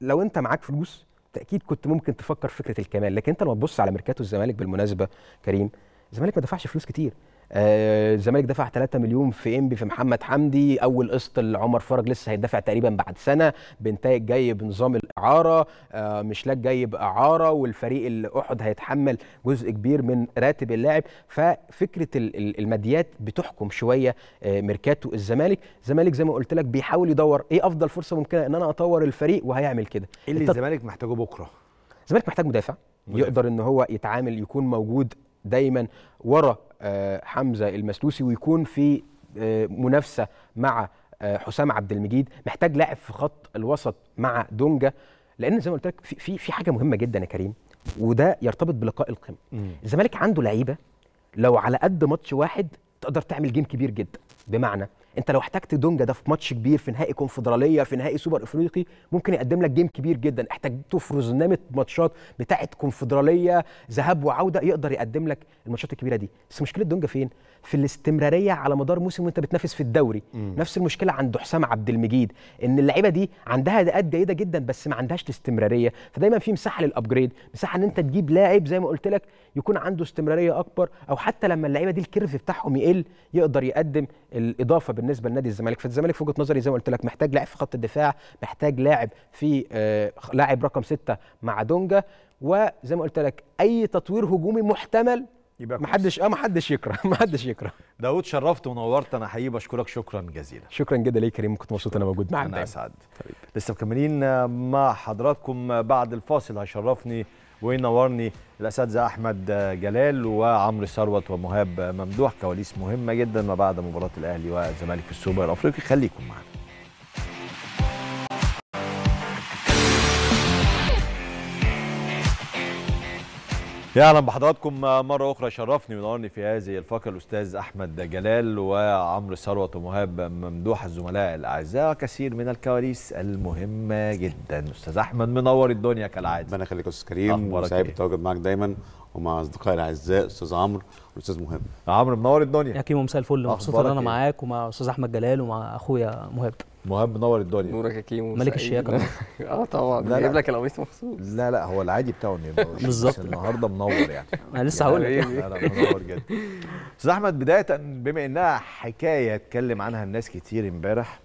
لو انت معاك فلوس بالتاكيد كنت ممكن تفكر فكره الكمال لكن انت لما تبص على ميركاتو الزمالك بالمناسبه كريم الزمالك ما دفعش فلوس كتير آه، الزمالك دفع 3 مليون في انبي في محمد حمدي اول قسط لعمر فرج لسه هيدفع تقريبا بعد سنه بنتايج جاي بنظام الاعاره آه، مشلاك جاي باعاره والفريق الاحد هيتحمل جزء كبير من راتب اللاعب ففكره الماديات بتحكم شويه آه، ميركاتو الزمالك الزمالك زي ما قلت لك بيحاول يدور ايه افضل فرصه ممكنه ان انا اطور الفريق وهيعمل كده ايه اللي الزمالك محتاجه بكره الزمالك محتاج مدافع, مدافع. يقدر ان هو يتعامل يكون موجود دايما ورا آه، حمزه المسلوسي ويكون في آه، منافسه مع آه، حسام عبد المجيد محتاج لاعب في خط الوسط مع دونجا لان زي ما قلت لك في في حاجه مهمه جدا يا كريم وده يرتبط بلقاء القمه الزمالك عنده لعيبه لو على قد ماتش واحد تقدر تعمل جيم كبير جدا بمعنى انت لو احتجت دونجا ده في ماتش كبير في نهائي كونفدراليه في نهائي سوبر افريقي ممكن يقدم لك جيم كبير جدا احتجته في روزنامه ماتشات بتاعه كونفدراليه ذهاب وعوده يقدر يقدم لك الماتشات الكبيره دي بس مشكله دونجا فين في الاستمراريه على مدار موسم وانت بتنافس في الدوري مم. نفس المشكله عند حسام عبد المجيد ان اللعيبه دي عندها اداءات جيده جدا بس ما عندهاش الاستمراريه فدايما في مساحه للابجريد مساحه ان انت تجيب لاعب زي ما قلت لك يكون عنده استمراريه اكبر او حتى لما اللعيبه دي الكيرف بتاعهم يقل يقدر يقدم الاضافه بالنسبه لنادي الزمالك فالزمالك في وجهه نظري زي ما قلت لك محتاج لاعب في خط الدفاع محتاج لاعب في آه لاعب رقم ستة مع دونجا وزي ما قلت لك اي تطوير هجومي محتمل يبقى ما حدش اه ما حدش يكره ما حدش يكره داوود شرفت ونورت انا حقيقي بشكرك شكرا جزيلا شكرا جدا ليك كريم كنت مبسوط انا موجود معاك انا اسعد لسه مكملين آه، مع حضراتكم آه، بعد الفاصل هيشرفني وينورني الاساتذه احمد آه، جلال وعمرو ثروت ومهاب ممدوح كواليس مهمه جدا ما بعد مباراه الاهلي والزمالك في السوبر الافريقي خليكم معنا يا اهلا بحضراتكم مره اخرى شرفني وينورني في هذه الفقره الاستاذ احمد جلال وعمرو ثروت ومهاب ممدوح الزملاء الاعزاء كثير من الكواليس المهمه جدا استاذ احمد منور الدنيا كالعاده ربنا يخليك يا استاذ كريم وسعيد إيه؟ بالتواجد معاك دايما ومع اصدقائي الاعزاء استاذ عمرو الاستاذ مهاب عمرو منور الدنيا يا كيمو مساء الفل مبسوط ان انا إيه؟ معاك ومع استاذ احمد جلال ومع اخويا مهاب مهاب منور الدنيا نورك يا كيمو ملك الشياكه اه طبعا جايب لك القميص مخصوص لا لا هو العادي بتاعه انه بالظبط النهارده منور يعني انا لسه هقول لك منور جدا استاذ احمد بدايه بما انها حكايه اتكلم عنها الناس كتير امبارح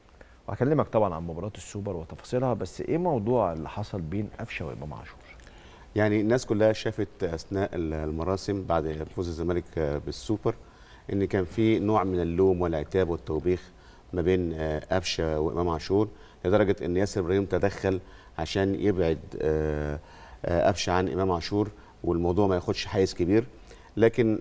وهكلمك طبعا عن مباراه السوبر وتفاصيلها بس ايه موضوع اللي حصل بين قفشه وامام عاشور يعني الناس كلها شافت اثناء المراسم بعد فوز الزمالك بالسوبر ان كان في نوع من اللوم والعتاب والتوبيخ ما بين آه، قفشه وامام عاشور لدرجه ان ياسر ابراهيم تدخل عشان يبعد آه، آه، قفشه عن امام عاشور والموضوع ما ياخدش حيز كبير لكن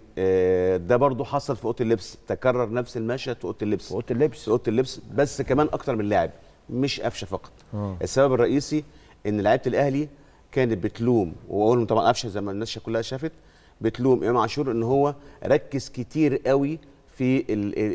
ده برضه حصل في اوضه اللبس تكرر نفس المشهد في اوضه اللبس في اوضه اللبس في اوضه اللبس بس كمان اكتر من لاعب مش قفشه فقط أوه. السبب الرئيسي ان لعيبه الاهلي كانت بتلوم واقول طبعا قفشه زي ما الناس كلها شافت بتلوم امام عاشور ان هو ركز كتير قوي في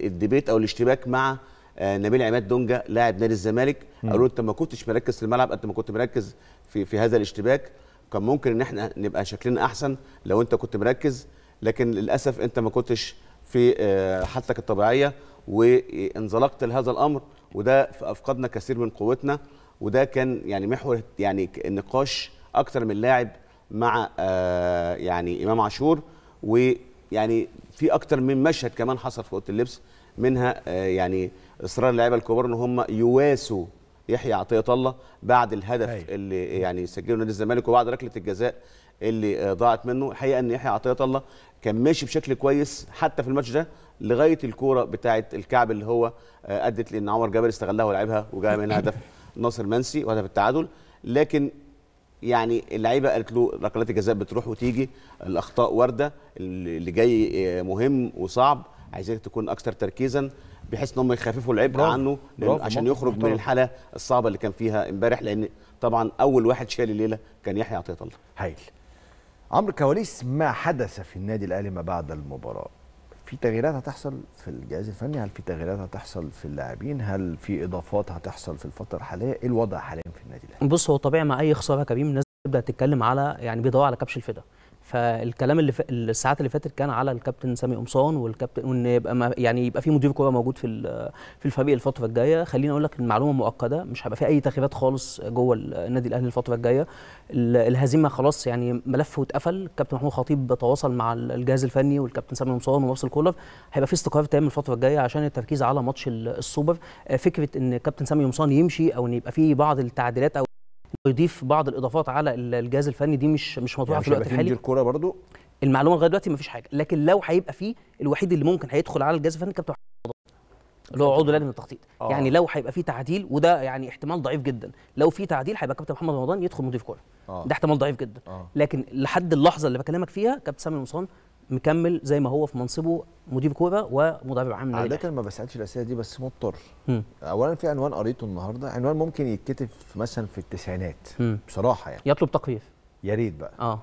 الديبيت او الاشتباك مع آه، نبيل عماد دونجا لاعب نادي الزمالك قالوا انت ما كنتش مركز في الملعب انت ما كنت مركز في في هذا الاشتباك كان ممكن ان احنا نبقى شكلنا احسن لو انت كنت مركز لكن للاسف انت ما كنتش في آه، حالتك الطبيعيه وانزلقت لهذا الامر وده افقدنا كثير من قوتنا وده كان يعني محور يعني النقاش اكتر من لاعب مع آه، يعني امام عاشور ويعني في اكتر من مشهد كمان حصل في اوضه اللبس منها آه، يعني اصرار اللعيبه الكبار ان هم يواسوا يحيى عطيه الله بعد الهدف هي. أيوة. اللي يعني سجله نادي الزمالك وبعد ركله الجزاء اللي آه، ضاعت منه الحقيقه ان يحيى عطيه الله كان ماشي بشكل كويس حتى في الماتش ده لغايه الكوره بتاعه الكعب اللي هو ادت لان عمر جابر استغلها ولعبها وجاء منها هدف ناصر منسي وهدف التعادل لكن يعني اللعيبه قالت له ركلات الجزاء بتروح وتيجي الاخطاء وارده اللي جاي مهم وصعب عايزك تكون اكثر تركيزا بحيث ان هم يخففوا العبء عنه برافو عشان يخرج من الحاله الصعبه اللي كان فيها امبارح لان طبعا اول واحد شال الليله كان يحيى عطيه الله هايل عمرو كواليس ما حدث في النادي الاهلي ما بعد المباراه في تغييرات هتحصل في الجهاز الفني هل في تغييرات هتحصل في اللاعبين هل في اضافات هتحصل في الفتره الحاليه ايه الوضع حاليا في النادي الاهلي بص هو طبيعي مع اي خساره كبيره الناس تبدا تتكلم على يعني بيدوروا على كبش الفدا فالكلام اللي ف... الساعات اللي فاتت كان على الكابتن سامي قمصان والكابتن وان يبقى ما... يعني يبقى في مدير كوره موجود في ال... في الفريق الفتره الجايه خليني اقول لك المعلومه مؤكده مش هيبقى في اي تغييرات خالص جوه النادي الاهلي الفتره الجايه ال... الهزيمه خلاص يعني ملفه اتقفل الكابتن محمود خطيب تواصل مع الجهاز الفني والكابتن سامي قمصان ومارسيل كولر هيبقى في استقرار تام الفتره الجايه عشان التركيز على ماتش السوبر آه، فكره ان كابتن سامي قمصان يمشي او ان يبقى في بعض التعديلات او يضيف بعض الاضافات على الجهاز الفني دي مش مش مطروحه يعني في الوقت الحالي مدير كوره المعلومه لغايه دلوقتي مفيش حاجه لكن لو هيبقى فيه الوحيد اللي ممكن هيدخل على الجهاز الفني كابتن محمد اللي هو عضو لجنه التخطيط آه. يعني لو هيبقى فيه تعديل وده يعني احتمال ضعيف جدا لو في تعديل هيبقى كابتن محمد رمضان يدخل مضيف كوره آه. ده احتمال ضعيف جدا آه. لكن لحد اللحظه اللي بكلمك فيها كابتن سامي المصان مكمل زي ما هو في منصبه مدير كوره ومدرب عام عادة ما بسالش الاسئله دي بس مضطر اولا في عنوان قريته النهارده عنوان ممكن يتكتب مثلا في التسعينات م. بصراحه يعني يطلب تقرير يا ريت بقى اه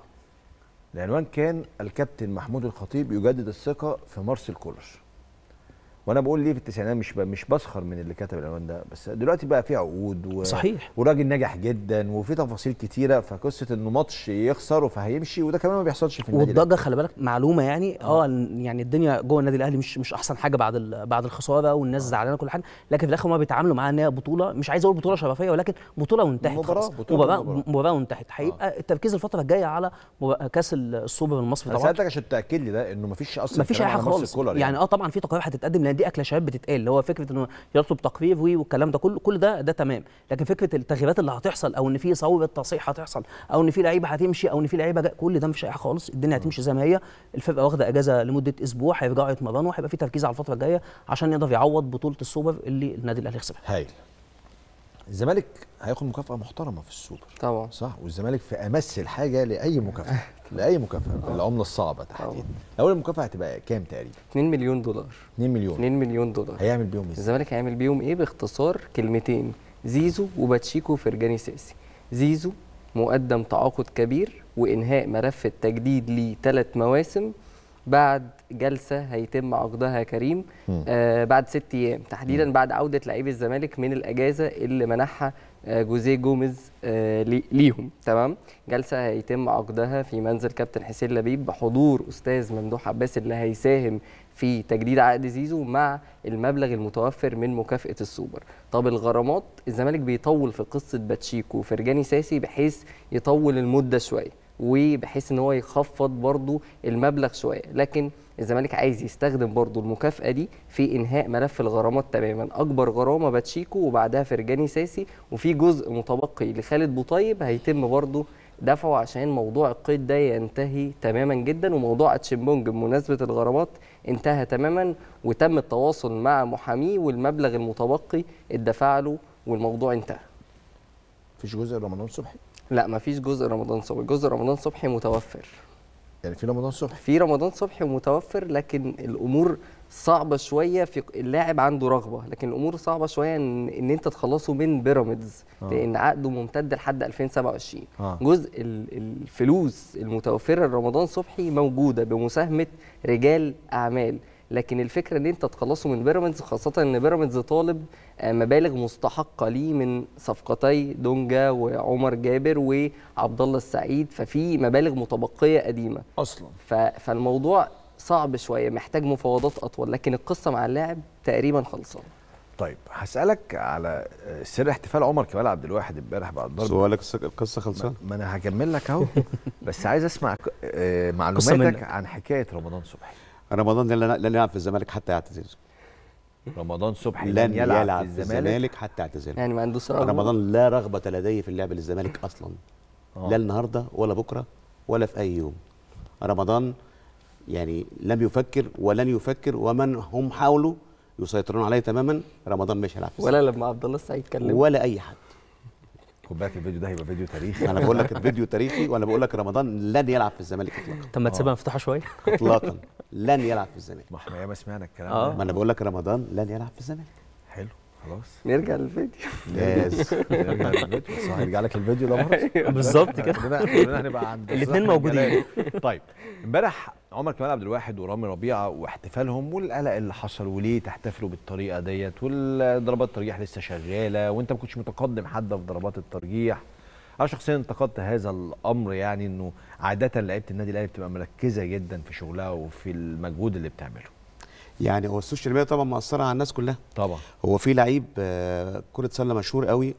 العنوان كان الكابتن محمود الخطيب يجدد الثقه في مارسيل كولر وانا بقول ليه في التسعينات مش مش بسخر من اللي كتب العنوان ده بس دلوقتي بقى في عقود و... صحيح وراجل نجح جدا وفي تفاصيل كتيره فقصه انه ماتش يخسر فهيمشي وده كمان ما بيحصلش في النادي والضجه خلي بالك معلومه يعني آه. اه يعني الدنيا جوه النادي الاهلي مش مش احسن حاجه بعد ال... بعد الخساره والناس آه. زعلانه كل حاجه لكن في الاخر ما بيتعاملوا معاها ان هي بطوله مش عايز اقول بطوله شرفيه ولكن بطوله وانتهت خلاص بطوله مباراه وانتهت هيبقى آه. التركيز الفتره الجايه على كاس السوبر المصري طبعا سالتك عشان تاكد لي ده انه مفيش اصلا مفيش اي حاجه خالص يعني. يعني اه طبعا في تقارير هتتقدم دي اكله شباب بتتقال اللي هو فكره انه يطلب تقرير والكلام ده كله كل ده ده تمام لكن فكره التغييرات اللي هتحصل او ان في صعوبه تصحيح هتحصل او ان في لعيبه هتمشي او ان في لعيبه كل ده مفيش اي حاجه خالص الدنيا هتمشي زي ما هي الفرقه واخده اجازه لمده اسبوع هيرجعوا يتمرنوا وهيبقى في تركيز على الفتره الجايه عشان يقدر يعوض بطوله السوبر اللي النادي الاهلي خسرها هايل الزمالك هياخد مكافاه محترمه في السوبر طبعا صح والزمالك في امس الحاجه لاي مكافاه لاي مكافاه العمله الصعبه تحديدا اول المكافاه هتبقى كام تقريبا 2 مليون دولار 2 مليون 2 مليون دولار هيعمل بيهم ايه الزمالك هيعمل بيهم ايه باختصار كلمتين زيزو وباتشيكو وفرجاني ساسي زيزو مقدم تعاقد كبير وانهاء ملف التجديد لثلاث مواسم بعد جلسه هيتم عقدها كريم آه بعد ست ايام تحديدا بعد عوده لعيبه الزمالك من الاجازه اللي منحها آه جوزيه جوميز آه ليهم تمام جلسه هيتم عقدها في منزل كابتن حسين لبيب بحضور استاذ ممدوح عباس اللي هيساهم في تجديد عقد زيزو مع المبلغ المتوفر من مكافاه السوبر طب الغرامات الزمالك بيطول في قصه باتشيكو وفرجاني ساسي بحيث يطول المده شويه وبحيث ان هو يخفض برضو المبلغ شويه لكن الزمالك عايز يستخدم برضو المكافاه دي في انهاء ملف الغرامات تماما اكبر غرامه باتشيكو وبعدها فرجاني ساسي وفي جزء متبقي لخالد بوطيب هيتم برضو دفعه عشان موضوع القيد ده ينتهي تماما جدا وموضوع اتشيمبونج بمناسبه الغرامات انتهى تماما وتم التواصل مع محاميه والمبلغ المتبقي اتدفع له والموضوع انتهى. مفيش جزء رمضان صبحي؟ لا مفيش جزء رمضان صبحي جزء رمضان صبحي متوفر يعني في رمضان صبحي في رمضان صبحي متوفر لكن الامور صعبه شويه في اللاعب عنده رغبه لكن الامور صعبه شويه ان, إن انت تخلصه من بيراميدز آه. لان عقده ممتد لحد 2027 آه. جزء الفلوس المتوفره لرمضان صبحي موجوده بمساهمه رجال اعمال لكن الفكره ان انت تخلصه من بيراميدز خاصه ان بيراميدز طالب آه، مبالغ مستحقه ليه من صفقتي دونجا وعمر جابر وعبد الله السعيد ففي مبالغ متبقيه قديمه اصلا فالموضوع صعب شويه محتاج مفاوضات اطول لكن القصه مع اللاعب تقريبا خلصانه طيب هسالك على سر احتفال عمر كمال عبد الواحد امبارح بعد الضرب هو لك القصه خلصانه ما انا هكمل لك اهو بس عايز اسمع آه، معلوماتك عن حكايه رمضان صبحي رمضان ده اللي لعب في الزمالك حتى يعتذر رمضان صبحي لن يلعب, يلعب في الزمالك, الزمالك حتى اعتزاله يعني ما عندوش رغبه رمضان لا رغبه لديه في اللعب للزمالك اصلا آه. لا النهارده ولا بكره ولا في اي يوم رمضان يعني لم يفكر ولن يفكر ومن هم حاولوا يسيطرون عليه تماما رمضان مش هيلعب ولا لما عبد الله السعيد كلمه ولا اي حد خد بالك الفيديو ده هيبقى فيديو تاريخي انا بقول لك الفيديو تاريخي وانا بقول لك رمضان لن يلعب في الزمالك اطلاقا طب ما تسيبها مفتوحه شويه اطلاقا لن يلعب في الزمالك ما احنا ياما سمعنا الكلام آه. ده ما انا بقول لك رمضان لن يلعب في الزمالك خلاص نرجع للفيديو يس نرجع للفيديو بس هيرجع لك الفيديو ده برضه أيوه. بالظبط كده كلنا هنبقى عند الاثنين موجودين طيب امبارح عمر كمال عبد الواحد ورامي ربيعه واحتفالهم والقلق اللي حصل وليه تحتفلوا بالطريقه ديت والضربات الترجيح لسه شغاله وانت ما كنتش متقدم حد في ضربات الترجيح انا شخصيا انتقدت هذا الامر يعني انه عاده لعيبه النادي الاهلي بتبقى مركزه جدا في شغلها وفي المجهود اللي بتعمله يعني هو السوشيال ميديا طبعا مأثرة على الناس كلها طبعا هو في لعيب آه، كرة سلة مشهور قوي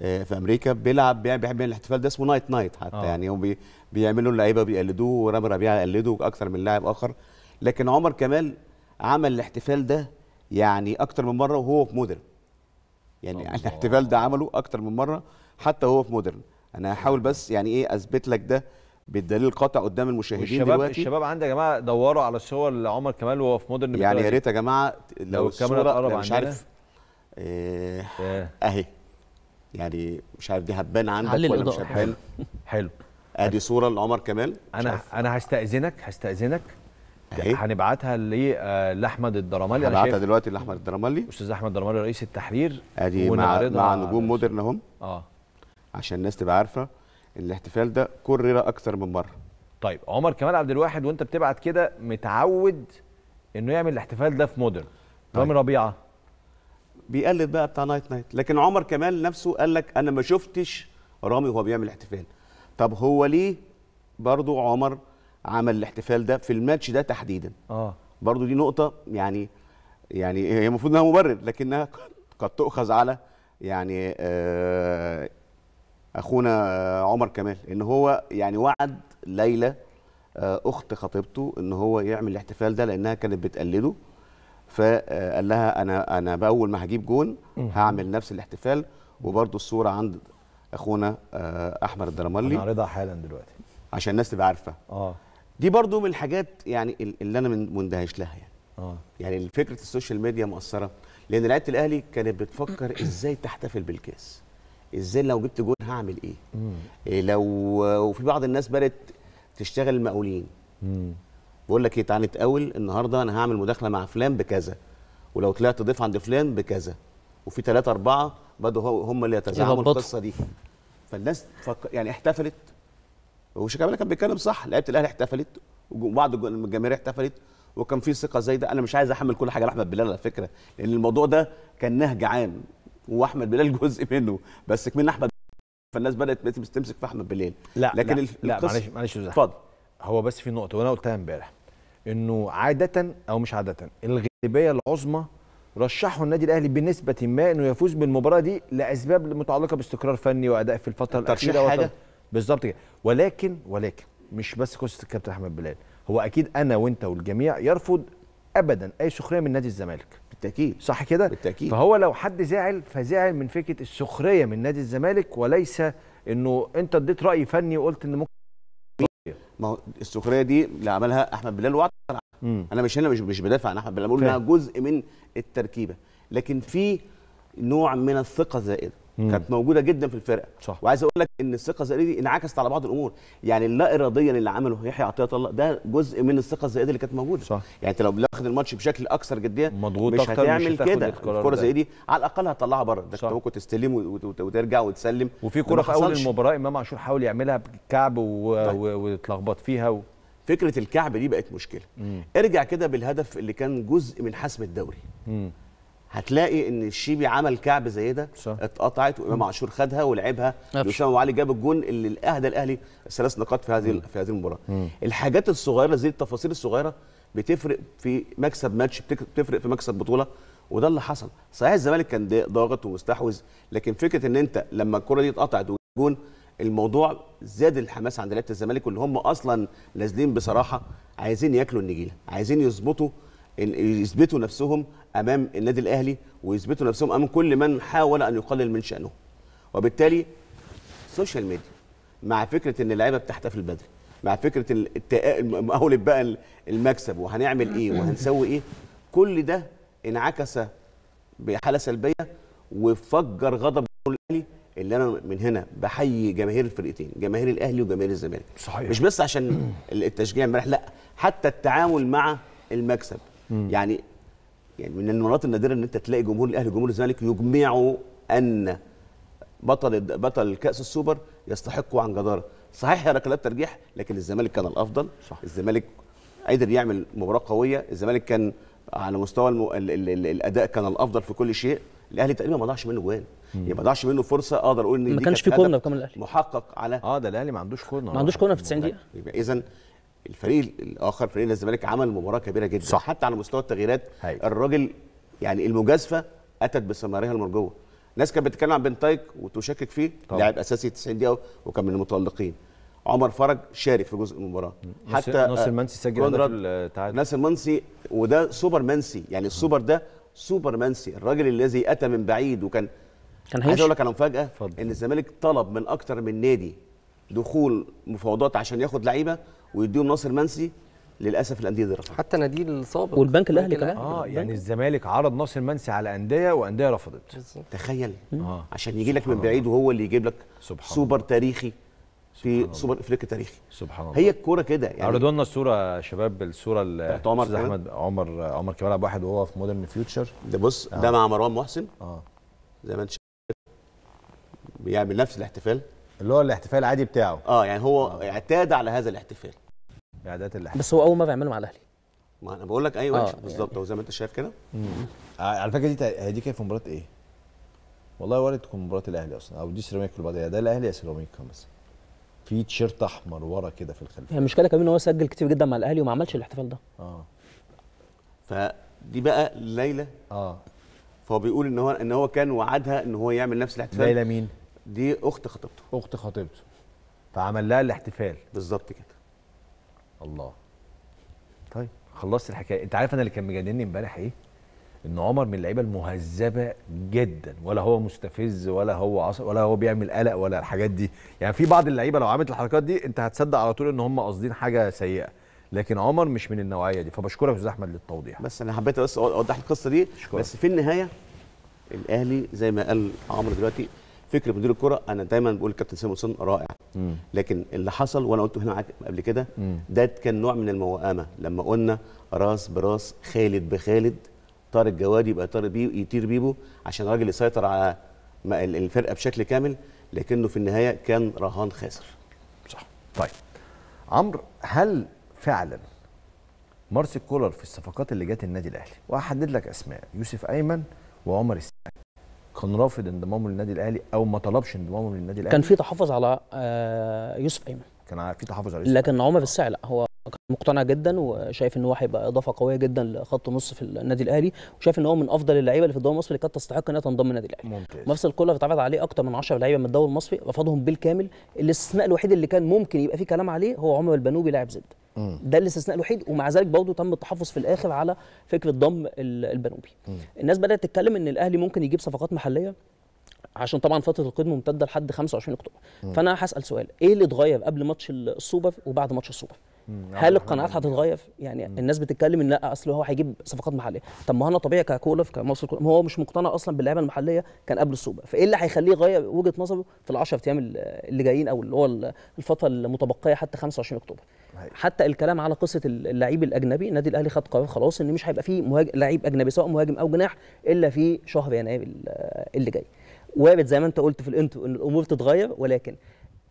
آه، في امريكا بيلعب بيعمل بيعمل الاحتفال ده اسمه نايت نايت حتى أوه. يعني هم بيعملوا اللعيبه بيقلدوه ورامي ربيعه يقلده اكثر من لاعب اخر لكن عمر كمال عمل الاحتفال ده يعني اكثر من مره وهو في مودرن يعني الله. الاحتفال ده عمله اكثر من مره حتى وهو في مودرن انا هحاول بس يعني ايه اثبت لك ده بالدليل القاطع قدام المشاهدين والشباب دلوقتي الشباب عندي يا جماعه دوروا على الصور لعمر كمال وهو في مودرن يعني يا ريت يا جماعه لو, لو الكاميرا لو مش عارف آه، اهي يعني مش عارف دي هبان عندك ولا الإضاءة. مش هبان حلو ادي صوره لعمر كمال انا انا هستاذنك هستاذنك هنبعتها آه، لاحمد الدرمالي هبعتها دلوقتي لاحمد الدرمالي استاذ احمد الدرمالي رئيس التحرير ادي مع, مع نجوم مودرن اهم اه عشان الناس تبقى عارفه الاحتفال ده كرر اكثر من مره طيب عمر كمال عبد الواحد وانت بتبعت كده متعود انه يعمل الاحتفال ده في مودرن طيب. رامي ربيعه بيقلد بقى بتاع نايت نايت لكن عمر كمال نفسه قال لك انا ما شفتش رامي وهو بيعمل احتفال طب هو ليه برضو عمر عمل الاحتفال ده في الماتش ده تحديدا اه برضو دي نقطه يعني يعني هي المفروض انها مبرر لكنها قد تؤخذ على يعني آه، اخونا آه، عمر كمال ان هو يعني وعد ليلى آه، اخت خطيبته ان هو يعمل الاحتفال ده لانها كانت بتقلده فقال لها انا انا باول ما هجيب جون هعمل نفس الاحتفال وبرده الصوره عند اخونا آه، احمد الدرملي هنعرضها حالا دلوقتي عشان الناس تبقى عارفه اه دي برضو من الحاجات يعني اللي انا مندهش لها يعني اه يعني فكره السوشيال ميديا مؤثره لان لعيبه الاهلي كانت بتفكر ازاي تحتفل بالكاس ازاي لو جبت جون هعمل ايه مم. إيه، لو وفي بعض الناس بدات تشتغل المقاولين. بقول لك ايه تعالى نتقاول النهارده انا هعمل مداخله مع فلان بكذا ولو طلعت ضيف عند فلان بكذا وفي ثلاثة أربعة بدوا هم اللي إيه يتزعموا القصة دي فالناس فك... يعني احتفلت وشيكابالا كان بيتكلم صح لعيبة الأهلي احتفلت وبعض الجماهير احتفلت وكان في ثقة زايدة أنا مش عايز أحمل كل حاجة لأحمد بلال على فكرة لأن الموضوع ده كان نهج عام واحمد بلال جزء منه بس كمان احمد فالناس بدات تمسك في احمد بلال لا لكن لا, لا معلش معلش اتفضل هو بس في نقطه وانا قلتها امبارح انه عاده او مش عاده الغالبيه العظمى رشحوا النادي الاهلي بنسبه ما انه يفوز بالمباراه دي لاسباب متعلقه باستقرار فني واداء في الفتره الاخيره حاجه بالظبط كده ولكن ولكن مش بس قصه الكابتن احمد بلال هو اكيد انا وانت والجميع يرفض ابدا اي سخريه من نادي الزمالك بالتاكيد صح كده بالتاكيد فهو لو حد زعل فزعل من فكره السخريه من نادي الزمالك وليس انه انت اديت راي فني وقلت ان ممكن ما هو السخريه دي اللي عملها احمد بلال وعد انا مش هنا مش مش بدافع عن احمد بلال بقول انها جزء من التركيبه لكن في نوع من الثقه زائده كانت موجوده جدا في الفرقه صح. وعايز اقول لك ان الثقه الزائده دي انعكست على بعض الامور يعني اللا اراديا اللي عمله يحيى عطيه الله ده جزء من الثقه الزائده اللي كانت موجوده صح. يعني انت لو بتاخد الماتش بشكل اكثر جديه مضغوط مش هتعمل كده كره زي دي على الاقل هتطلعها بره ده انت ممكن تستلم وترجع وتسلم وفي كره في اول المباراه امام عاشور حاول يعملها بكعب واتلخبط طيب. فيها و... فكره الكعب دي بقت مشكله مم. ارجع كده بالهدف اللي كان جزء من حسم الدوري مم. هتلاقي ان الشيبي عمل كعب زي ده اتقطعت وامام عاشور خدها ولعبها وسام علي جاب الجون اللي اهدى الاهلي ثلاث نقاط في هذه في هذه المباراه الحاجات الصغيره زي التفاصيل الصغيره بتفرق في مكسب ماتش بتفرق في مكسب بطوله وده اللي حصل صحيح الزمالك كان ضاغط ومستحوذ لكن فكره ان انت لما الكره دي اتقطعت وجون الموضوع زاد الحماس عند لعيبه الزمالك واللي هم اصلا نازلين بصراحه عايزين ياكلوا النجيله عايزين يظبطوا يثبتوا نفسهم امام النادي الاهلي ويثبتوا نفسهم امام كل من حاول ان يقلل من شانه وبالتالي سوشيال ميديا مع فكره ان اللعيبه بتحتفل بدري مع فكره مقاوله بقى المكسب وهنعمل ايه وهنسوي ايه كل ده انعكس بحاله سلبيه وفجر غضب الاهلي اللي انا من هنا بحيي جماهير الفرقتين جماهير الاهلي وجماهير الزمالك صحيح مش بس عشان التشجيع امبارح لا حتى التعامل مع المكسب يعني يعني من المرات النادره ان انت تلاقي جمهور الاهلي وجمهور الزمالك يجمعوا ان بطل بطل كاس السوبر يستحقوا عن جداره صحيح هي ركلات ترجيح لكن الزمالك كان الافضل صح. الزمالك قدر يعمل مباراه قويه الزمالك كان على مستوى المو... ال... ال... ال... الاداء كان الافضل في كل شيء الاهلي تقريبا ما ضاعش منه جوان يعني ما ضاعش منه فرصه اقدر اقول ان ما كانش في كورنر كمان الاهلي محقق على اه ده الاهلي ما عندوش كورنر ما عندوش كورنر في 90 دقيقه يبقى اذا الفريق الاخر فريق الزمالك عمل مباراه كبيره جدا صح. حتى على مستوى التغييرات الراجل يعني المجازفه اتت بثمارها المرجوه الناس كانت بتتكلم عن بنتايك وتشكك فيه لاعب اساسي 90 دقيقه وكان من المتالقين عمر فرج شارك في جزء من المباراه حتى ناصر المنسي آه، سجل هدف التعادل ناصر المنسي وده سوبر منسي يعني السوبر ده سوبر منسي الراجل الذي اتى من بعيد وكان كان عايز اقول لك على مفاجاه فضل. ان الزمالك طلب من اكتر من نادي دخول مفاوضات عشان ياخد لعيبه ويديهم ناصر منسي للاسف الانديه دي رفضت حتى نادي السابق والبنك الاهلي كمان اه يعني الزمالك عرض ناصر منسي على انديه وانديه رفضت بالزبط. تخيل آه. آه. عشان يجي لك من بعيد وهو اللي يجيب لك سبحان سوبر الله. تاريخي في سوبر افريقيا تاريخي سبحان الله هي الكوره كده يعني عرضوا لنا الصوره يا شباب الصوره بتاعت عمر احمد عمر عمر كمال عبد الواحد وهو في مودرن فيوتشر ده بص آه. ده مع مروان محسن اه زي ما انت شايف بيعمل نفس الاحتفال اللي هو الاحتفال العادي بتاعه اه يعني هو آه. اعتاد على هذا الاحتفال اعدادات اللحم بس هو اول ما بيعمله مع الاهلي ما انا بقول لك ايوه آه بالظبط يعني. هو زي ما انت شايف كده آه، على فكره دي هي دي كانت في مباراه ايه؟ والله وارد تكون مباراه الاهلي اصلا او دي سيراميكا اللي ده الاهلي يا سيراميكا مثلا في تيشيرت احمر ورا كده في الخلفيه المشكله كمان ان هو سجل كتير جدا مع الاهلي وما عملش الاحتفال ده اه فدي بقى ليلى اه فهو بيقول ان هو ان هو كان وعدها ان هو يعمل نفس الاحتفال ليلى مين؟ دي اخت خطيبته اخت خطيبته فعمل لها الاحتفال بالظبط كده الله طيب خلصت الحكايه انت عارف انا اللي كان مجنني امبارح ايه ان عمر من اللعيبه المهذبه جدا ولا هو مستفز ولا هو عصر ولا هو بيعمل قلق ولا الحاجات دي يعني في بعض اللعيبه لو عملت الحركات دي انت هتصدق على طول ان هم قاصدين حاجه سيئه لكن عمر مش من النوعيه دي فبشكرك يا استاذ احمد للتوضيح بس انا حبيت بس اوضح القصه دي شكرا. بس في النهايه الاهلي زي ما قال عمرو دلوقتي فكره مدير الكره انا دايما بقول كابتن حسين رائع مم. لكن اللي حصل وانا قلته هنا قبل كده ده كان نوع من الموائمه لما قلنا راس براس خالد بخالد طارق جواد يبقى طارق بيه يطير بيبو عشان الراجل يسيطر على الفرقه بشكل كامل لكنه في النهايه كان رهان خاسر صح طيب عمرو هل فعلا مارسيل كولر في الصفقات اللي جت النادي الاهلي واحدد لك اسماء يوسف ايمن وعمر السعد كان رافض انضمامه للنادي الاهلي او ما طلبش انضمامه للنادي الاهلي كان في تحفظ على آه، يوسف ايمن كان في تحفظ عليه لكن عمر الساعي لا هو مقتنع جدا وشايف ان هو هيبقى اضافه قويه جدا لخط نص في النادي الاهلي وشايف ان هو من افضل اللعيبه اللي في الدوري المصري اللي كانت تستحق انها تنضم للنادي الاهلي ممتاز مارسيل كولر اتعرض عليه اكتر من 10 لعيبه من الدوري المصري رفضهم بالكامل الاستثناء الوحيد اللي كان ممكن يبقى فيه كلام عليه هو عمر البنوبي لاعب زد مم. ده الاستثناء الوحيد ومع ذلك برضه تم التحفظ في الاخر على فكره ضم البنوبي مم. الناس بدات تتكلم ان الاهلي ممكن يجيب صفقات محليه عشان طبعا فتره القيد ممتده لحد 25 اكتوبر مم. فانا هسال سؤال ايه اللي اتغير قبل ماتش السوبر وبعد ماتش السوبر هل القناعات هتتغير يعني مم. الناس بتتكلم ان لا اصل هو هيجيب صفقات محليه طب ما انا طبيعي ككولف كمصر هو مش مقتنع اصلا باللعيبه المحليه كان قبل السوبر فايه اللي هيخليه يغير وجهه نظره في ال10 ايام اللي جايين او اللي هو الفتره المتبقيه حتى 25 اكتوبر هي. حتى الكلام على قصه اللعيب الاجنبي النادي الاهلي خد قرار خلاص ان مش هيبقى فيه مهاجم لعيب اجنبي سواء مهاجم او جناح الا في شهر يناير اللي جاي وارد زي ما انت قلت في الانترو ان الامور تتغير ولكن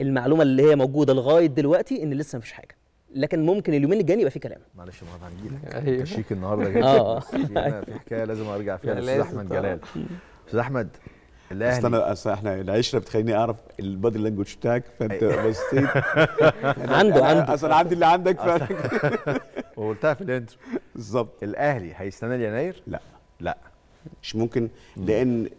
المعلومه اللي هي موجوده لغايه دلوقتي ان لسه مفيش حاجه لكن ممكن اليومين الجايين يبقى في كلام معلش ما هنجي لك أيوه. شيك النهارده جاي اه في حكايه لازم ارجع فيها للاستاذ احمد جلال استاذ احمد الاهلي انا اصل احنا العشره بتخليني اعرف البادي لانجوج بتاعك فانت بصيت عنده عنده اصل عندي اللي عندك وقلتها في الانترو بالظبط الاهلي هيستنى ليناير؟ لا لا مش ممكن لان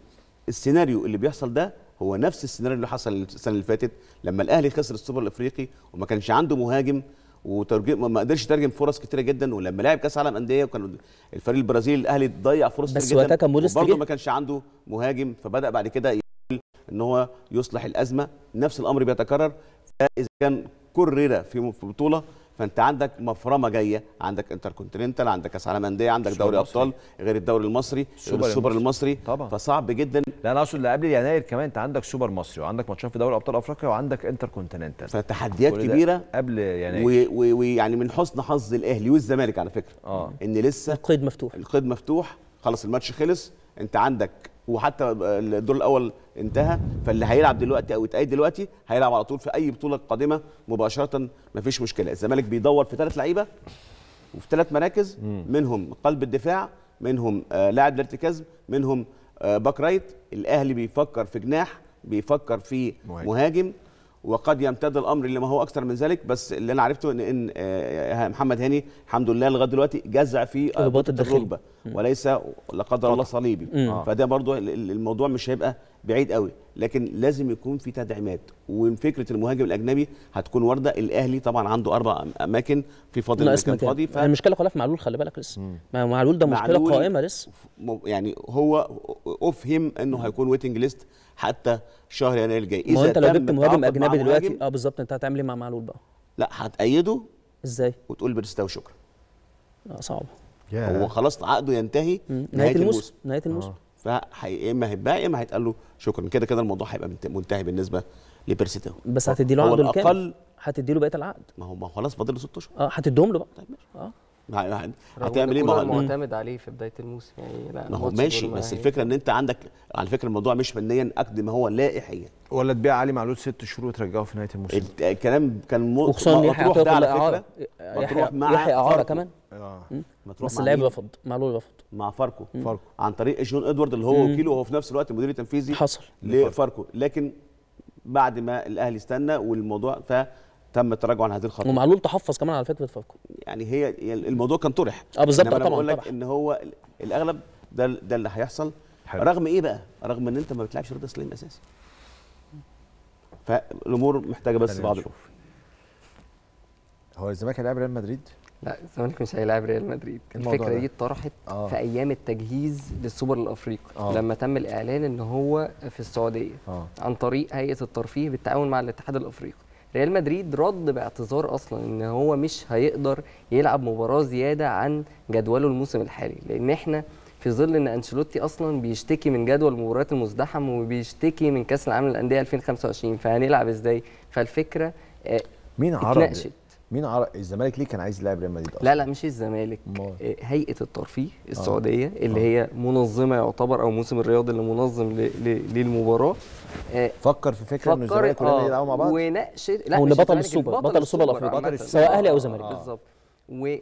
السيناريو اللي بيحصل ده هو نفس السيناريو اللي حصل السنه اللي فاتت لما الاهلي خسر السوبر الافريقي وما كانش عنده مهاجم وترجم ما قدرش يترجم فرص كتيره جدا ولما لعب كاس عالم انديه وكان الفريق البرازيلي الاهلي ضيع فرص بس كتير جدا كان وبرضه ما كانش عنده مهاجم فبدا بعد كده يقول ان هو يصلح الازمه نفس الامر بيتكرر فاذا كان كرر في بطوله فانت عندك مفرمه جايه عندك انتركونتيننتال عندك كاس عالم انديه عندك دوري ابطال غير الدوري المصري غير السوبر المصري طبعا فصعب جدا لا انا اقصد قبل يناير كمان انت عندك سوبر مصري وعندك ماتشات في دوري ابطال افريقيا وعندك انتركونتيننتال فتحديات كبيره قبل يناير ويعني من حسن حظ الاهلي والزمالك على فكره آه. ان لسه القيد مفتوح القيد مفتوح خلاص الماتش خلص انت عندك وحتى الدور الاول انتهى فاللي هيلعب دلوقتي او يتقيد دلوقتي هيلعب على طول في اي بطوله قادمه مباشره مفيش مشكله الزمالك بيدور في ثلاث لعيبه وفي ثلاث مراكز منهم قلب الدفاع منهم آه، لاعب الارتكاز منهم آه، باك رايت الاهلي بيفكر في جناح بيفكر في مهاجم, مهاجم. وقد يمتد الامر لما هو اكثر من ذلك بس اللي انا عرفته ان ان آه، محمد هاني الحمد لله لغايه دلوقتي جزع في الداخلي وليس لا قدر الله صليبي فده برضه الموضوع مش هيبقى بعيد قوي لكن لازم يكون في تدعيمات وفكره المهاجم الاجنبي هتكون وارده الاهلي طبعا عنده اربع اماكن في فاضل مكان فاضي ف... يعني المشكله كلها في معلول خلي بالك لسه ما معلول ده مشكله معلول قائمه لسه يعني هو افهم انه هيكون ويتنج ليست حتى شهر يناير الجاي اذا انت لو جبت مهاجم اجنبي دلوقتي اه بالظبط انت هتعمل ايه مع معلول بقى لا هتأيده ازاي وتقول بيرستاو شكرا صعب آه، صعبه yeah. هو خلاص عقده ينتهي نهايه الموسم نهايه الموسم آه. فهي اما إيه، هيتباع يا اما إيه، هيتقال له شكرا كده كده الموضوع هيبقى منتهي بالنسبه لبيرسي بس هتدي له عقده الكامل هتدي له بقيه العقد ما هو ما هو خلاص فاضل له ست اشهر اه هتديهم له بقى طيب ماشي اه هتعمل ايه معتمد عليه في بدايه الموسم يعني لا ما هو ماشي بس الفكره ان انت عندك على فكره الموضوع مش فنيا قد ما هو لائحيا يعني. ولا تبيع علي معلول ست شهور وترجعه في نهايه الموسم الكلام كان مطروح ده على فكره آه، آه. مطروح مع يحيى اعاره كمان اه ما بس اللاعب رفض معلول رفض مع فاركو فاركو عن طريق جون ادوارد اللي هو وكيله وهو في نفس الوقت المدير التنفيذي حصل لفاركو لكن بعد ما الاهلي استنى والموضوع ف تم التراجع عن هذه الخطوه ومعلول تحفظ كمان على فكره فالكو يعني هي يعني الموضوع كان طرح اه بالظبط طبعا بقول لك ان هو الاغلب ده ده اللي هيحصل حلو. رغم ايه بقى رغم ان انت ما بتلعبش رضا سليم اساسي فالامور محتاجه بس بعض نشوف هو الزمالك هيلاعب ريال مدريد لا الزمالك مش هيلاعب ريال مدريد إيه الفكره دي اتطرحت آه. في ايام التجهيز للسوبر الافريقي آه. لما تم الاعلان ان هو في السعوديه آه. عن طريق هيئه الترفيه بالتعاون مع الاتحاد الافريقي ريال مدريد رد باعتذار اصلا ان هو مش هيقدر يلعب مباراه زياده عن جدوله الموسم الحالي لان احنا في ظل ان انشيلوتي اصلا بيشتكي من جدول المباريات المزدحم وبيشتكي من كاس العالم للانديه 2025 فهنلعب ازاي فالفكره آه، مين عرض مين عر... الزمالك ليه كان عايز يلعب ريال مدريد لا لا مش الزمالك مار. آه، هيئه الترفيه السعوديه آه. اللي آه. هي منظمه يعتبر او موسم الرياض اللي منظم ل... ل... للمباراه آه فكر في فكره ان الزمالك وريال آه، يلعبوا مع بعض وناقشت لا هو بطل السوبر بطل السوبر الافريقي سواء اهلي او آه. زمالك بالظبط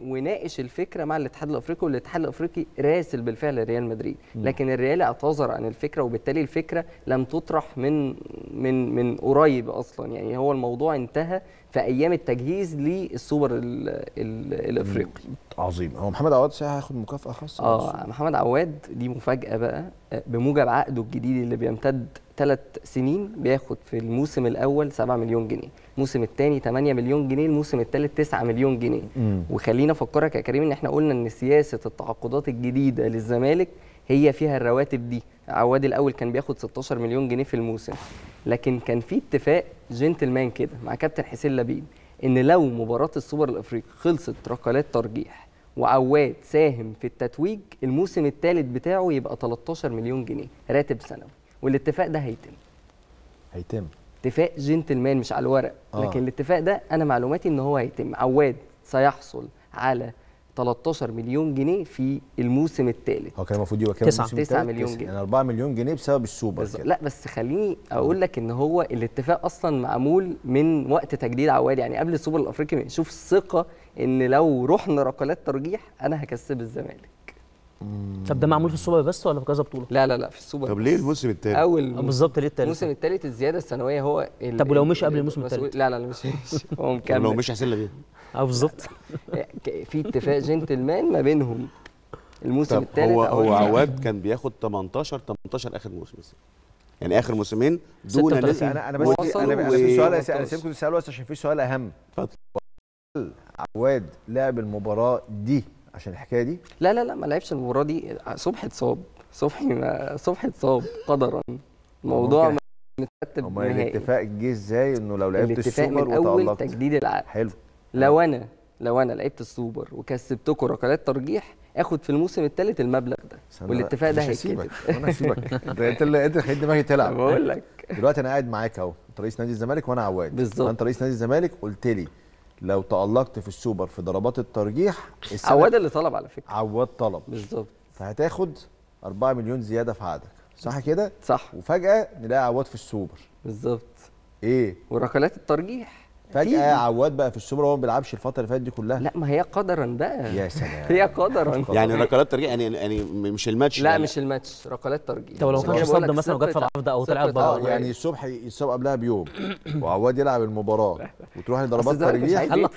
وناقش الفكره مع الاتحاد الافريقي والاتحاد الافريقي راسل بالفعل ريال مدريد لكن الريال اعتذر عن الفكره وبالتالي الفكره لم تطرح من من من قريب اصلا يعني هو الموضوع انتهى في ايام التجهيز للسوبر الافريقي عظيم هو محمد عواد صحيح هياخد مكافاه خاصه اه محمد عواد دي مفاجاه بقى آه، بموجب عقده الجديد اللي بيمتد ثلاث سنين بياخد في الموسم الاول 7 مليون جنيه الموسم الثاني 8 مليون جنيه الموسم الثالث 9 مليون جنيه مم. وخلينا افكرك يا كريم ان احنا قلنا ان سياسه التعاقدات الجديده للزمالك هي فيها الرواتب دي عواد الاول كان بياخد 16 مليون جنيه في الموسم لكن كان في اتفاق جنتلمان كده مع كابتن حسين لبيب ان لو مباراه السوبر الافريقي خلصت ركلات ترجيح وعواد ساهم في التتويج الموسم الثالث بتاعه يبقى 13 مليون جنيه راتب سنوي والاتفاق ده هيتم هيتم اتفاق جنتلمان مش على الورق آه. لكن الاتفاق ده انا معلوماتي ان هو هيتم عواد سيحصل على 13 مليون جنيه في الموسم الثالث هو كان المفروض يبقى كام 9 9 مليون جنيه يعني 4 مليون جنيه بسبب السوبر بس لا بس خليني اقول لك ان هو الاتفاق اصلا معمول من وقت تجديد عواد يعني قبل السوبر الافريقي شوف ثقه ان لو رحنا ركلات ترجيح انا هكسب الزمالك طب ده معمول في السوبر بس ولا في كذا بطوله؟ لا لا لا في السوبر طب ليه الموسم الثالث؟ اول آه، بالظبط ليه الثالث؟ الموسم الثالث الزياده السنويه هو طب ولو مش قبل الموسم الثالث؟ لا لا لا مش هو مكمل لو مش هيحصل ايه؟ اه بالظبط في اتفاق جنتلمان ما بينهم الموسم الثالث هو هو عواد كان بياخد 18 18 اخر موسم يعني اخر موسمين دون انا انا بس انا انا في سؤال انا سيبكم تسالوا بس عشان في سؤال اهم اتفضل عواد لعب المباراه دي عشان الحكايه دي لا لا لا ما لعبش المباراه دي صبحي اتصاب صبحي ما صبحي اتصاب قدرا الموضوع مترتب نهائي الاتفاق جه ازاي انه لو لعبت السوبر من اول تجديد العقد حلو لو انا لو انا لعبت السوبر وكسبتكم ركلات ترجيح اخد في الموسم الثالث المبلغ ده والاتفاق ده هيسيبك انا هسيبك انت اللي انت خليت دماغي تلعب بقول لك دلوقتي انا قاعد معاك اهو انت رئيس نادي الزمالك وانا عواد بالظبط انت رئيس نادي الزمالك قلت لي لو تألقت في السوبر في ضربات الترجيح عواد اللي طلب على فكره عواد طلب بالظبط فهتاخد 4 مليون زياده في عقدك صح كده؟ صح وفجأة نلاقي عواد في السوبر بالظبط ايه؟ وركلات الترجيح فجاه عواد بقى في السوبر هو ما بيلعبش الفتره اللي فاتت دي كلها لا ما هي قدرا بقى يا سلام هي قدرا يعني ركلات ترجيح يعني يعني مش الماتش لا يعني. مش الماتش ركلات ترجيح طب لو كان صد مثلا وجت في العارضه او طلعت بره آه، يعني الصبح يتصاب قبلها بيوم وعواد يلعب المباراه وتروح لضربات ترجيح يا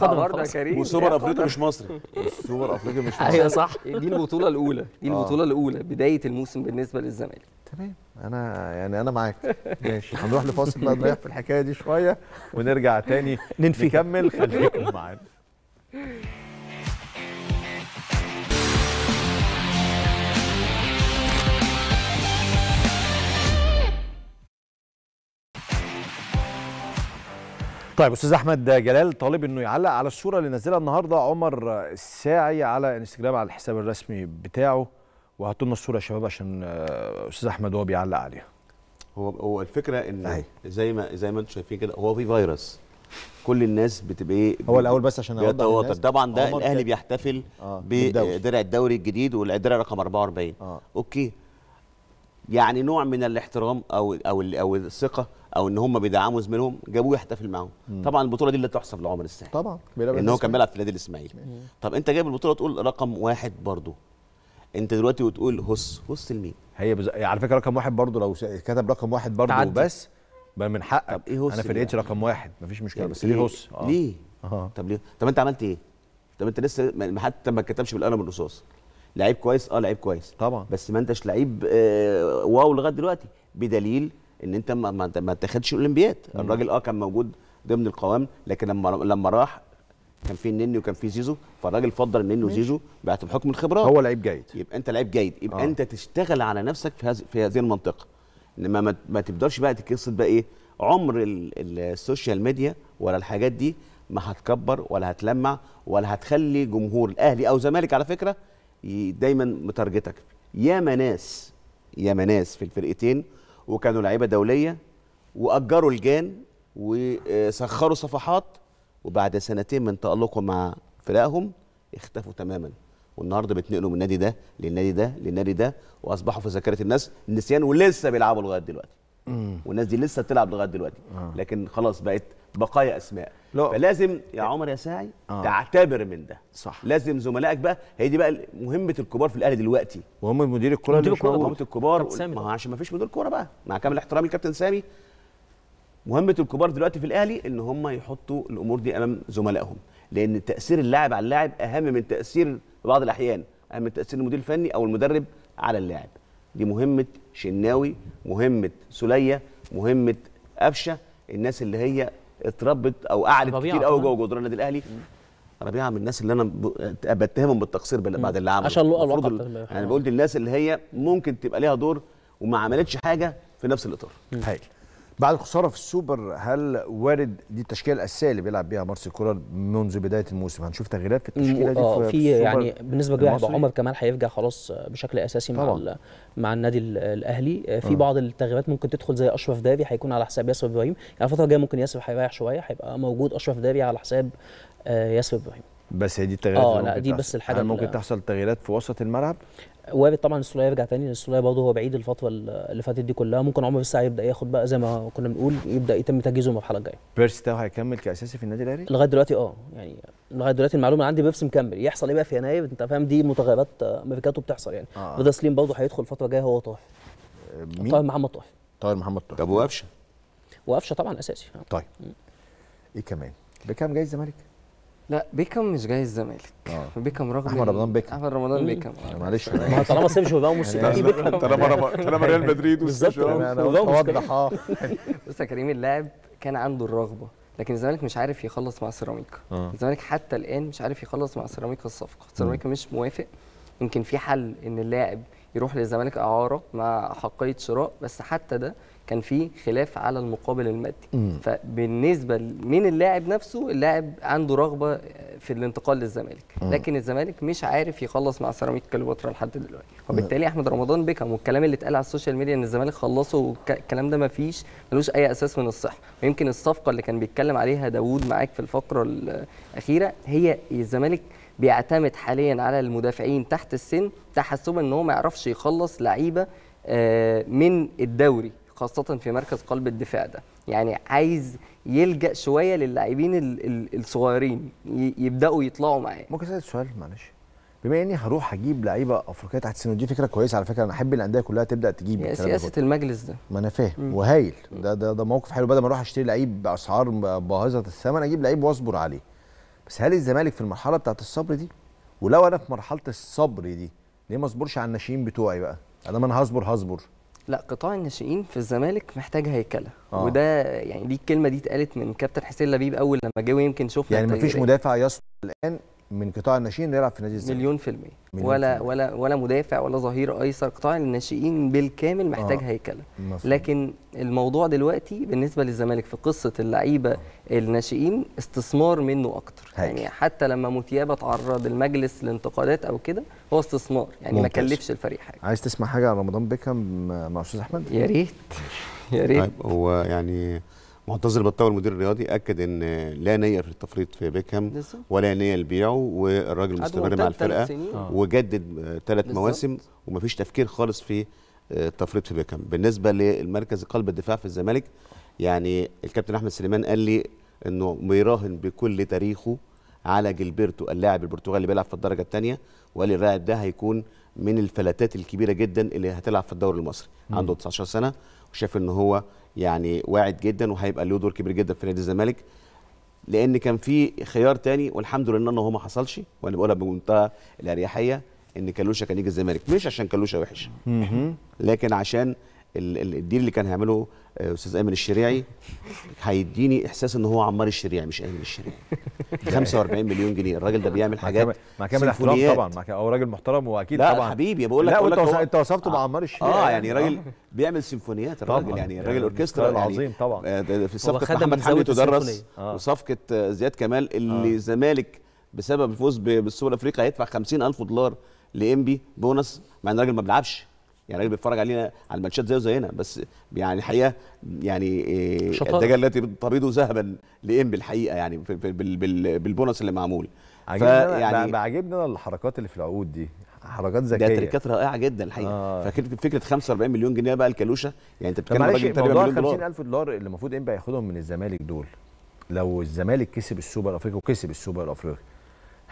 كريم وسوبر افريقيا مش أيوة مصري السوبر افريقيا مش مصري ايوه صح دي البطوله الاولى دي آه. البطوله الاولى بدايه الموسم بالنسبه للزمالك تمام انا يعني انا معاك ماشي هنروح لفاصل بقى نريح في الحكايه دي شويه ونرجع تاني ننفي نكمل خليكم معانا طيب استاذ احمد جلال طالب انه يعلق على الصوره اللي نزلها النهارده عمر الساعي على انستجرام على الحساب الرسمي بتاعه وهاتوا لنا الصوره يا شباب عشان آه، استاذ احمد هو بيعلق عليها هو هو الفكره ان هي. زي ما زي ما انتم شايفين كده هو في فيروس كل الناس بتبقى ايه هو الاول بس عشان اوضح طبعا ده الاهلي بيحتفل آه. بدرع الدوري الجديد والدرع رقم 44 آه. اوكي يعني نوع من الاحترام او او او الثقه او ان هم بيدعموا زميلهم جابوه يحتفل معاهم طبعا البطوله دي اللي تحسب لعمر الساحل طبعا ان هو كان بيلعب في نادي الاسماعيلي طب انت جايب البطوله تقول رقم واحد برضه انت دلوقتي وتقول هص هص لمين هي بز... يعني على فكره رقم واحد برضه لو كتب رقم واحد برضه تعدي. بس بقى من حقك طب ايه هص انا فرقتي رقم واحد مفيش مشكله بس ليه هص إيه؟ آه. ليه آه. طب ليه طب انت عملت ايه طب انت لسه حتى ما كتبش بالقلم الرصاص لعيب كويس اه لعيب كويس طبعا بس ما انتش لعيب آه واو لغايه دلوقتي بدليل ان انت ما ما, ما تاخدش الاولمبياد الراجل اه كان موجود ضمن القوام لكن لما لما راح كان في النني وكان في زيزو فالراجل فضل النني وزيزو بحكم الخبرات هو لعيب جيد يبقى انت لعيب جيد يبقى آه. انت تشتغل على نفسك في هذه في هذه المنطقه انما ما, ما تقدرش بقى تقصد بقى ايه عمر السوشيال ميديا ولا الحاجات دي ما هتكبر ولا هتلمع ولا هتخلي جمهور الاهلي او زمالك على فكره دايما متارجتك ياما ناس ياما ناس في الفرقتين وكانوا لعيبه دوليه واجروا الجان وسخروا صفحات وبعد سنتين من تألقه مع فرقهم اختفوا تماما والنهارده بيتنقلوا من النادي ده للنادي ده للنادي ده واصبحوا في ذاكره الناس نسيان ولسه بيلعبوا لغايه دلوقتي والناس دي لسه بتلعب لغايه دلوقتي آه. لكن خلاص بقت بقايا اسماء فلازم يا عمر يا ساعي آه. تعتبر من ده صح لازم زملائك بقى هي دي بقى مهمه الكبار في الاهلي دلوقتي وهم مدير الكوره مدير الكوره مهمه الكبار ما هو عشان ما فيش مدير كوره بقى مع كامل احترامي الكابتن سامي مهمه الكبار دلوقتي في الاهلي ان هم يحطوا الامور دي امام زملائهم لان تاثير اللاعب على اللاعب اهم من تاثير بعض الاحيان اهم من تاثير المدير الفني او المدرب على اللاعب دي مهمه شناوي مهمه سليه مهمه قفشه الناس اللي هي اتربت او قعدت كتير قوي جوه جدران النادي الاهلي ربيعه من الناس اللي انا بتهمهم بالتقصير بعد اللي عمله عشان لقى الوقت انا يعني بقول للناس اللي هي ممكن تبقى ليها دور وما عملتش حاجه في نفس الاطار هايل بعد الخساره في السوبر هل وارد دي التشكيله الاساسيه اللي بيلعب بيها مارسيل كولر منذ بدايه الموسم هنشوف تغييرات في التشكيله دي آه، في, في يعني بالنسبه كبيره عمر كمال هيرجع خلاص بشكل اساسي مع مع النادي الاهلي آه، في آه. بعض التغييرات ممكن تدخل زي اشرف داري هيكون على حساب ياسر ابراهيم يعني الفتره الجايه ممكن ياسر هيريح شويه هيبقى موجود اشرف داري على حساب ياسر ابراهيم بس هي دي التغييرات اه لا دي بس الحاجه ممكن تحصل تغييرات في وسط الملعب وارد طبعا السوليه يرجع تاني لان السوليه برضه هو بعيد الفتره اللي فاتت دي كلها ممكن عمر الساعه يبدا ياخد بقى زي ما كنا بنقول يبدا يتم تجهيزه المرحله الجايه بيرس تاو هيكمل كاساسي في النادي الاهلي لغايه دلوقتي اه يعني لغايه دلوقتي المعلومه عندي بيرس مكمل يحصل ايه بقى في يناير انت فاهم دي متغيرات ميركاتو بتحصل يعني آه. رضا سليم برضه هيدخل الفتره الجايه هو طاهر مين طاهر محمد طاهر طاهر محمد طاهر طب وقفشه وقفشه طبعا اساسي طيب ايه كمان بكام جاي الزمالك؟ لا بيكم مش جاي الزمالك اه بيكم رغم احمد رمضان بيكم احمد رمضان بيكم آه، معلش ما طالما سيرجيو موسى موسيقى بيكم طالما طالما ريال مدريد بالظبط اوضح اه بص يا كريم اللاعب كان عنده الرغبه لكن الزمالك مش عارف يخلص مع سيراميكا آه. الزمالك حتى الان مش عارف يخلص مع سيراميكا الصفقه سيراميكا مش موافق يمكن في حل ان اللاعب يروح للزمالك اعاره مع حقيه شراء بس حتى ده كان في خلاف على المقابل المادي مم. فبالنسبه من اللاعب نفسه اللاعب عنده رغبه في الانتقال للزمالك مم. لكن الزمالك مش عارف يخلص مع سيراميك كليوباترا لحد دلوقتي وبالتالي احمد رمضان بيكم والكلام اللي اتقال على السوشيال ميديا ان الزمالك خلصه والكلام ده ما فيش ملوش اي اساس من الصحه ويمكن الصفقه اللي كان بيتكلم عليها داوود معاك في الفقره الاخيره هي الزمالك بيعتمد حاليا على المدافعين تحت السن تحسبا ان هو ما يعرفش يخلص لعيبه آه، من الدوري خاصه في مركز قلب الدفاع ده يعني عايز يلجا شويه للاعبين الصغيرين يبداوا يطلعوا معاه ممكن اسال سؤال معلش بما اني هروح اجيب لعيبه افريقيه تحت السن ودي فكره كويسه على فكره انا احب الانديه كلها تبدا تجيب يا سياسه المجلس ده ما انا فاهم وهايل ده ده ده موقف حلو بدل ما اروح اشتري لعيب باسعار باهظه الثمن اجيب لعيب واصبر عليه بس هل الزمالك في المرحله بتاعت الصبر دي ولو انا في مرحله الصبر دي ليه ما اصبرش على الناشئين بتوعي بقى انا ما انا هصبر هصبر لا قطاع الناشئين في الزمالك محتاج هيكله آه. وده يعني دي الكلمه دي اتقالت من كابتن حسين لبيب اول لما جه ويمكن شفنا يعني مفيش مدافع يصنع الان من قطاع الناشئين يلعب في نادي الزمالك مليون في المية مليون ولا في ولا ولا مدافع ولا ظهير ايسر قطاع الناشئين بالكامل محتاج آه. هيكله لكن الموضوع دلوقتي بالنسبه للزمالك في قصه اللعيبه آه. الناشئين استثمار منه اكتر هيك. يعني حتى لما موتيابا تعرض المجلس لانتقادات او كده هو استثمار يعني ممتاز. ما كلفش الفريق حاجه عايز تسمع حاجه على رمضان بيكهام مع استاذ احمد يا ريت يا ريت طيب هو يعني منتظر بطاوي المدير الرياضي اكد ان لا نيه في التفريط في بيكهام ولا نيه لبيعه والراجل مستمر مع الفرقه آه. وجدد ثلاث مواسم ومفيش تفكير خالص في آه، التفريط في بيكهام بالنسبه للمركز قلب الدفاع في الزمالك يعني الكابتن احمد سليمان قال لي انه بيراهن بكل تاريخه على جيلبرتو اللاعب البرتغالي اللي بيلعب في الدرجه الثانيه وقال لي اللاعب ده هيكون من الفلاتات الكبيره جدا اللي هتلعب في الدوري المصري عنده 19 سنه وشاف ان هو يعني واعد جدا وهيبقى له دور كبير جدا في نادي الزمالك لان كان في خيار تاني والحمد لله ان هو ما حصلش وانا بقولها بمنتهى الاريحيه ان كالوشا كان يجي الزمالك مش عشان كالوشا وحش لكن عشان الديل اللي كان هيعمله آه، استاذ ايمن الشريعي هيديني احساس ان هو عمار الشريعي مش ايمن الشريعي 45 مليون جنيه الراجل ده بيعمل حاجات مع كامل احترام طبعا مع هو راجل محترم واكيد لا طبعا حبيبي بقول لك لا انت وصفته بعمار آه. الشريعي اه يعني. يعني راجل بيعمل سيمفونيات الراجل يعني راجل اوركسترا يعني العظيم طبعا آه، في صفقه محمد حمدي تدرس وصفقه زياد كمال اللي الزمالك بسبب الفوز بالسوبر الافريقي هيدفع 50000 دولار لانبي بونص مع ان الراجل ما بيلعبش يعني الراجل بيتفرج علينا على الماتشات زيه زينا بس يعني الحقيقه يعني إيه الدجال التي تبيض ذهبا لإنبي الحقيقه يعني بالبونص اللي معمول فيعني يعني انا الحركات اللي في العقود دي حركات ذكيه ده تريكات رائعه جدا الحقيقه آه. فكره فكره 45 مليون جنيه بقى الكالوشه يعني انت بتتكلم راجل تقريبا الف دولار 50000 دولار اللي المفروض انبي ياخدهم من الزمالك دول لو الزمالك كسب السوبر الافريقي وكسب السوبر الافريقي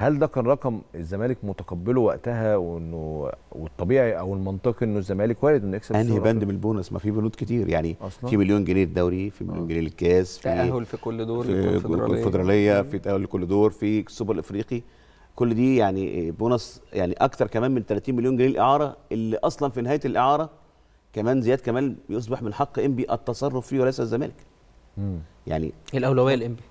هل ده كان رقم الزمالك متقبله وقتها وانه والطبيعي او المنطقي انه الزمالك وارد انه يكسب انهي بند من البونص ما في بنود كتير يعني أصلاً؟ في مليون جنيه الدوري في مليون آه. جنيه للكاس في تاهل في كل دور في الكونفدراليه في تاهل لكل دور في السوبر الافريقي كل دي يعني بونص يعني اكتر كمان من 30 مليون جنيه الاعاره اللي اصلا في نهايه الاعاره كمان زياد كمال يصبح من حق انبي التصرف فيه وليس الزمالك مم. يعني الاولويه الانبي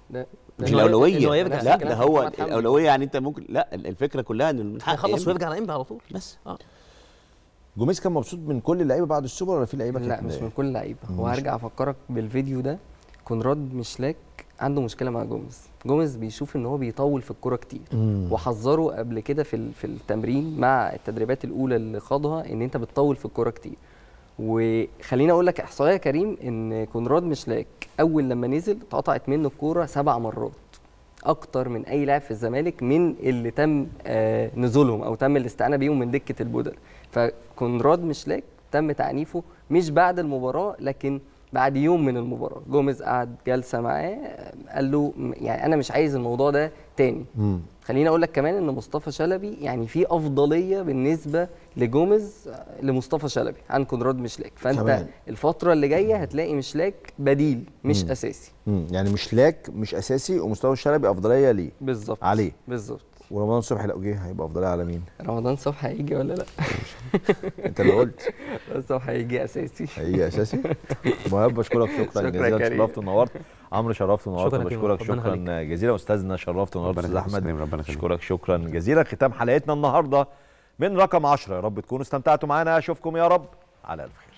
مش الاولويه هو يرجع لا ده هو الاولويه يعني انت ممكن لا الفكره كلها ان هيخلص ويرجع على انبي على طول بس اه جوميز كان مبسوط من كل اللعيبه بعد السوبر ولا في لعيبه لا مش من كل اللعيبه هو هرجع افكرك بالفيديو ده كونراد مشلاك عنده مشكله مع جوميز جوميز بيشوف ان هو بيطول في الكوره كتير مم. وحذره قبل كده في في التمرين مع التدريبات الاولى اللي خاضها ان انت بتطول في الكوره كتير وخليني اقول لك احصائيه يا كريم ان كونراد مشلاك اول لما نزل اتقطعت منه الكوره سبع مرات اكتر من اي لاعب في الزمالك من اللي تم آه، نزولهم او تم الاستعانه بيهم من دكه البدل فكونراد مشلاك تم تعنيفه مش بعد المباراه لكن بعد يوم من المباراه جوميز قعد جلسه معاه قال له يعني انا مش عايز الموضوع ده تاني خليني اقول لك كمان ان مصطفى شلبي يعني في افضليه بالنسبه لجوميز لمصطفى شلبي عن كونراد مشلاك فانت تمام. الفتره اللي جايه هتلاقي مشلاك بديل مش مم. اساسي مم. يعني مشلاك مش اساسي ومصطفى شلبي افضليه ليه بالظبط عليه بالظبط ورمضان صبحي لو جه هيبقى افضليه على مين؟ رمضان صبحي هيجي ولا لا؟ انت اللي قلت رمضان صبحي هيجي اساسي هيجي اساسي مهاب بشكرك شكرا جزيلا شرفت ونورت عمرو شرفت ونورت بشكرك شكرا جزيلا استاذنا شرفت ونورت استاذ احمد بشكرك شكرا جزيلا ختام حلقتنا النهارده من رقم 10 يا رب تكونوا استمتعتوا معانا اشوفكم يا رب على الف خير